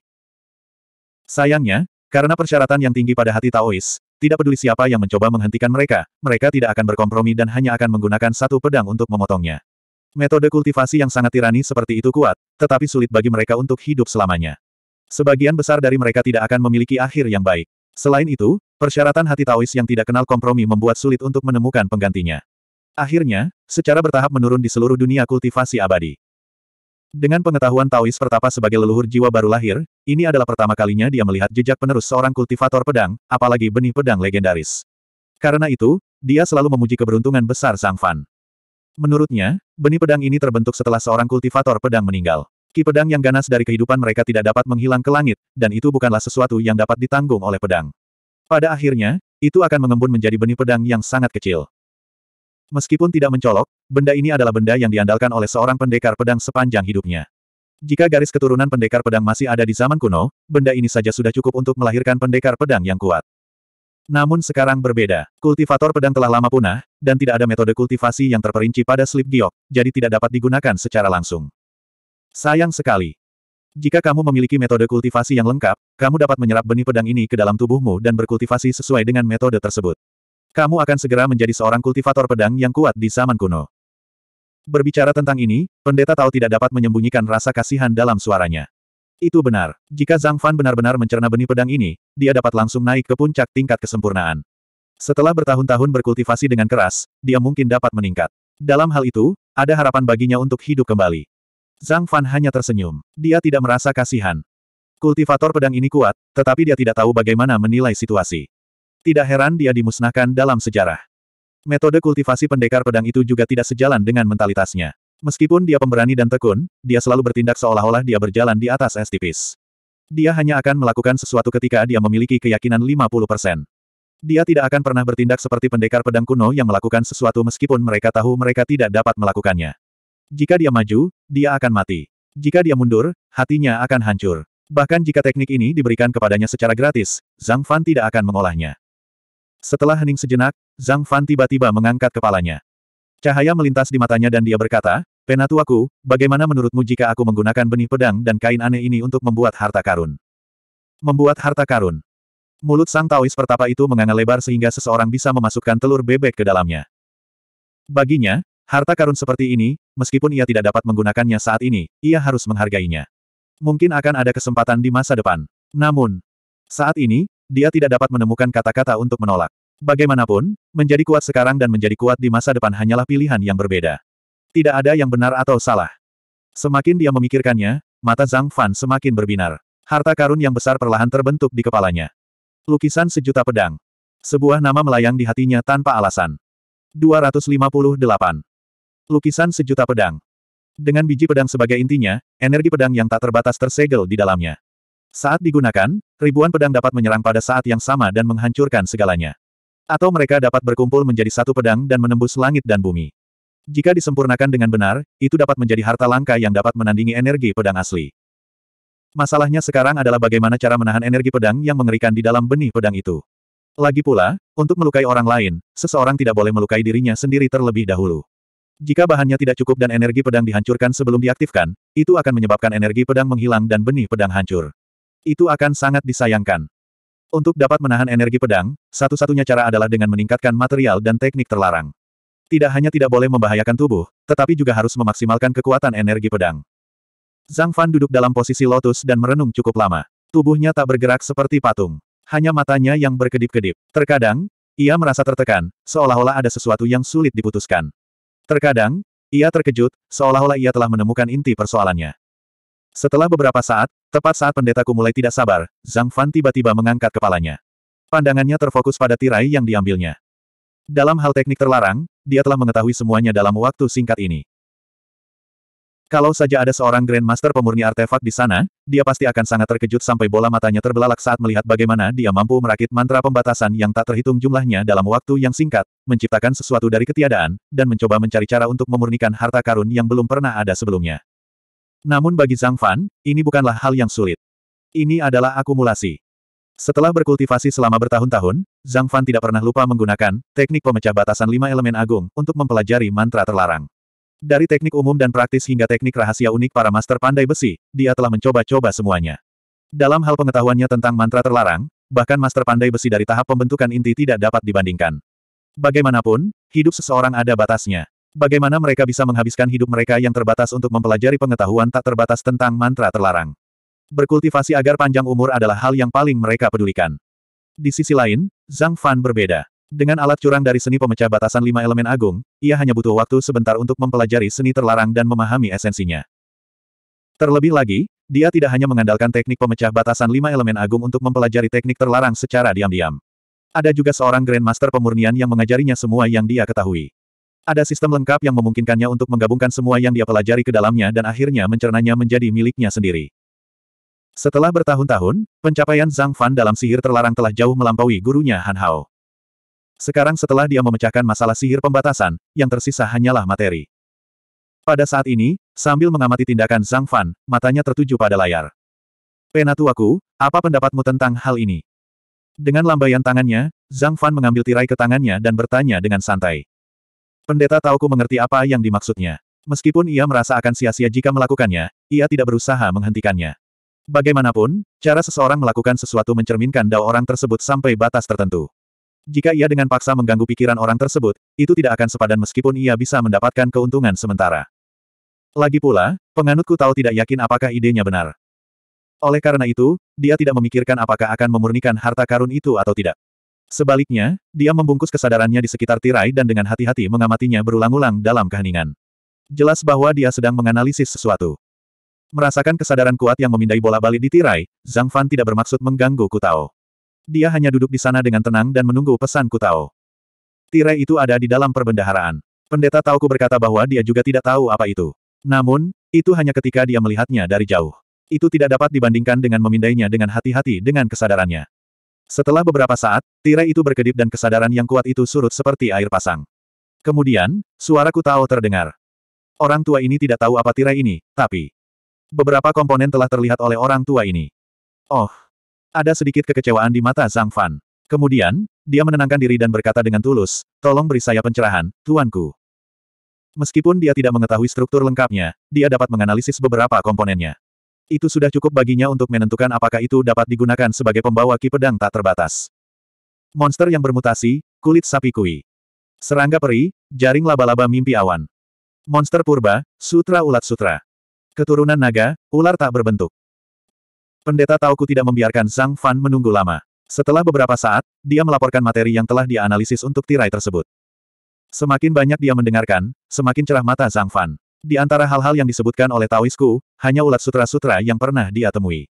Sayangnya, karena persyaratan yang tinggi pada hati Taois, tidak peduli siapa yang mencoba menghentikan mereka, mereka tidak akan berkompromi dan hanya akan menggunakan satu pedang untuk memotongnya. Metode kultivasi yang sangat tirani seperti itu kuat, tetapi sulit bagi mereka untuk hidup selamanya. Sebagian besar dari mereka tidak akan memiliki akhir yang baik. Selain itu, persyaratan hati Taois yang tidak kenal kompromi membuat sulit untuk menemukan penggantinya. Akhirnya, secara bertahap menurun di seluruh dunia kultivasi abadi. Dengan pengetahuan Taois pertapa sebagai leluhur jiwa baru lahir, ini adalah pertama kalinya dia melihat jejak penerus seorang kultivator pedang, apalagi benih pedang legendaris. Karena itu, dia selalu memuji keberuntungan besar Sang Fan. Menurutnya, benih pedang ini terbentuk setelah seorang kultivator pedang meninggal. Ki pedang yang ganas dari kehidupan mereka tidak dapat menghilang ke langit, dan itu bukanlah sesuatu yang dapat ditanggung oleh pedang. Pada akhirnya, itu akan mengembun menjadi benih pedang yang sangat kecil. Meskipun tidak mencolok, benda ini adalah benda yang diandalkan oleh seorang pendekar pedang sepanjang hidupnya. Jika garis keturunan pendekar pedang masih ada di zaman kuno, benda ini saja sudah cukup untuk melahirkan pendekar pedang yang kuat. Namun sekarang berbeda, kultivator pedang telah lama punah, dan tidak ada metode kultivasi yang terperinci pada slip giok, jadi tidak dapat digunakan secara langsung. Sayang sekali. Jika kamu memiliki metode kultivasi yang lengkap, kamu dapat menyerap benih pedang ini ke dalam tubuhmu dan berkultivasi sesuai dengan metode tersebut. Kamu akan segera menjadi seorang kultivator pedang yang kuat di zaman kuno. Berbicara tentang ini, pendeta tahu tidak dapat menyembunyikan rasa kasihan dalam suaranya. Itu benar. Jika Zhang Fan benar-benar mencerna benih pedang ini, dia dapat langsung naik ke puncak tingkat kesempurnaan. Setelah bertahun-tahun berkultivasi dengan keras, dia mungkin dapat meningkat. Dalam hal itu, ada harapan baginya untuk hidup kembali. Zhang Fan hanya tersenyum. Dia tidak merasa kasihan. Kultivator pedang ini kuat, tetapi dia tidak tahu bagaimana menilai situasi. Tidak heran dia dimusnahkan dalam sejarah. Metode kultivasi pendekar pedang itu juga tidak sejalan dengan mentalitasnya. Meskipun dia pemberani dan tekun, dia selalu bertindak seolah-olah dia berjalan di atas es tipis. Dia hanya akan melakukan sesuatu ketika dia memiliki keyakinan 50%. Dia tidak akan pernah bertindak seperti pendekar pedang kuno yang melakukan sesuatu meskipun mereka tahu mereka tidak dapat melakukannya. Jika dia maju, dia akan mati. Jika dia mundur, hatinya akan hancur. Bahkan jika teknik ini diberikan kepadanya secara gratis, Zhang Fan tidak akan mengolahnya. Setelah hening sejenak, Zhang Fan tiba-tiba mengangkat kepalanya. Cahaya melintas di matanya dan dia berkata, Penatuaku, bagaimana menurutmu jika aku menggunakan benih pedang dan kain aneh ini untuk membuat harta karun? Membuat harta karun. Mulut sang Taois pertapa itu menganga lebar sehingga seseorang bisa memasukkan telur bebek ke dalamnya. Baginya, harta karun seperti ini, meskipun ia tidak dapat menggunakannya saat ini, ia harus menghargainya. Mungkin akan ada kesempatan di masa depan. Namun, saat ini, dia tidak dapat menemukan kata-kata untuk menolak. Bagaimanapun, menjadi kuat sekarang dan menjadi kuat di masa depan hanyalah pilihan yang berbeda. Tidak ada yang benar atau salah. Semakin dia memikirkannya, mata Zhang Fan semakin berbinar. Harta karun yang besar perlahan terbentuk di kepalanya. Lukisan sejuta pedang. Sebuah nama melayang di hatinya tanpa alasan. 258. Lukisan sejuta pedang. Dengan biji pedang sebagai intinya, energi pedang yang tak terbatas tersegel di dalamnya. Saat digunakan, ribuan pedang dapat menyerang pada saat yang sama dan menghancurkan segalanya. Atau mereka dapat berkumpul menjadi satu pedang dan menembus langit dan bumi. Jika disempurnakan dengan benar, itu dapat menjadi harta langka yang dapat menandingi energi pedang asli. Masalahnya sekarang adalah bagaimana cara menahan energi pedang yang mengerikan di dalam benih pedang itu. Lagi pula, untuk melukai orang lain, seseorang tidak boleh melukai dirinya sendiri terlebih dahulu. Jika bahannya tidak cukup dan energi pedang dihancurkan sebelum diaktifkan, itu akan menyebabkan energi pedang menghilang dan benih pedang hancur. Itu akan sangat disayangkan. Untuk dapat menahan energi pedang, satu-satunya cara adalah dengan meningkatkan material dan teknik terlarang. Tidak hanya tidak boleh membahayakan tubuh, tetapi juga harus memaksimalkan kekuatan energi pedang. Zhang Fan duduk dalam posisi lotus dan merenung cukup lama. Tubuhnya tak bergerak seperti patung. Hanya matanya yang berkedip-kedip. Terkadang, ia merasa tertekan, seolah-olah ada sesuatu yang sulit diputuskan. Terkadang, ia terkejut, seolah-olah ia telah menemukan inti persoalannya. Setelah beberapa saat, tepat saat pendetaku mulai tidak sabar, Zhang Fan tiba-tiba mengangkat kepalanya. Pandangannya terfokus pada tirai yang diambilnya. Dalam hal teknik terlarang, dia telah mengetahui semuanya dalam waktu singkat ini. Kalau saja ada seorang Grandmaster pemurni artefak di sana, dia pasti akan sangat terkejut sampai bola matanya terbelalak saat melihat bagaimana dia mampu merakit mantra pembatasan yang tak terhitung jumlahnya dalam waktu yang singkat, menciptakan sesuatu dari ketiadaan, dan mencoba mencari cara untuk memurnikan harta karun yang belum pernah ada sebelumnya. Namun bagi Zhang Fan, ini bukanlah hal yang sulit. Ini adalah akumulasi. Setelah berkultivasi selama bertahun-tahun, Zhang Fan tidak pernah lupa menggunakan teknik pemecah batasan lima elemen agung untuk mempelajari mantra terlarang. Dari teknik umum dan praktis hingga teknik rahasia unik para master pandai besi, dia telah mencoba-coba semuanya. Dalam hal pengetahuannya tentang mantra terlarang, bahkan master pandai besi dari tahap pembentukan inti tidak dapat dibandingkan. Bagaimanapun, hidup seseorang ada batasnya. Bagaimana mereka bisa menghabiskan hidup mereka yang terbatas untuk mempelajari pengetahuan tak terbatas tentang mantra terlarang? Berkultivasi agar panjang umur adalah hal yang paling mereka pedulikan. Di sisi lain, Zhang Fan berbeda. Dengan alat curang dari seni pemecah batasan lima elemen agung, ia hanya butuh waktu sebentar untuk mempelajari seni terlarang dan memahami esensinya. Terlebih lagi, dia tidak hanya mengandalkan teknik pemecah batasan lima elemen agung untuk mempelajari teknik terlarang secara diam-diam. Ada juga seorang Grandmaster pemurnian yang mengajarinya semua yang dia ketahui. Ada sistem lengkap yang memungkinkannya untuk menggabungkan semua yang dia pelajari ke dalamnya dan akhirnya mencernanya menjadi miliknya sendiri. Setelah bertahun-tahun, pencapaian Zhang Fan dalam sihir terlarang telah jauh melampaui gurunya Han Hao. Sekarang setelah dia memecahkan masalah sihir pembatasan, yang tersisa hanyalah materi. Pada saat ini, sambil mengamati tindakan Zhang Fan, matanya tertuju pada layar. Penatuaku, apa pendapatmu tentang hal ini? Dengan lambaian tangannya, Zhang Fan mengambil tirai ke tangannya dan bertanya dengan santai. Pendeta Tauku mengerti apa yang dimaksudnya. Meskipun ia merasa akan sia-sia jika melakukannya, ia tidak berusaha menghentikannya. Bagaimanapun, cara seseorang melakukan sesuatu mencerminkan dao orang tersebut sampai batas tertentu. Jika ia dengan paksa mengganggu pikiran orang tersebut, itu tidak akan sepadan meskipun ia bisa mendapatkan keuntungan sementara. Lagi pula, penganutku tahu tidak yakin apakah idenya benar. Oleh karena itu, dia tidak memikirkan apakah akan memurnikan harta karun itu atau tidak. Sebaliknya, dia membungkus kesadarannya di sekitar tirai dan dengan hati-hati mengamatinya berulang-ulang dalam keheningan. Jelas bahwa dia sedang menganalisis sesuatu. Merasakan kesadaran kuat yang memindai bola balik di tirai, Zhang Fan tidak bermaksud mengganggu Kutao. Dia hanya duduk di sana dengan tenang dan menunggu pesan Kutao. Tirai itu ada di dalam perbendaharaan. Pendeta Tauku berkata bahwa dia juga tidak tahu apa itu. Namun, itu hanya ketika dia melihatnya dari jauh. Itu tidak dapat dibandingkan dengan memindainya dengan hati-hati dengan kesadarannya. Setelah beberapa saat, tirai itu berkedip dan kesadaran yang kuat itu surut seperti air pasang. Kemudian, suara Kutao terdengar. Orang tua ini tidak tahu apa tirai ini, tapi... Beberapa komponen telah terlihat oleh orang tua ini. Oh. Ada sedikit kekecewaan di mata Zhang Fan. Kemudian, dia menenangkan diri dan berkata dengan tulus, tolong beri saya pencerahan, tuanku. Meskipun dia tidak mengetahui struktur lengkapnya, dia dapat menganalisis beberapa komponennya. Itu sudah cukup baginya untuk menentukan apakah itu dapat digunakan sebagai pembawa ki pedang tak terbatas. Monster yang bermutasi, kulit sapi kui. Serangga peri, jaring laba-laba mimpi awan. Monster purba, sutra ulat sutra. Keturunan naga, ular tak berbentuk. Pendeta Tauku tidak membiarkan Zhang Fan menunggu lama. Setelah beberapa saat, dia melaporkan materi yang telah dia analisis untuk tirai tersebut. Semakin banyak dia mendengarkan, semakin cerah mata Zhang Fan. Di antara hal-hal yang disebutkan oleh Taoisku, hanya ulat sutra-sutra yang pernah dia temui.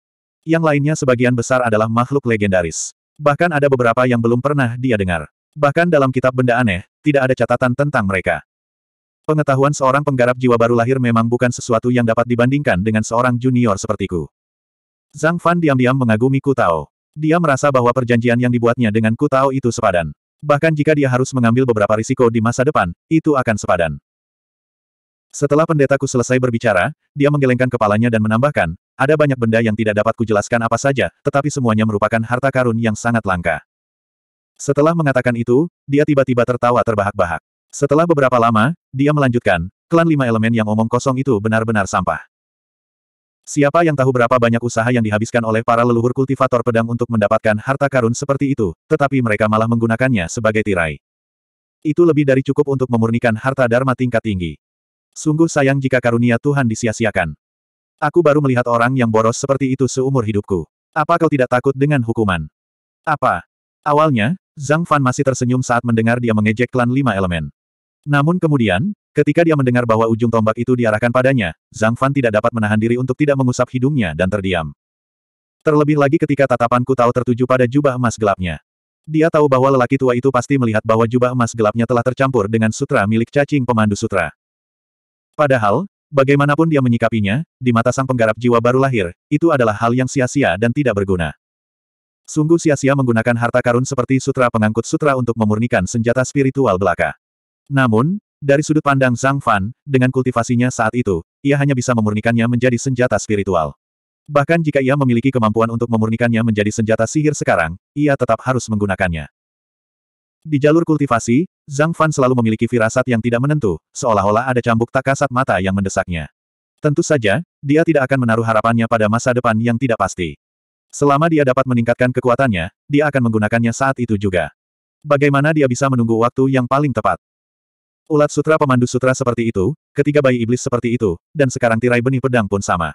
Yang lainnya sebagian besar adalah makhluk legendaris. Bahkan ada beberapa yang belum pernah dia dengar. Bahkan dalam kitab benda aneh, tidak ada catatan tentang mereka. Pengetahuan seorang penggarap jiwa baru lahir memang bukan sesuatu yang dapat dibandingkan dengan seorang junior sepertiku. Zhang Fan diam-diam mengagumi ku Tao. Dia merasa bahwa perjanjian yang dibuatnya dengan ku Tao itu sepadan. Bahkan jika dia harus mengambil beberapa risiko di masa depan, itu akan sepadan. Setelah pendetaku selesai berbicara, dia menggelengkan kepalanya dan menambahkan, ada banyak benda yang tidak dapat kujelaskan apa saja, tetapi semuanya merupakan harta karun yang sangat langka. Setelah mengatakan itu, dia tiba-tiba tertawa terbahak-bahak. Setelah beberapa lama, dia melanjutkan, klan lima elemen yang omong kosong itu benar-benar sampah. Siapa yang tahu berapa banyak usaha yang dihabiskan oleh para leluhur kultivator pedang untuk mendapatkan harta karun seperti itu, tetapi mereka malah menggunakannya sebagai tirai. Itu lebih dari cukup untuk memurnikan harta dharma tingkat tinggi. Sungguh sayang jika karunia Tuhan disia-siakan. Aku baru melihat orang yang boros seperti itu seumur hidupku. Apa kau tidak takut dengan hukuman? Apa? Awalnya, Zhang Fan masih tersenyum saat mendengar dia mengejek klan lima elemen. Namun kemudian, ketika dia mendengar bahwa ujung tombak itu diarahkan padanya, Zhang Fan tidak dapat menahan diri untuk tidak mengusap hidungnya dan terdiam. Terlebih lagi ketika tatapanku tahu tertuju pada jubah emas gelapnya. Dia tahu bahwa lelaki tua itu pasti melihat bahwa jubah emas gelapnya telah tercampur dengan sutra milik cacing pemandu sutra. Padahal, bagaimanapun dia menyikapinya, di mata sang penggarap jiwa baru lahir, itu adalah hal yang sia-sia dan tidak berguna. Sungguh sia-sia menggunakan harta karun seperti sutra pengangkut sutra untuk memurnikan senjata spiritual belaka. Namun, dari sudut pandang Zhang Fan, dengan kultivasinya saat itu, ia hanya bisa memurnikannya menjadi senjata spiritual. Bahkan jika ia memiliki kemampuan untuk memurnikannya menjadi senjata sihir sekarang, ia tetap harus menggunakannya. Di jalur kultivasi, Zhang Fan selalu memiliki firasat yang tidak menentu, seolah-olah ada cambuk tak kasat mata yang mendesaknya. Tentu saja, dia tidak akan menaruh harapannya pada masa depan yang tidak pasti. Selama dia dapat meningkatkan kekuatannya, dia akan menggunakannya saat itu juga. Bagaimana dia bisa menunggu waktu yang paling tepat? Ulat sutra pemandu sutra seperti itu, ketiga bayi iblis seperti itu, dan sekarang tirai benih pedang pun sama.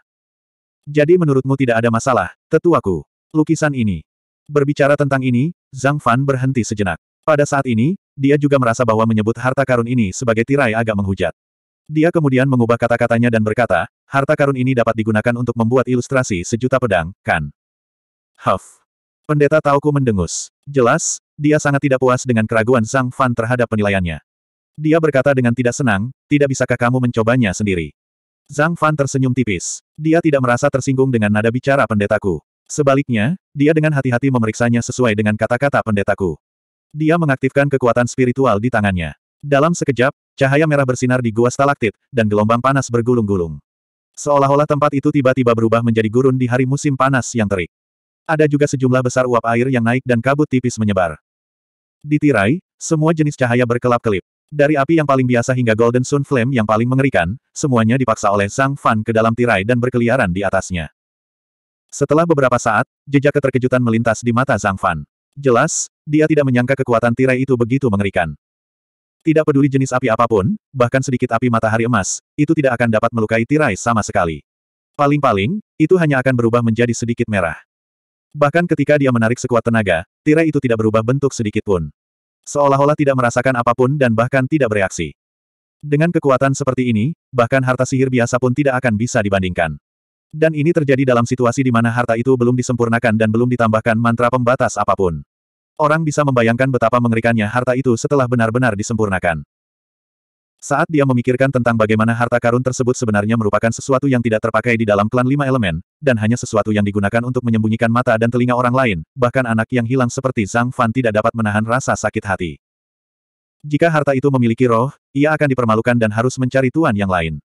Jadi menurutmu tidak ada masalah, tetuaku. Lukisan ini. Berbicara tentang ini, Zhang Fan berhenti sejenak. Pada saat ini, dia juga merasa bahwa menyebut harta karun ini sebagai tirai agak menghujat. Dia kemudian mengubah kata-katanya dan berkata, harta karun ini dapat digunakan untuk membuat ilustrasi sejuta pedang, kan? Huff. Pendeta Tauku mendengus. Jelas, dia sangat tidak puas dengan keraguan Zhang Fan terhadap penilaiannya. Dia berkata dengan tidak senang, tidak bisakah kamu mencobanya sendiri? Zhang Fan tersenyum tipis. Dia tidak merasa tersinggung dengan nada bicara pendetaku. Sebaliknya, dia dengan hati-hati memeriksanya sesuai dengan kata-kata pendetaku. Dia mengaktifkan kekuatan spiritual di tangannya. Dalam sekejap, cahaya merah bersinar di gua stalaktit, dan gelombang panas bergulung-gulung. Seolah-olah tempat itu tiba-tiba berubah menjadi gurun di hari musim panas yang terik. Ada juga sejumlah besar uap air yang naik dan kabut tipis menyebar. Di tirai, semua jenis cahaya berkelap-kelip. Dari api yang paling biasa hingga Golden Sun Flame yang paling mengerikan, semuanya dipaksa oleh Zhang Fan ke dalam tirai dan berkeliaran di atasnya. Setelah beberapa saat, jejak keterkejutan melintas di mata Zhang Fan. Jelas, dia tidak menyangka kekuatan tirai itu begitu mengerikan. Tidak peduli jenis api apapun, bahkan sedikit api matahari emas, itu tidak akan dapat melukai tirai sama sekali. Paling-paling, itu hanya akan berubah menjadi sedikit merah. Bahkan ketika dia menarik sekuat tenaga, tirai itu tidak berubah bentuk sedikit pun. Seolah-olah tidak merasakan apapun dan bahkan tidak bereaksi. Dengan kekuatan seperti ini, bahkan harta sihir biasa pun tidak akan bisa dibandingkan. Dan ini terjadi dalam situasi di mana harta itu belum disempurnakan dan belum ditambahkan mantra pembatas apapun. Orang bisa membayangkan betapa mengerikannya harta itu setelah benar-benar disempurnakan. Saat dia memikirkan tentang bagaimana harta karun tersebut sebenarnya merupakan sesuatu yang tidak terpakai di dalam klan lima elemen, dan hanya sesuatu yang digunakan untuk menyembunyikan mata dan telinga orang lain, bahkan anak yang hilang seperti Zhang Fan tidak dapat menahan rasa sakit hati. Jika harta itu memiliki roh, ia akan dipermalukan dan harus mencari tuan yang lain.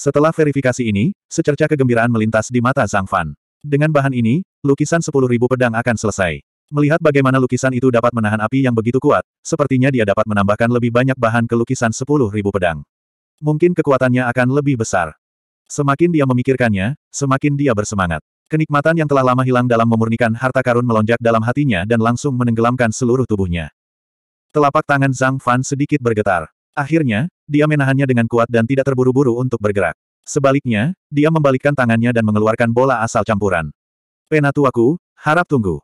Setelah verifikasi ini, secerca kegembiraan melintas di mata Zhang Fan. Dengan bahan ini, lukisan 10.000 pedang akan selesai. Melihat bagaimana lukisan itu dapat menahan api yang begitu kuat, sepertinya dia dapat menambahkan lebih banyak bahan ke lukisan 10.000 pedang. Mungkin kekuatannya akan lebih besar. Semakin dia memikirkannya, semakin dia bersemangat. Kenikmatan yang telah lama hilang dalam memurnikan harta karun melonjak dalam hatinya dan langsung menenggelamkan seluruh tubuhnya. Telapak tangan Zhang Fan sedikit bergetar. Akhirnya, dia menahannya dengan kuat dan tidak terburu-buru untuk bergerak. Sebaliknya, dia membalikkan tangannya dan mengeluarkan bola asal campuran. Penatuaku, harap tunggu.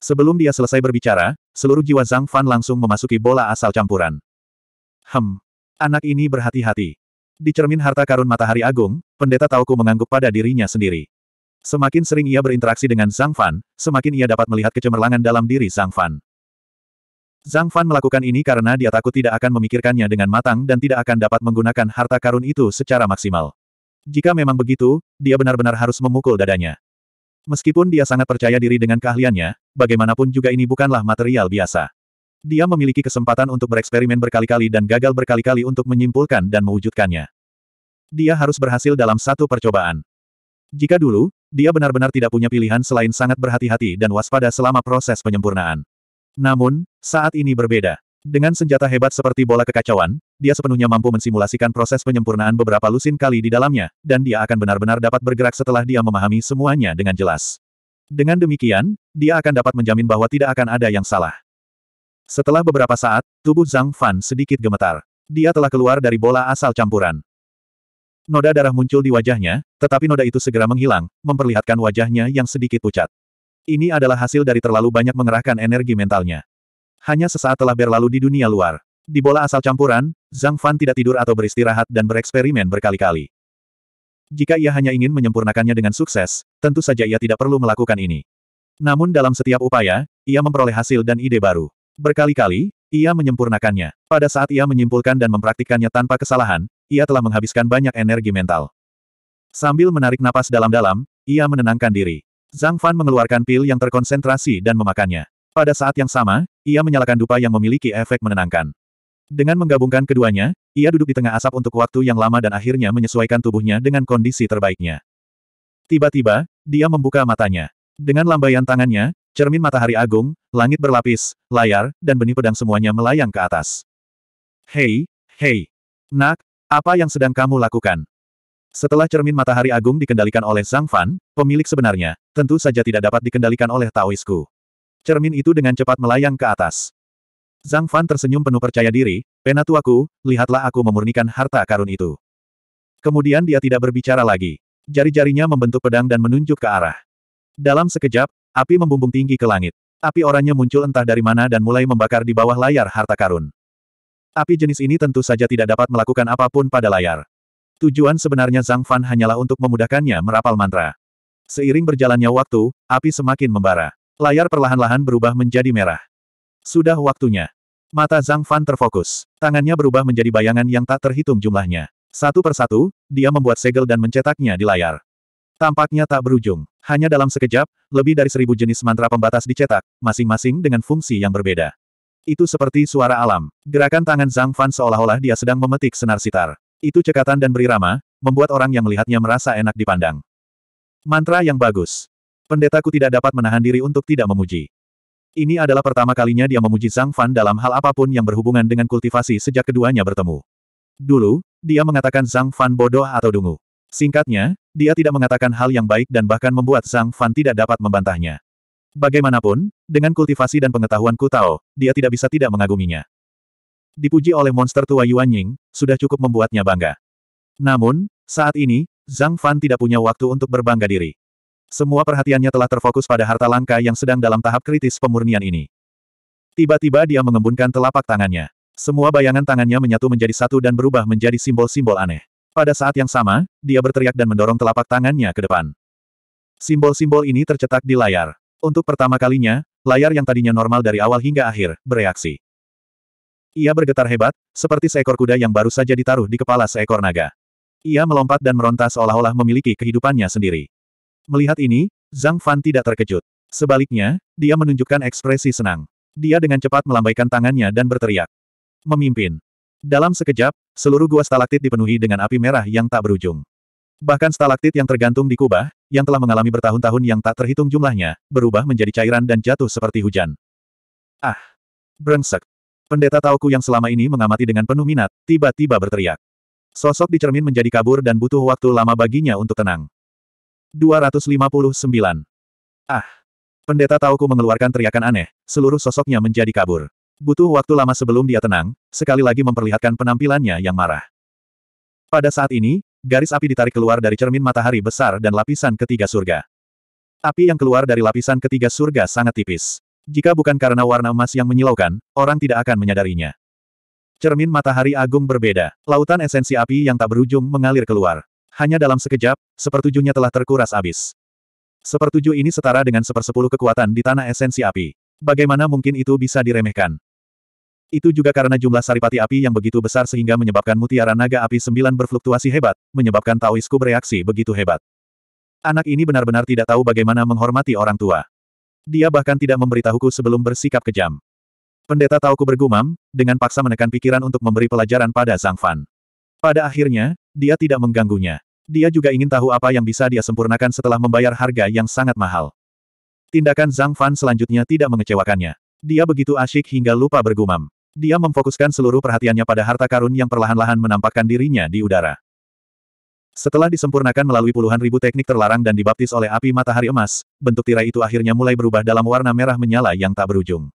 Sebelum dia selesai berbicara, seluruh jiwa Zhang Fan langsung memasuki bola asal campuran. Hem. Anak ini berhati-hati. Di cermin harta karun matahari agung, pendeta Tauku mengangguk pada dirinya sendiri. Semakin sering ia berinteraksi dengan Zhang Fan, semakin ia dapat melihat kecemerlangan dalam diri Zhang Fan. Zhang Fan melakukan ini karena dia takut tidak akan memikirkannya dengan matang dan tidak akan dapat menggunakan harta karun itu secara maksimal. Jika memang begitu, dia benar-benar harus memukul dadanya. Meskipun dia sangat percaya diri dengan keahliannya, bagaimanapun juga ini bukanlah material biasa. Dia memiliki kesempatan untuk bereksperimen berkali-kali dan gagal berkali-kali untuk menyimpulkan dan mewujudkannya. Dia harus berhasil dalam satu percobaan. Jika dulu, dia benar-benar tidak punya pilihan selain sangat berhati-hati dan waspada selama proses penyempurnaan. Namun, saat ini berbeda. Dengan senjata hebat seperti bola kekacauan, dia sepenuhnya mampu mensimulasikan proses penyempurnaan beberapa lusin kali di dalamnya, dan dia akan benar-benar dapat bergerak setelah dia memahami semuanya dengan jelas. Dengan demikian, dia akan dapat menjamin bahwa tidak akan ada yang salah. Setelah beberapa saat, tubuh Zhang Fan sedikit gemetar. Dia telah keluar dari bola asal campuran. Noda darah muncul di wajahnya, tetapi noda itu segera menghilang, memperlihatkan wajahnya yang sedikit pucat. Ini adalah hasil dari terlalu banyak mengerahkan energi mentalnya. Hanya sesaat telah berlalu di dunia luar. Di bola asal campuran, Zhang Fan tidak tidur atau beristirahat dan bereksperimen berkali-kali. Jika ia hanya ingin menyempurnakannya dengan sukses, tentu saja ia tidak perlu melakukan ini. Namun dalam setiap upaya, ia memperoleh hasil dan ide baru. Berkali-kali, ia menyempurnakannya. Pada saat ia menyimpulkan dan mempraktikkannya tanpa kesalahan, ia telah menghabiskan banyak energi mental. Sambil menarik napas dalam-dalam, ia menenangkan diri. Zhang Fan mengeluarkan pil yang terkonsentrasi dan memakannya. Pada saat yang sama, ia menyalakan dupa yang memiliki efek menenangkan. Dengan menggabungkan keduanya, ia duduk di tengah asap untuk waktu yang lama dan akhirnya menyesuaikan tubuhnya dengan kondisi terbaiknya. Tiba-tiba, dia membuka matanya. Dengan lambaian tangannya, cermin matahari agung, langit berlapis, layar, dan benih pedang semuanya melayang ke atas. Hei, hei. Nak, apa yang sedang kamu lakukan? Setelah cermin matahari agung dikendalikan oleh Zhang Fan, pemilik sebenarnya, tentu saja tidak dapat dikendalikan oleh Taoisku. Cermin itu dengan cepat melayang ke atas. Zhang Fan tersenyum penuh percaya diri, penatuaku, lihatlah aku memurnikan harta karun itu. Kemudian dia tidak berbicara lagi. Jari-jarinya membentuk pedang dan menunjuk ke arah. Dalam sekejap, api membumbung tinggi ke langit. Api orangnya muncul entah dari mana dan mulai membakar di bawah layar harta karun. Api jenis ini tentu saja tidak dapat melakukan apapun pada layar. Tujuan sebenarnya Zhang Fan hanyalah untuk memudahkannya merapal mantra. Seiring berjalannya waktu, api semakin membara. Layar perlahan-lahan berubah menjadi merah. Sudah waktunya. Mata Zhang Fan terfokus. Tangannya berubah menjadi bayangan yang tak terhitung jumlahnya. Satu persatu, dia membuat segel dan mencetaknya di layar. Tampaknya tak berujung. Hanya dalam sekejap, lebih dari seribu jenis mantra pembatas dicetak, masing-masing dengan fungsi yang berbeda. Itu seperti suara alam. Gerakan tangan Zhang Fan seolah-olah dia sedang memetik senar sitar. Itu cekatan dan berirama, membuat orang yang melihatnya merasa enak dipandang. Mantra yang bagus. Pendetaku tidak dapat menahan diri untuk tidak memuji. Ini adalah pertama kalinya dia memuji Zhang Fan dalam hal apapun yang berhubungan dengan kultivasi sejak keduanya bertemu. Dulu, dia mengatakan Zhang Fan bodoh atau dungu. Singkatnya, dia tidak mengatakan hal yang baik dan bahkan membuat Zhang Fan tidak dapat membantahnya. Bagaimanapun, dengan kultivasi dan pengetahuan Kutao, dia tidak bisa tidak mengaguminya. Dipuji oleh monster tua Yuan Ying, sudah cukup membuatnya bangga. Namun, saat ini, Zhang Fan tidak punya waktu untuk berbangga diri. Semua perhatiannya telah terfokus pada harta langka yang sedang dalam tahap kritis pemurnian ini. Tiba-tiba dia mengembunkan telapak tangannya. Semua bayangan tangannya menyatu menjadi satu dan berubah menjadi simbol-simbol aneh. Pada saat yang sama, dia berteriak dan mendorong telapak tangannya ke depan. Simbol-simbol ini tercetak di layar. Untuk pertama kalinya, layar yang tadinya normal dari awal hingga akhir, bereaksi. Ia bergetar hebat, seperti seekor kuda yang baru saja ditaruh di kepala seekor naga. Ia melompat dan meronta seolah-olah memiliki kehidupannya sendiri. Melihat ini, Zhang Fan tidak terkejut. Sebaliknya, dia menunjukkan ekspresi senang. Dia dengan cepat melambaikan tangannya dan berteriak. Memimpin. Dalam sekejap, seluruh gua stalaktit dipenuhi dengan api merah yang tak berujung. Bahkan stalaktit yang tergantung di kubah, yang telah mengalami bertahun-tahun yang tak terhitung jumlahnya, berubah menjadi cairan dan jatuh seperti hujan. Ah! Brengsek! Pendeta Taoku yang selama ini mengamati dengan penuh minat, tiba-tiba berteriak. Sosok di cermin menjadi kabur dan butuh waktu lama baginya untuk tenang. 259. Ah! Pendeta Taoku mengeluarkan teriakan aneh, seluruh sosoknya menjadi kabur. Butuh waktu lama sebelum dia tenang, sekali lagi memperlihatkan penampilannya yang marah. Pada saat ini, garis api ditarik keluar dari cermin matahari besar dan lapisan ketiga surga. Api yang keluar dari lapisan ketiga surga sangat tipis. Jika bukan karena warna emas yang menyilaukan, orang tidak akan menyadarinya. Cermin matahari agung berbeda. Lautan esensi api yang tak berujung mengalir keluar. Hanya dalam sekejap, sepertujuhnya telah terkuras habis. Sepertujuh ini setara dengan sepersepuluh kekuatan di tanah esensi api. Bagaimana mungkin itu bisa diremehkan? Itu juga karena jumlah saripati api yang begitu besar sehingga menyebabkan mutiara naga api sembilan berfluktuasi hebat, menyebabkan Taoisku bereaksi begitu hebat. Anak ini benar-benar tidak tahu bagaimana menghormati orang tua. Dia bahkan tidak memberitahuku sebelum bersikap kejam. Pendeta Tauku bergumam, dengan paksa menekan pikiran untuk memberi pelajaran pada Zhang Fan. Pada akhirnya, dia tidak mengganggunya. Dia juga ingin tahu apa yang bisa dia sempurnakan setelah membayar harga yang sangat mahal. Tindakan Zhang Fan selanjutnya tidak mengecewakannya. Dia begitu asyik hingga lupa bergumam. Dia memfokuskan seluruh perhatiannya pada harta karun yang perlahan-lahan menampakkan dirinya di udara. Setelah disempurnakan melalui puluhan ribu teknik terlarang dan dibaptis oleh api matahari emas, bentuk tirai itu akhirnya mulai berubah dalam warna merah menyala yang tak berujung.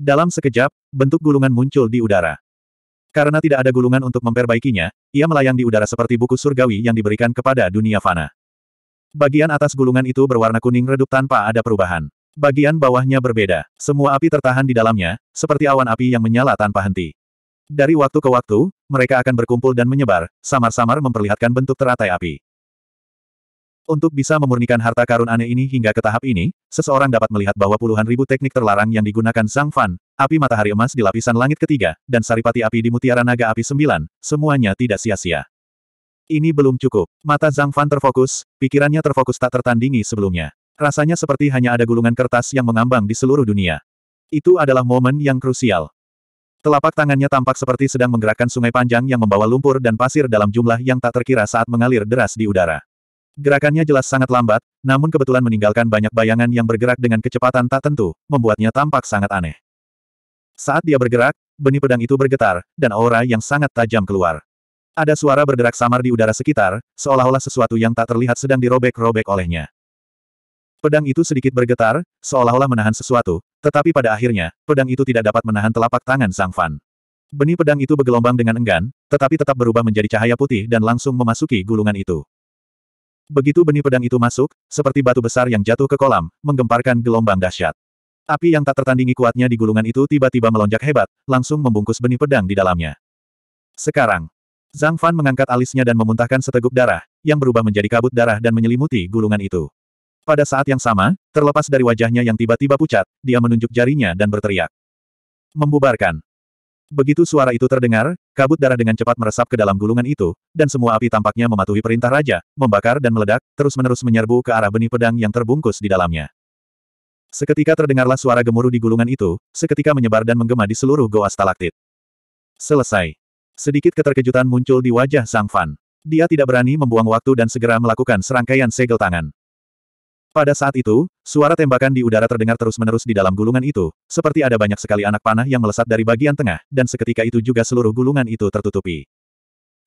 Dalam sekejap, bentuk gulungan muncul di udara. Karena tidak ada gulungan untuk memperbaikinya, ia melayang di udara seperti buku surgawi yang diberikan kepada dunia fana. Bagian atas gulungan itu berwarna kuning redup tanpa ada perubahan. Bagian bawahnya berbeda. Semua api tertahan di dalamnya, seperti awan api yang menyala tanpa henti. Dari waktu ke waktu, mereka akan berkumpul dan menyebar, samar-samar memperlihatkan bentuk teratai api. Untuk bisa memurnikan harta karun aneh ini hingga ke tahap ini, seseorang dapat melihat bahwa puluhan ribu teknik terlarang yang digunakan Zhang Fan, api matahari emas di lapisan langit ketiga, dan saripati api di mutiara naga api sembilan, semuanya tidak sia-sia. Ini belum cukup. Mata Zhang Fan terfokus, pikirannya terfokus tak tertandingi sebelumnya. Rasanya seperti hanya ada gulungan kertas yang mengambang di seluruh dunia. Itu adalah momen yang krusial. Telapak tangannya tampak seperti sedang menggerakkan sungai panjang yang membawa lumpur dan pasir dalam jumlah yang tak terkira saat mengalir deras di udara. Gerakannya jelas sangat lambat, namun kebetulan meninggalkan banyak bayangan yang bergerak dengan kecepatan tak tentu, membuatnya tampak sangat aneh. Saat dia bergerak, benih pedang itu bergetar, dan aura yang sangat tajam keluar. Ada suara berderak samar di udara sekitar, seolah-olah sesuatu yang tak terlihat sedang dirobek-robek olehnya. Pedang itu sedikit bergetar, seolah-olah menahan sesuatu, tetapi pada akhirnya, pedang itu tidak dapat menahan telapak tangan Sang Fan. Benih pedang itu bergelombang dengan enggan, tetapi tetap berubah menjadi cahaya putih dan langsung memasuki gulungan itu. Begitu benih pedang itu masuk, seperti batu besar yang jatuh ke kolam, menggemparkan gelombang dahsyat. Api yang tak tertandingi kuatnya di gulungan itu tiba-tiba melonjak hebat, langsung membungkus benih pedang di dalamnya. Sekarang, Zhang Fan mengangkat alisnya dan memuntahkan seteguk darah, yang berubah menjadi kabut darah dan menyelimuti gulungan itu. Pada saat yang sama, terlepas dari wajahnya yang tiba-tiba pucat, dia menunjuk jarinya dan berteriak. Membubarkan. Begitu suara itu terdengar, kabut darah dengan cepat meresap ke dalam gulungan itu, dan semua api tampaknya mematuhi perintah raja, membakar dan meledak, terus-menerus menyerbu ke arah benih pedang yang terbungkus di dalamnya. Seketika terdengarlah suara gemuruh di gulungan itu, seketika menyebar dan menggema di seluruh goa stalaktit. Selesai. Sedikit keterkejutan muncul di wajah Sang Fan. Dia tidak berani membuang waktu dan segera melakukan serangkaian segel tangan. Pada saat itu, suara tembakan di udara terdengar terus-menerus di dalam gulungan itu, seperti ada banyak sekali anak panah yang melesat dari bagian tengah, dan seketika itu juga seluruh gulungan itu tertutupi.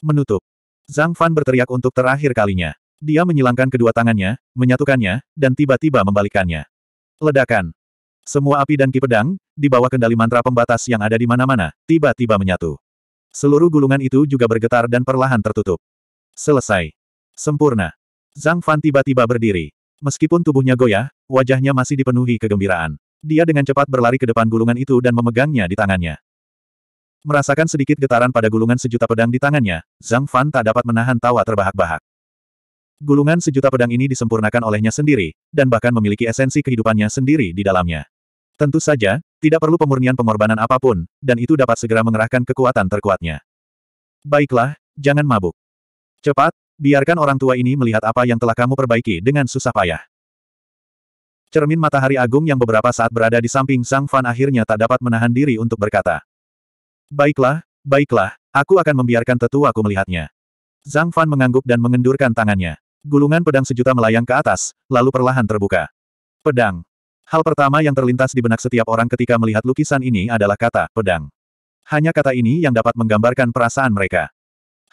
Menutup. Zhang Fan berteriak untuk terakhir kalinya. Dia menyilangkan kedua tangannya, menyatukannya, dan tiba-tiba membalikannya. Ledakan. Semua api dan ki pedang, di bawah kendali mantra pembatas yang ada di mana-mana, tiba-tiba menyatu. Seluruh gulungan itu juga bergetar dan perlahan tertutup. Selesai. Sempurna. Zhang Fan tiba-tiba berdiri. Meskipun tubuhnya goyah, wajahnya masih dipenuhi kegembiraan. Dia dengan cepat berlari ke depan gulungan itu dan memegangnya di tangannya. Merasakan sedikit getaran pada gulungan sejuta pedang di tangannya, Zhang Fan tak dapat menahan tawa terbahak-bahak. Gulungan sejuta pedang ini disempurnakan olehnya sendiri, dan bahkan memiliki esensi kehidupannya sendiri di dalamnya. Tentu saja, tidak perlu pemurnian pengorbanan apapun, dan itu dapat segera mengerahkan kekuatan terkuatnya. Baiklah, jangan mabuk. Cepat, Biarkan orang tua ini melihat apa yang telah kamu perbaiki dengan susah payah. Cermin matahari agung yang beberapa saat berada di samping Sang Fan akhirnya tak dapat menahan diri untuk berkata. Baiklah, baiklah, aku akan membiarkan tetuaku melihatnya. Zhang Fan mengangguk dan mengendurkan tangannya. Gulungan pedang sejuta melayang ke atas, lalu perlahan terbuka. Pedang. Hal pertama yang terlintas di benak setiap orang ketika melihat lukisan ini adalah kata pedang. Hanya kata ini yang dapat menggambarkan perasaan mereka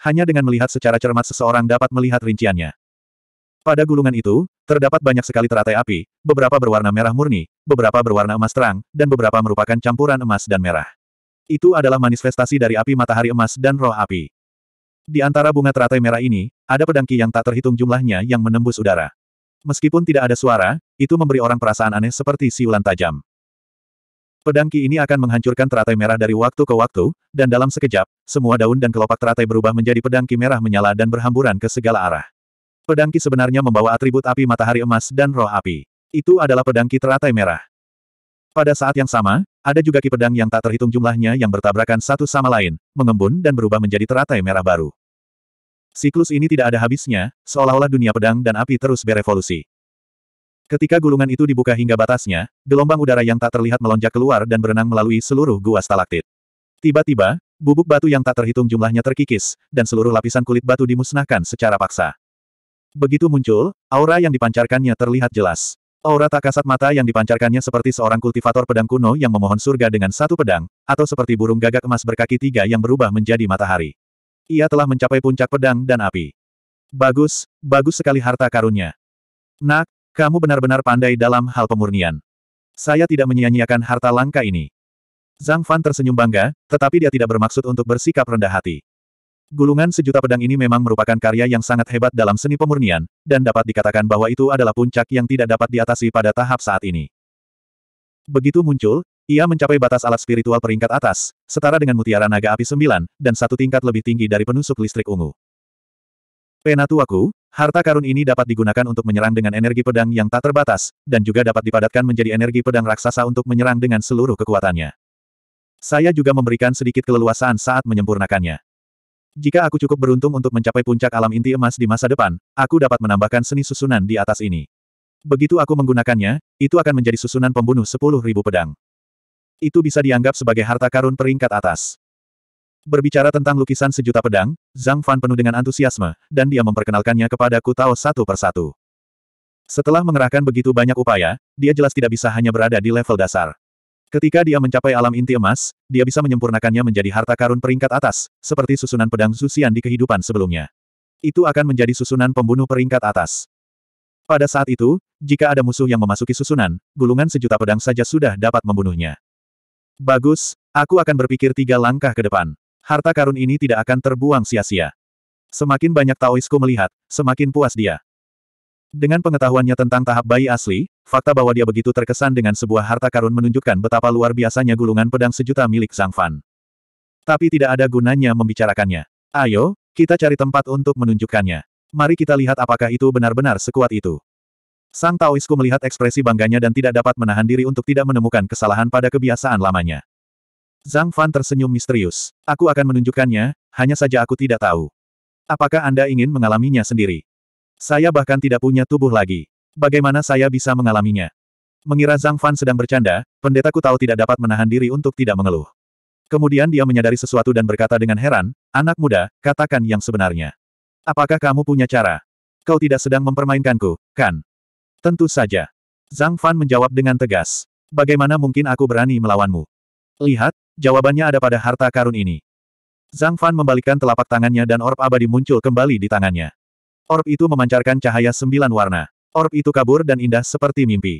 hanya dengan melihat secara cermat seseorang dapat melihat rinciannya. Pada gulungan itu, terdapat banyak sekali teratai api, beberapa berwarna merah murni, beberapa berwarna emas terang, dan beberapa merupakan campuran emas dan merah. Itu adalah manifestasi dari api matahari emas dan roh api. Di antara bunga teratai merah ini, ada pedangki yang tak terhitung jumlahnya yang menembus udara. Meskipun tidak ada suara, itu memberi orang perasaan aneh seperti siulan tajam. Pedang Ki ini akan menghancurkan teratai merah dari waktu ke waktu, dan dalam sekejap, semua daun dan kelopak teratai berubah menjadi pedang Ki merah menyala dan berhamburan ke segala arah. Pedang Ki sebenarnya membawa atribut api matahari emas dan roh api. Itu adalah pedang Ki teratai merah. Pada saat yang sama, ada juga Ki pedang yang tak terhitung jumlahnya yang bertabrakan satu sama lain, mengembun dan berubah menjadi teratai merah baru. Siklus ini tidak ada habisnya, seolah-olah dunia pedang dan api terus berevolusi. Ketika gulungan itu dibuka hingga batasnya, gelombang udara yang tak terlihat melonjak keluar dan berenang melalui seluruh gua stalaktit. Tiba-tiba, bubuk batu yang tak terhitung jumlahnya terkikis, dan seluruh lapisan kulit batu dimusnahkan secara paksa. Begitu muncul, aura yang dipancarkannya terlihat jelas. Aura tak kasat mata yang dipancarkannya seperti seorang kultivator pedang kuno yang memohon surga dengan satu pedang, atau seperti burung gagak emas berkaki tiga yang berubah menjadi matahari. Ia telah mencapai puncak pedang dan api. Bagus, bagus sekali harta karunnya. Nak, kamu benar-benar pandai dalam hal pemurnian. Saya tidak menyia-nyiakan harta langka ini. Zhang Fan tersenyum bangga, tetapi dia tidak bermaksud untuk bersikap rendah hati. Gulungan sejuta pedang ini memang merupakan karya yang sangat hebat dalam seni pemurnian, dan dapat dikatakan bahwa itu adalah puncak yang tidak dapat diatasi pada tahap saat ini. Begitu muncul, ia mencapai batas alat spiritual peringkat atas, setara dengan mutiara naga api sembilan, dan satu tingkat lebih tinggi dari penusuk listrik ungu. Penatuaku, Harta karun ini dapat digunakan untuk menyerang dengan energi pedang yang tak terbatas, dan juga dapat dipadatkan menjadi energi pedang raksasa untuk menyerang dengan seluruh kekuatannya. Saya juga memberikan sedikit keleluasaan saat menyempurnakannya. Jika aku cukup beruntung untuk mencapai puncak alam inti emas di masa depan, aku dapat menambahkan seni susunan di atas ini. Begitu aku menggunakannya, itu akan menjadi susunan pembunuh 10.000 pedang. Itu bisa dianggap sebagai harta karun peringkat atas. Berbicara tentang lukisan sejuta pedang, Zhang Fan penuh dengan antusiasme, dan dia memperkenalkannya kepada Ku Tao satu persatu. Setelah mengerahkan begitu banyak upaya, dia jelas tidak bisa hanya berada di level dasar. Ketika dia mencapai alam inti emas, dia bisa menyempurnakannya menjadi harta karun peringkat atas, seperti susunan pedang Zuxian di kehidupan sebelumnya. Itu akan menjadi susunan pembunuh peringkat atas. Pada saat itu, jika ada musuh yang memasuki susunan, gulungan sejuta pedang saja sudah dapat membunuhnya. Bagus, aku akan berpikir tiga langkah ke depan. Harta karun ini tidak akan terbuang sia-sia. Semakin banyak Taoisku melihat, semakin puas dia. Dengan pengetahuannya tentang tahap bayi asli, fakta bahwa dia begitu terkesan dengan sebuah harta karun menunjukkan betapa luar biasanya gulungan pedang sejuta milik Zhang Fan. Tapi tidak ada gunanya membicarakannya. Ayo, kita cari tempat untuk menunjukkannya. Mari kita lihat apakah itu benar-benar sekuat itu. Sang Taoisku melihat ekspresi bangganya dan tidak dapat menahan diri untuk tidak menemukan kesalahan pada kebiasaan lamanya. Zhang Fan tersenyum misterius. Aku akan menunjukkannya, hanya saja aku tidak tahu. Apakah Anda ingin mengalaminya sendiri? Saya bahkan tidak punya tubuh lagi. Bagaimana saya bisa mengalaminya? Mengira Zhang Fan sedang bercanda, pendetaku tahu tidak dapat menahan diri untuk tidak mengeluh. Kemudian dia menyadari sesuatu dan berkata dengan heran, anak muda, katakan yang sebenarnya. Apakah kamu punya cara? Kau tidak sedang mempermainkanku, kan? Tentu saja. Zhang Fan menjawab dengan tegas. Bagaimana mungkin aku berani melawanmu? Lihat, jawabannya ada pada harta karun ini. Zhang Fan membalikkan telapak tangannya dan orb abadi muncul kembali di tangannya. Orb itu memancarkan cahaya sembilan warna. Orb itu kabur dan indah seperti mimpi.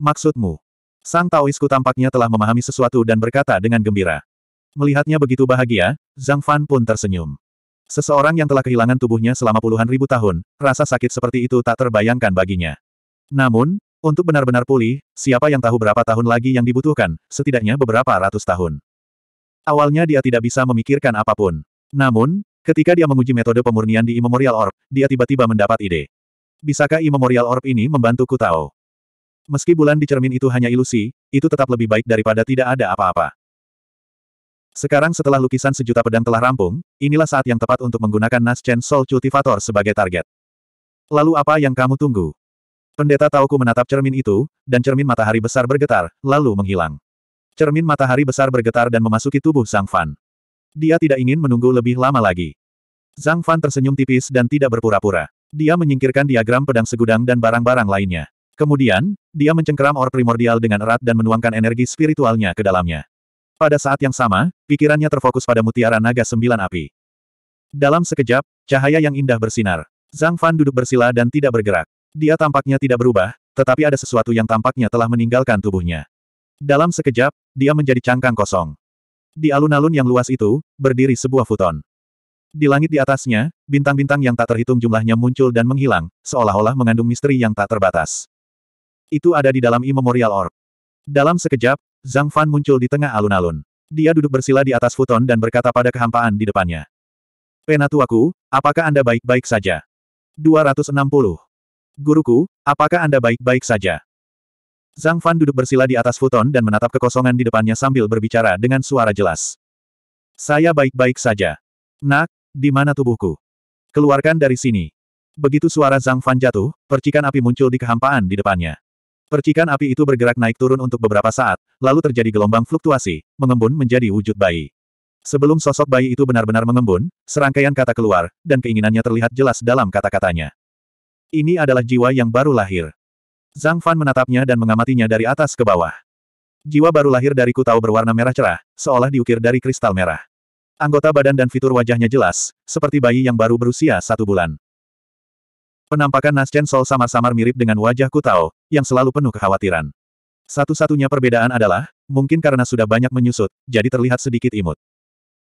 Maksudmu? Sang Taoisku tampaknya telah memahami sesuatu dan berkata dengan gembira. Melihatnya begitu bahagia, Zhang Fan pun tersenyum. Seseorang yang telah kehilangan tubuhnya selama puluhan ribu tahun, rasa sakit seperti itu tak terbayangkan baginya. Namun, untuk benar-benar pulih, siapa yang tahu berapa tahun lagi yang dibutuhkan, setidaknya beberapa ratus tahun. Awalnya dia tidak bisa memikirkan apapun. Namun, ketika dia menguji metode pemurnian di Immemorial Orb, dia tiba-tiba mendapat ide. Bisakah Immemorial Orb ini membantu Kutao? Meski bulan di cermin itu hanya ilusi, itu tetap lebih baik daripada tidak ada apa-apa. Sekarang setelah lukisan sejuta pedang telah rampung, inilah saat yang tepat untuk menggunakan Naschen Soul Cultivator sebagai target. Lalu apa yang kamu tunggu? Pendeta Tauku menatap cermin itu, dan cermin matahari besar bergetar, lalu menghilang. Cermin matahari besar bergetar dan memasuki tubuh Zhang Fan. Dia tidak ingin menunggu lebih lama lagi. Zhang Fan tersenyum tipis dan tidak berpura-pura. Dia menyingkirkan diagram pedang segudang dan barang-barang lainnya. Kemudian, dia mencengkeram or primordial dengan erat dan menuangkan energi spiritualnya ke dalamnya. Pada saat yang sama, pikirannya terfokus pada mutiara naga sembilan api. Dalam sekejap, cahaya yang indah bersinar. Zhang Fan duduk bersila dan tidak bergerak. Dia tampaknya tidak berubah, tetapi ada sesuatu yang tampaknya telah meninggalkan tubuhnya. Dalam sekejap, dia menjadi cangkang kosong. Di alun-alun yang luas itu, berdiri sebuah futon. Di langit di atasnya, bintang-bintang yang tak terhitung jumlahnya muncul dan menghilang, seolah-olah mengandung misteri yang tak terbatas. Itu ada di dalam Immemorial Orb. Dalam sekejap, Zhang Fan muncul di tengah alun-alun. Dia duduk bersila di atas futon dan berkata pada kehampaan di depannya. Penatuaku, apakah Anda baik-baik saja? 260. Guruku, apakah Anda baik-baik saja? Zhang Fan duduk bersila di atas futon dan menatap kekosongan di depannya sambil berbicara dengan suara jelas. Saya baik-baik saja. Nak, di mana tubuhku? Keluarkan dari sini. Begitu suara Zhang Fan jatuh, percikan api muncul di kehampaan di depannya. Percikan api itu bergerak naik turun untuk beberapa saat, lalu terjadi gelombang fluktuasi, mengembun menjadi wujud bayi. Sebelum sosok bayi itu benar-benar mengembun, serangkaian kata keluar, dan keinginannya terlihat jelas dalam kata-katanya. Ini adalah jiwa yang baru lahir. Zhang Fan menatapnya dan mengamatinya dari atas ke bawah. Jiwa baru lahir dari kutau berwarna merah cerah, seolah diukir dari kristal merah. Anggota badan dan fitur wajahnya jelas, seperti bayi yang baru berusia satu bulan. Penampakan Naschen Sol samar-samar mirip dengan wajah kutau, yang selalu penuh kekhawatiran. Satu-satunya perbedaan adalah, mungkin karena sudah banyak menyusut, jadi terlihat sedikit imut.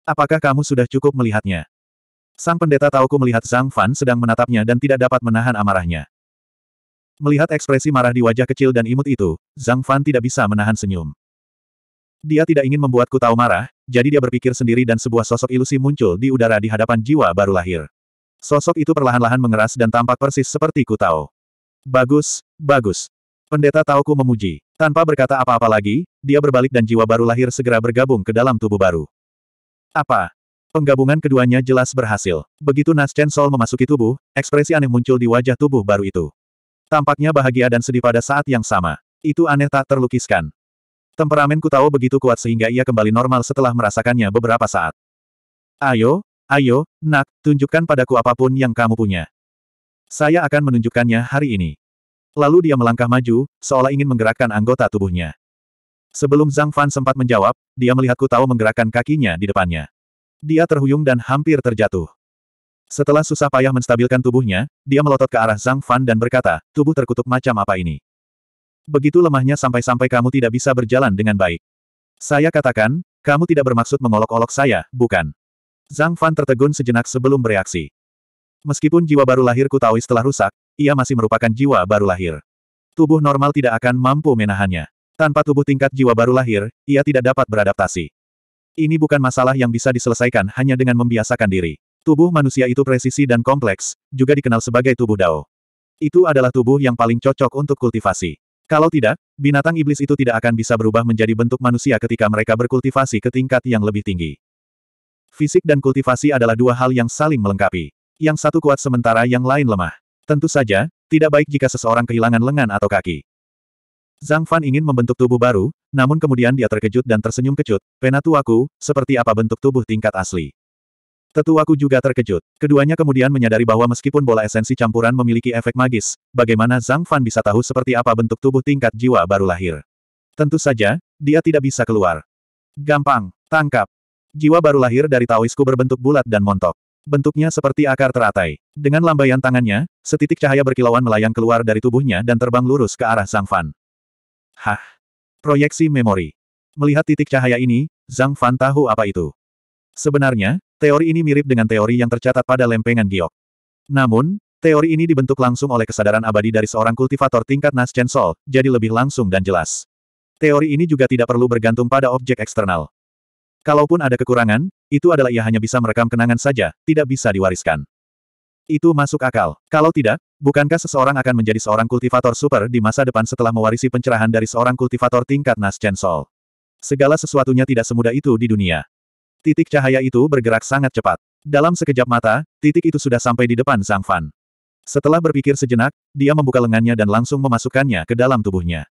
Apakah kamu sudah cukup melihatnya? Sang pendeta Tauku melihat Zhang Fan sedang menatapnya dan tidak dapat menahan amarahnya. Melihat ekspresi marah di wajah kecil dan imut itu, Zhang Fan tidak bisa menahan senyum. Dia tidak ingin membuatku tahu marah, jadi dia berpikir sendiri dan sebuah sosok ilusi muncul di udara di hadapan jiwa baru lahir. Sosok itu perlahan-lahan mengeras dan tampak persis seperti ku tahu. Bagus, bagus. Pendeta Tauku memuji. Tanpa berkata apa-apa lagi, dia berbalik dan jiwa baru lahir segera bergabung ke dalam tubuh baru. Apa? Penggabungan keduanya jelas berhasil. Begitu Nas Chen Sol memasuki tubuh, ekspresi aneh muncul di wajah tubuh baru itu. Tampaknya bahagia dan sedih pada saat yang sama. Itu aneh tak terlukiskan. Temperamen Kutao begitu kuat sehingga ia kembali normal setelah merasakannya beberapa saat. Ayo, ayo, nak, tunjukkan padaku apapun yang kamu punya. Saya akan menunjukkannya hari ini. Lalu dia melangkah maju, seolah ingin menggerakkan anggota tubuhnya. Sebelum Zhang Fan sempat menjawab, dia melihat Kutao menggerakkan kakinya di depannya. Dia terhuyung dan hampir terjatuh. Setelah susah payah menstabilkan tubuhnya, dia melotot ke arah Zhang Fan dan berkata, tubuh terkutuk macam apa ini? Begitu lemahnya sampai-sampai kamu tidak bisa berjalan dengan baik. Saya katakan, kamu tidak bermaksud mengolok-olok saya, bukan? Zhang Fan tertegun sejenak sebelum bereaksi. Meskipun jiwa baru lahir tahu setelah rusak, ia masih merupakan jiwa baru lahir. Tubuh normal tidak akan mampu menahannya. Tanpa tubuh tingkat jiwa baru lahir, ia tidak dapat beradaptasi. Ini bukan masalah yang bisa diselesaikan hanya dengan membiasakan diri. Tubuh manusia itu presisi dan kompleks, juga dikenal sebagai tubuh Dao. Itu adalah tubuh yang paling cocok untuk kultivasi. Kalau tidak, binatang iblis itu tidak akan bisa berubah menjadi bentuk manusia ketika mereka berkultivasi ke tingkat yang lebih tinggi. Fisik dan kultivasi adalah dua hal yang saling melengkapi. Yang satu kuat sementara yang lain lemah. Tentu saja, tidak baik jika seseorang kehilangan lengan atau kaki. Zhang Fan ingin membentuk tubuh baru, namun kemudian dia terkejut dan tersenyum kecut, penatuaku, seperti apa bentuk tubuh tingkat asli. Tetuaku juga terkejut. Keduanya kemudian menyadari bahwa meskipun bola esensi campuran memiliki efek magis, bagaimana Zhang Fan bisa tahu seperti apa bentuk tubuh tingkat jiwa baru lahir. Tentu saja, dia tidak bisa keluar. Gampang, tangkap. Jiwa baru lahir dari Taoisku berbentuk bulat dan montok. Bentuknya seperti akar teratai. Dengan lambaian tangannya, setitik cahaya berkilauan melayang keluar dari tubuhnya dan terbang lurus ke arah Zhang Fan. Hah? Proyeksi memori. Melihat titik cahaya ini, Zhang Fan tahu apa itu. Sebenarnya, teori ini mirip dengan teori yang tercatat pada lempengan giok. Namun, teori ini dibentuk langsung oleh kesadaran abadi dari seorang kultivator tingkat Nas Chen Sol, jadi lebih langsung dan jelas. Teori ini juga tidak perlu bergantung pada objek eksternal. Kalaupun ada kekurangan, itu adalah ia hanya bisa merekam kenangan saja, tidak bisa diwariskan. Itu masuk akal. Kalau tidak, Bukankah seseorang akan menjadi seorang kultivator super di masa depan setelah mewarisi pencerahan dari seorang kultivator tingkat Nas Chen Sol? Segala sesuatunya tidak semudah itu di dunia. Titik cahaya itu bergerak sangat cepat. Dalam sekejap mata, titik itu sudah sampai di depan Zhang Fan. Setelah berpikir sejenak, dia membuka lengannya dan langsung memasukkannya ke dalam tubuhnya.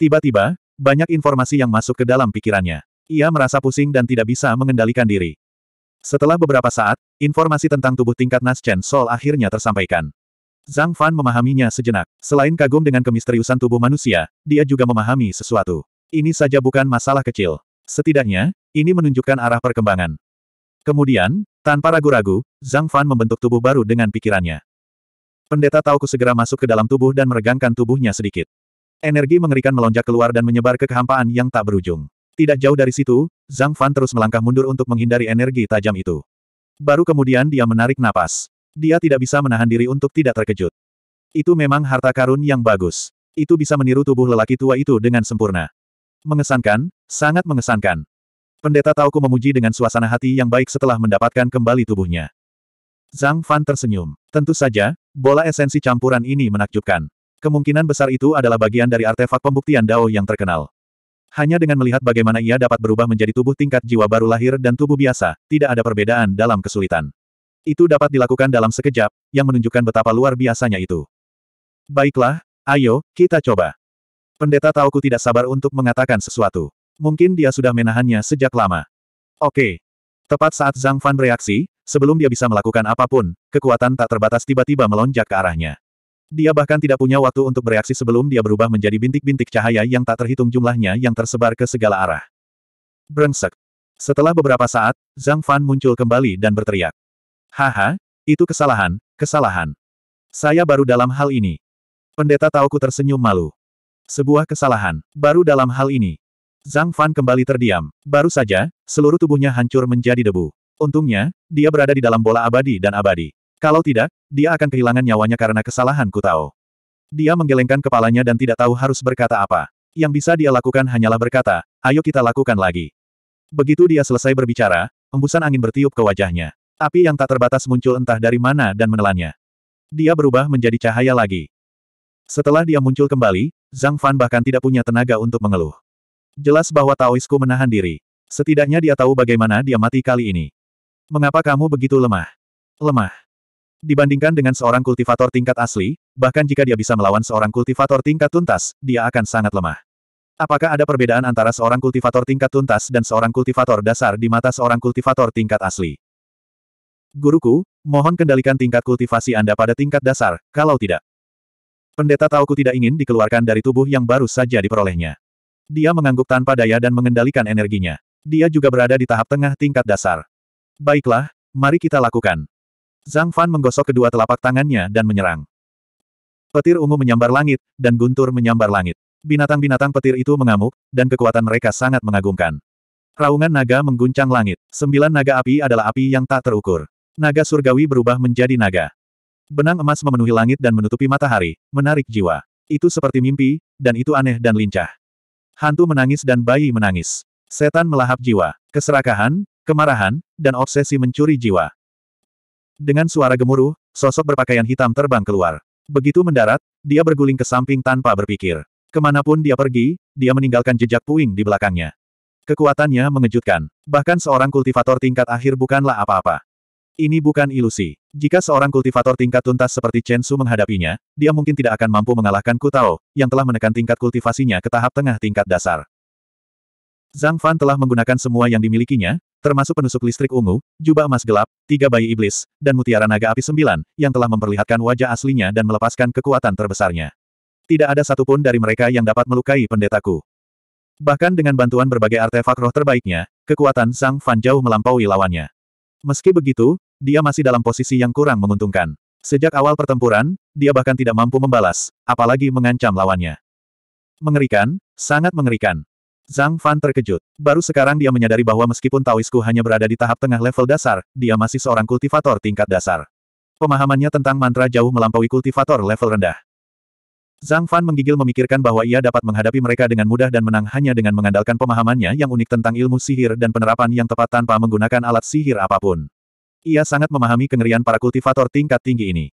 Tiba-tiba, banyak informasi yang masuk ke dalam pikirannya. Ia merasa pusing dan tidak bisa mengendalikan diri. Setelah beberapa saat, informasi tentang tubuh tingkat Nas Chen Sol akhirnya tersampaikan. Zhang Fan memahaminya sejenak. Selain kagum dengan kemisteriusan tubuh manusia, dia juga memahami sesuatu. Ini saja bukan masalah kecil. Setidaknya, ini menunjukkan arah perkembangan. Kemudian, tanpa ragu-ragu, Zhang Fan membentuk tubuh baru dengan pikirannya. Pendeta Tauku segera masuk ke dalam tubuh dan meregangkan tubuhnya sedikit. Energi mengerikan melonjak keluar dan menyebar ke kehampaan yang tak berujung. Tidak jauh dari situ, Zhang Fan terus melangkah mundur untuk menghindari energi tajam itu. Baru kemudian dia menarik napas. Dia tidak bisa menahan diri untuk tidak terkejut. Itu memang harta karun yang bagus. Itu bisa meniru tubuh lelaki tua itu dengan sempurna. Mengesankan, sangat mengesankan. Pendeta Tauku memuji dengan suasana hati yang baik setelah mendapatkan kembali tubuhnya. Zhang Fan tersenyum. Tentu saja, bola esensi campuran ini menakjubkan. Kemungkinan besar itu adalah bagian dari artefak pembuktian Dao yang terkenal. Hanya dengan melihat bagaimana ia dapat berubah menjadi tubuh tingkat jiwa baru lahir dan tubuh biasa, tidak ada perbedaan dalam kesulitan. Itu dapat dilakukan dalam sekejap, yang menunjukkan betapa luar biasanya itu. Baiklah, ayo, kita coba. Pendeta Tauku tidak sabar untuk mengatakan sesuatu. Mungkin dia sudah menahannya sejak lama. Oke. Tepat saat Zhang Fan bereaksi, sebelum dia bisa melakukan apapun, kekuatan tak terbatas tiba-tiba melonjak ke arahnya. Dia bahkan tidak punya waktu untuk bereaksi sebelum dia berubah menjadi bintik-bintik cahaya yang tak terhitung jumlahnya yang tersebar ke segala arah. Brengsek. Setelah beberapa saat, Zhang Fan muncul kembali dan berteriak. Haha, itu kesalahan, kesalahan. Saya baru dalam hal ini. Pendeta Tauku tersenyum malu. Sebuah kesalahan, baru dalam hal ini. Zhang Fan kembali terdiam. Baru saja, seluruh tubuhnya hancur menjadi debu. Untungnya, dia berada di dalam bola abadi dan abadi. Kalau tidak, dia akan kehilangan nyawanya karena kesalahan tahu. Dia menggelengkan kepalanya dan tidak tahu harus berkata apa. Yang bisa dia lakukan hanyalah berkata, ayo kita lakukan lagi. Begitu dia selesai berbicara, embusan angin bertiup ke wajahnya. Api yang tak terbatas muncul entah dari mana dan menelannya. Dia berubah menjadi cahaya lagi. Setelah dia muncul kembali, Zhang Fan bahkan tidak punya tenaga untuk mengeluh. Jelas bahwa Taoisku menahan diri. Setidaknya dia tahu bagaimana dia mati kali ini. Mengapa kamu begitu lemah? Lemah. Dibandingkan dengan seorang kultivator tingkat asli, bahkan jika dia bisa melawan seorang kultivator tingkat tuntas, dia akan sangat lemah. Apakah ada perbedaan antara seorang kultivator tingkat tuntas dan seorang kultivator dasar di mata seorang kultivator tingkat asli? Guruku, mohon kendalikan tingkat kultivasi Anda pada tingkat dasar, kalau tidak. Pendeta Tauku tidak ingin dikeluarkan dari tubuh yang baru saja diperolehnya. Dia mengangguk tanpa daya dan mengendalikan energinya. Dia juga berada di tahap tengah tingkat dasar. Baiklah, mari kita lakukan. Zhang Fan menggosok kedua telapak tangannya dan menyerang. Petir ungu menyambar langit, dan guntur menyambar langit. Binatang-binatang petir itu mengamuk, dan kekuatan mereka sangat mengagumkan. Raungan naga mengguncang langit. Sembilan naga api adalah api yang tak terukur. Naga surgawi berubah menjadi naga. Benang emas memenuhi langit dan menutupi matahari, menarik jiwa. Itu seperti mimpi, dan itu aneh dan lincah. Hantu menangis dan bayi menangis. Setan melahap jiwa, keserakahan, kemarahan, dan obsesi mencuri jiwa. Dengan suara gemuruh, sosok berpakaian hitam terbang keluar. Begitu mendarat, dia berguling ke samping tanpa berpikir. Kemanapun dia pergi, dia meninggalkan jejak puing di belakangnya. Kekuatannya mengejutkan. Bahkan seorang kultivator tingkat akhir bukanlah apa-apa. Ini bukan ilusi. Jika seorang kultivator tingkat tuntas seperti Chen Su menghadapinya, dia mungkin tidak akan mampu mengalahkan Ku Tao, yang telah menekan tingkat kultivasinya ke tahap tengah tingkat dasar. Zhang Fan telah menggunakan semua yang dimilikinya, termasuk penusuk listrik ungu, jubah emas gelap, tiga bayi iblis, dan mutiara naga api sembilan, yang telah memperlihatkan wajah aslinya dan melepaskan kekuatan terbesarnya. Tidak ada satupun dari mereka yang dapat melukai pendetaku. Bahkan dengan bantuan berbagai artefak roh terbaiknya, kekuatan Zhang Fan jauh melampaui lawannya. Meski begitu, dia masih dalam posisi yang kurang menguntungkan. Sejak awal pertempuran, dia bahkan tidak mampu membalas, apalagi mengancam lawannya. Mengerikan, sangat mengerikan. Zhang Fan terkejut. Baru sekarang dia menyadari bahwa meskipun Taoisku hanya berada di tahap tengah level dasar, dia masih seorang kultivator tingkat dasar. Pemahamannya tentang mantra jauh melampaui kultivator level rendah. Zhang Fan menggigil memikirkan bahwa ia dapat menghadapi mereka dengan mudah dan menang hanya dengan mengandalkan pemahamannya yang unik tentang ilmu sihir dan penerapan yang tepat tanpa menggunakan alat sihir apapun. Ia sangat memahami kengerian para kultivator tingkat tinggi ini.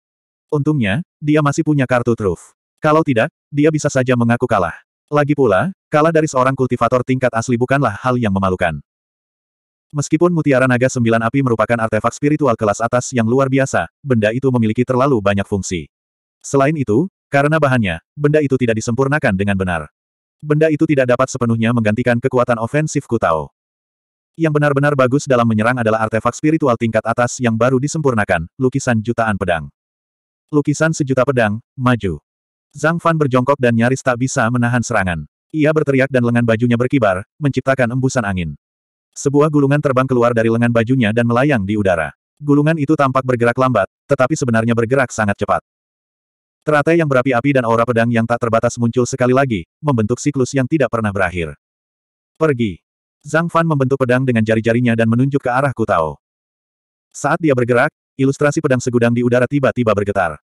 Untungnya, dia masih punya kartu truf. Kalau tidak, dia bisa saja mengaku kalah. Lagi pula, kalah dari seorang kultivator tingkat asli bukanlah hal yang memalukan. Meskipun mutiara naga sembilan api merupakan artefak spiritual kelas atas yang luar biasa, benda itu memiliki terlalu banyak fungsi. Selain itu, karena bahannya, benda itu tidak disempurnakan dengan benar. Benda itu tidak dapat sepenuhnya menggantikan kekuatan ofensif Kutao. Yang benar-benar bagus dalam menyerang adalah artefak spiritual tingkat atas yang baru disempurnakan, lukisan jutaan pedang. Lukisan sejuta pedang, maju. Zhang Fan berjongkok dan nyaris tak bisa menahan serangan. Ia berteriak dan lengan bajunya berkibar, menciptakan embusan angin. Sebuah gulungan terbang keluar dari lengan bajunya dan melayang di udara. Gulungan itu tampak bergerak lambat, tetapi sebenarnya bergerak sangat cepat. Teratai yang berapi-api dan aura pedang yang tak terbatas muncul sekali lagi, membentuk siklus yang tidak pernah berakhir. Pergi. Zhang Fan membentuk pedang dengan jari-jarinya dan menunjuk ke arah Kutao. Saat dia bergerak, ilustrasi pedang segudang di udara tiba-tiba bergetar.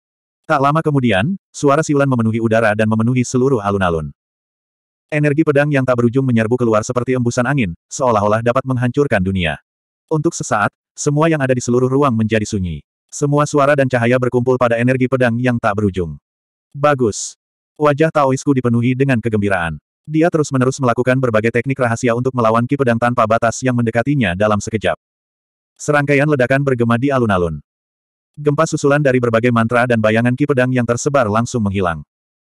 Tak lama kemudian, suara siulan memenuhi udara dan memenuhi seluruh alun-alun. Energi pedang yang tak berujung menyerbu keluar seperti embusan angin, seolah-olah dapat menghancurkan dunia. Untuk sesaat, semua yang ada di seluruh ruang menjadi sunyi. Semua suara dan cahaya berkumpul pada energi pedang yang tak berujung. Bagus. Wajah Taoisku dipenuhi dengan kegembiraan. Dia terus-menerus melakukan berbagai teknik rahasia untuk melawan Ki Pedang tanpa batas yang mendekatinya dalam sekejap. Serangkaian ledakan bergema di alun-alun. Gempa susulan dari berbagai mantra dan bayangan Ki Pedang yang tersebar langsung menghilang.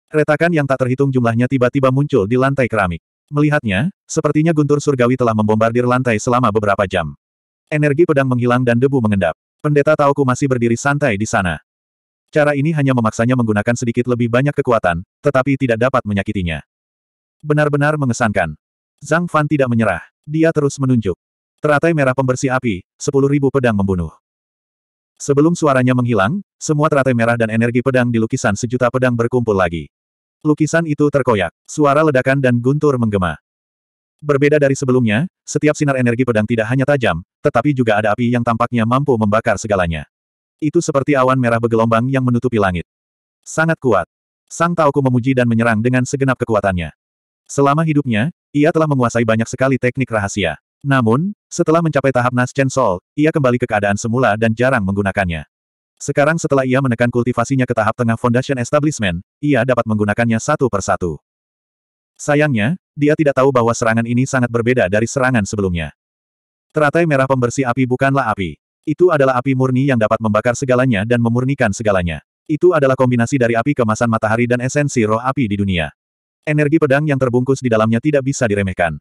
Retakan yang tak terhitung jumlahnya tiba-tiba muncul di lantai keramik. Melihatnya, sepertinya guntur surgawi telah membombardir lantai selama beberapa jam. Energi pedang menghilang dan debu mengendap. Pendeta Taoku masih berdiri santai di sana. Cara ini hanya memaksanya menggunakan sedikit lebih banyak kekuatan, tetapi tidak dapat menyakitinya. Benar-benar mengesankan. Zhang Fan tidak menyerah. Dia terus menunjuk. Teratai merah pembersih api, sepuluh ribu pedang membunuh. Sebelum suaranya menghilang, semua teratai merah dan energi pedang di lukisan sejuta pedang berkumpul lagi. Lukisan itu terkoyak, suara ledakan dan guntur menggema. Berbeda dari sebelumnya, setiap sinar energi pedang tidak hanya tajam, tetapi juga ada api yang tampaknya mampu membakar segalanya. Itu seperti awan merah bergelombang yang menutupi langit. Sangat kuat. Sang Taoku memuji dan menyerang dengan segenap kekuatannya. Selama hidupnya, ia telah menguasai banyak sekali teknik rahasia. Namun, setelah mencapai tahap Naschen Soul, ia kembali ke keadaan semula dan jarang menggunakannya. Sekarang setelah ia menekan kultivasinya ke tahap tengah Foundation Establishment, ia dapat menggunakannya satu persatu. Sayangnya, dia tidak tahu bahwa serangan ini sangat berbeda dari serangan sebelumnya. Teratai merah pembersih api bukanlah api. Itu adalah api murni yang dapat membakar segalanya dan memurnikan segalanya. Itu adalah kombinasi dari api kemasan matahari dan esensi roh api di dunia. Energi pedang yang terbungkus di dalamnya tidak bisa diremehkan.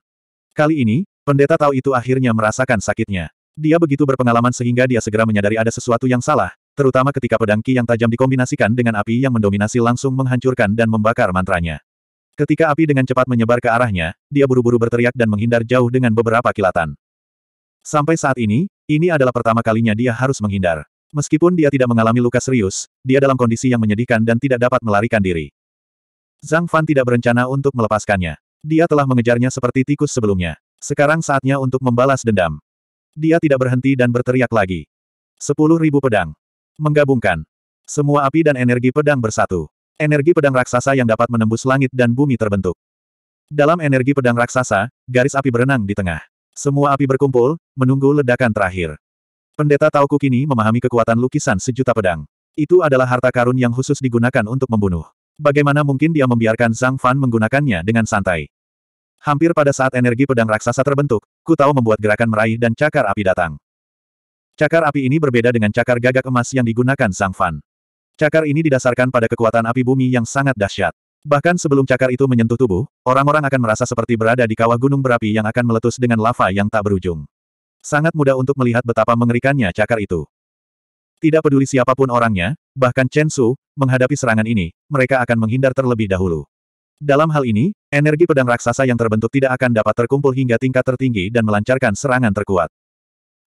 Kali ini, pendeta tahu itu akhirnya merasakan sakitnya. Dia begitu berpengalaman sehingga dia segera menyadari ada sesuatu yang salah, terutama ketika pedang ki yang tajam dikombinasikan dengan api yang mendominasi langsung menghancurkan dan membakar mantranya. Ketika api dengan cepat menyebar ke arahnya, dia buru-buru berteriak dan menghindar jauh dengan beberapa kilatan. Sampai saat ini, ini adalah pertama kalinya dia harus menghindar. Meskipun dia tidak mengalami luka serius, dia dalam kondisi yang menyedihkan dan tidak dapat melarikan diri. Zhang Fan tidak berencana untuk melepaskannya. Dia telah mengejarnya seperti tikus sebelumnya. Sekarang saatnya untuk membalas dendam. Dia tidak berhenti dan berteriak lagi. Sepuluh ribu pedang. Menggabungkan. Semua api dan energi pedang bersatu. Energi pedang raksasa yang dapat menembus langit dan bumi terbentuk. Dalam energi pedang raksasa, garis api berenang di tengah. Semua api berkumpul, menunggu ledakan terakhir. Pendeta Tauku kini memahami kekuatan lukisan sejuta pedang. Itu adalah harta karun yang khusus digunakan untuk membunuh. Bagaimana mungkin dia membiarkan Zhang Fan menggunakannya dengan santai? Hampir pada saat energi pedang raksasa terbentuk, Ku Tao membuat gerakan meraih dan cakar api datang. Cakar api ini berbeda dengan cakar gagak emas yang digunakan Zhang Fan. Cakar ini didasarkan pada kekuatan api bumi yang sangat dahsyat. Bahkan sebelum cakar itu menyentuh tubuh, orang-orang akan merasa seperti berada di kawah gunung berapi yang akan meletus dengan lava yang tak berujung. Sangat mudah untuk melihat betapa mengerikannya cakar itu. Tidak peduli siapapun orangnya, bahkan Chen Su, menghadapi serangan ini, mereka akan menghindar terlebih dahulu. Dalam hal ini, energi pedang raksasa yang terbentuk tidak akan dapat terkumpul hingga tingkat tertinggi dan melancarkan serangan terkuat.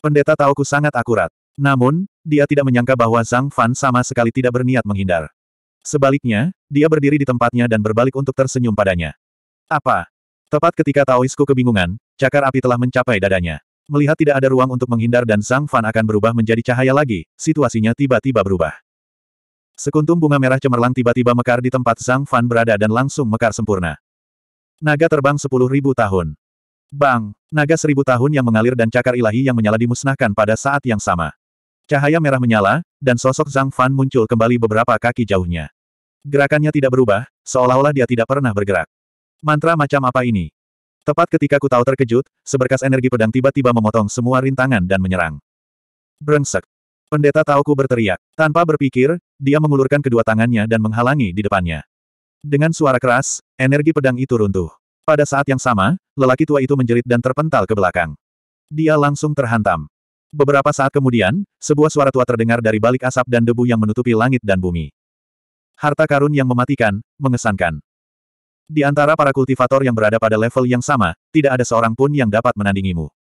Pendeta Taoku sangat akurat. Namun, dia tidak menyangka bahwa Zhang Fan sama sekali tidak berniat menghindar. Sebaliknya, dia berdiri di tempatnya dan berbalik untuk tersenyum padanya. Apa? Tepat ketika Taoisku kebingungan, cakar api telah mencapai dadanya. Melihat tidak ada ruang untuk menghindar dan Zhang Fan akan berubah menjadi cahaya lagi, situasinya tiba-tiba berubah. Sekuntum bunga merah cemerlang tiba-tiba mekar di tempat Zhang Fan berada dan langsung mekar sempurna. Naga terbang sepuluh ribu tahun. Bang! Naga seribu tahun yang mengalir dan cakar ilahi yang menyala dimusnahkan pada saat yang sama. Cahaya merah menyala, dan sosok Zhang Fan muncul kembali beberapa kaki jauhnya. Gerakannya tidak berubah, seolah-olah dia tidak pernah bergerak. Mantra macam apa ini? Tepat ketika ku tahu terkejut, seberkas energi pedang tiba-tiba memotong semua rintangan dan menyerang. Brengsek. Pendeta ku berteriak. Tanpa berpikir, dia mengulurkan kedua tangannya dan menghalangi di depannya. Dengan suara keras, energi pedang itu runtuh. Pada saat yang sama, lelaki tua itu menjerit dan terpental ke belakang. Dia langsung terhantam. Beberapa saat kemudian, sebuah suara tua terdengar dari balik asap dan debu yang menutupi langit dan bumi. Harta karun yang mematikan, mengesankan. Di antara para kultivator yang berada pada level yang sama, tidak ada seorang pun yang dapat menandingimu.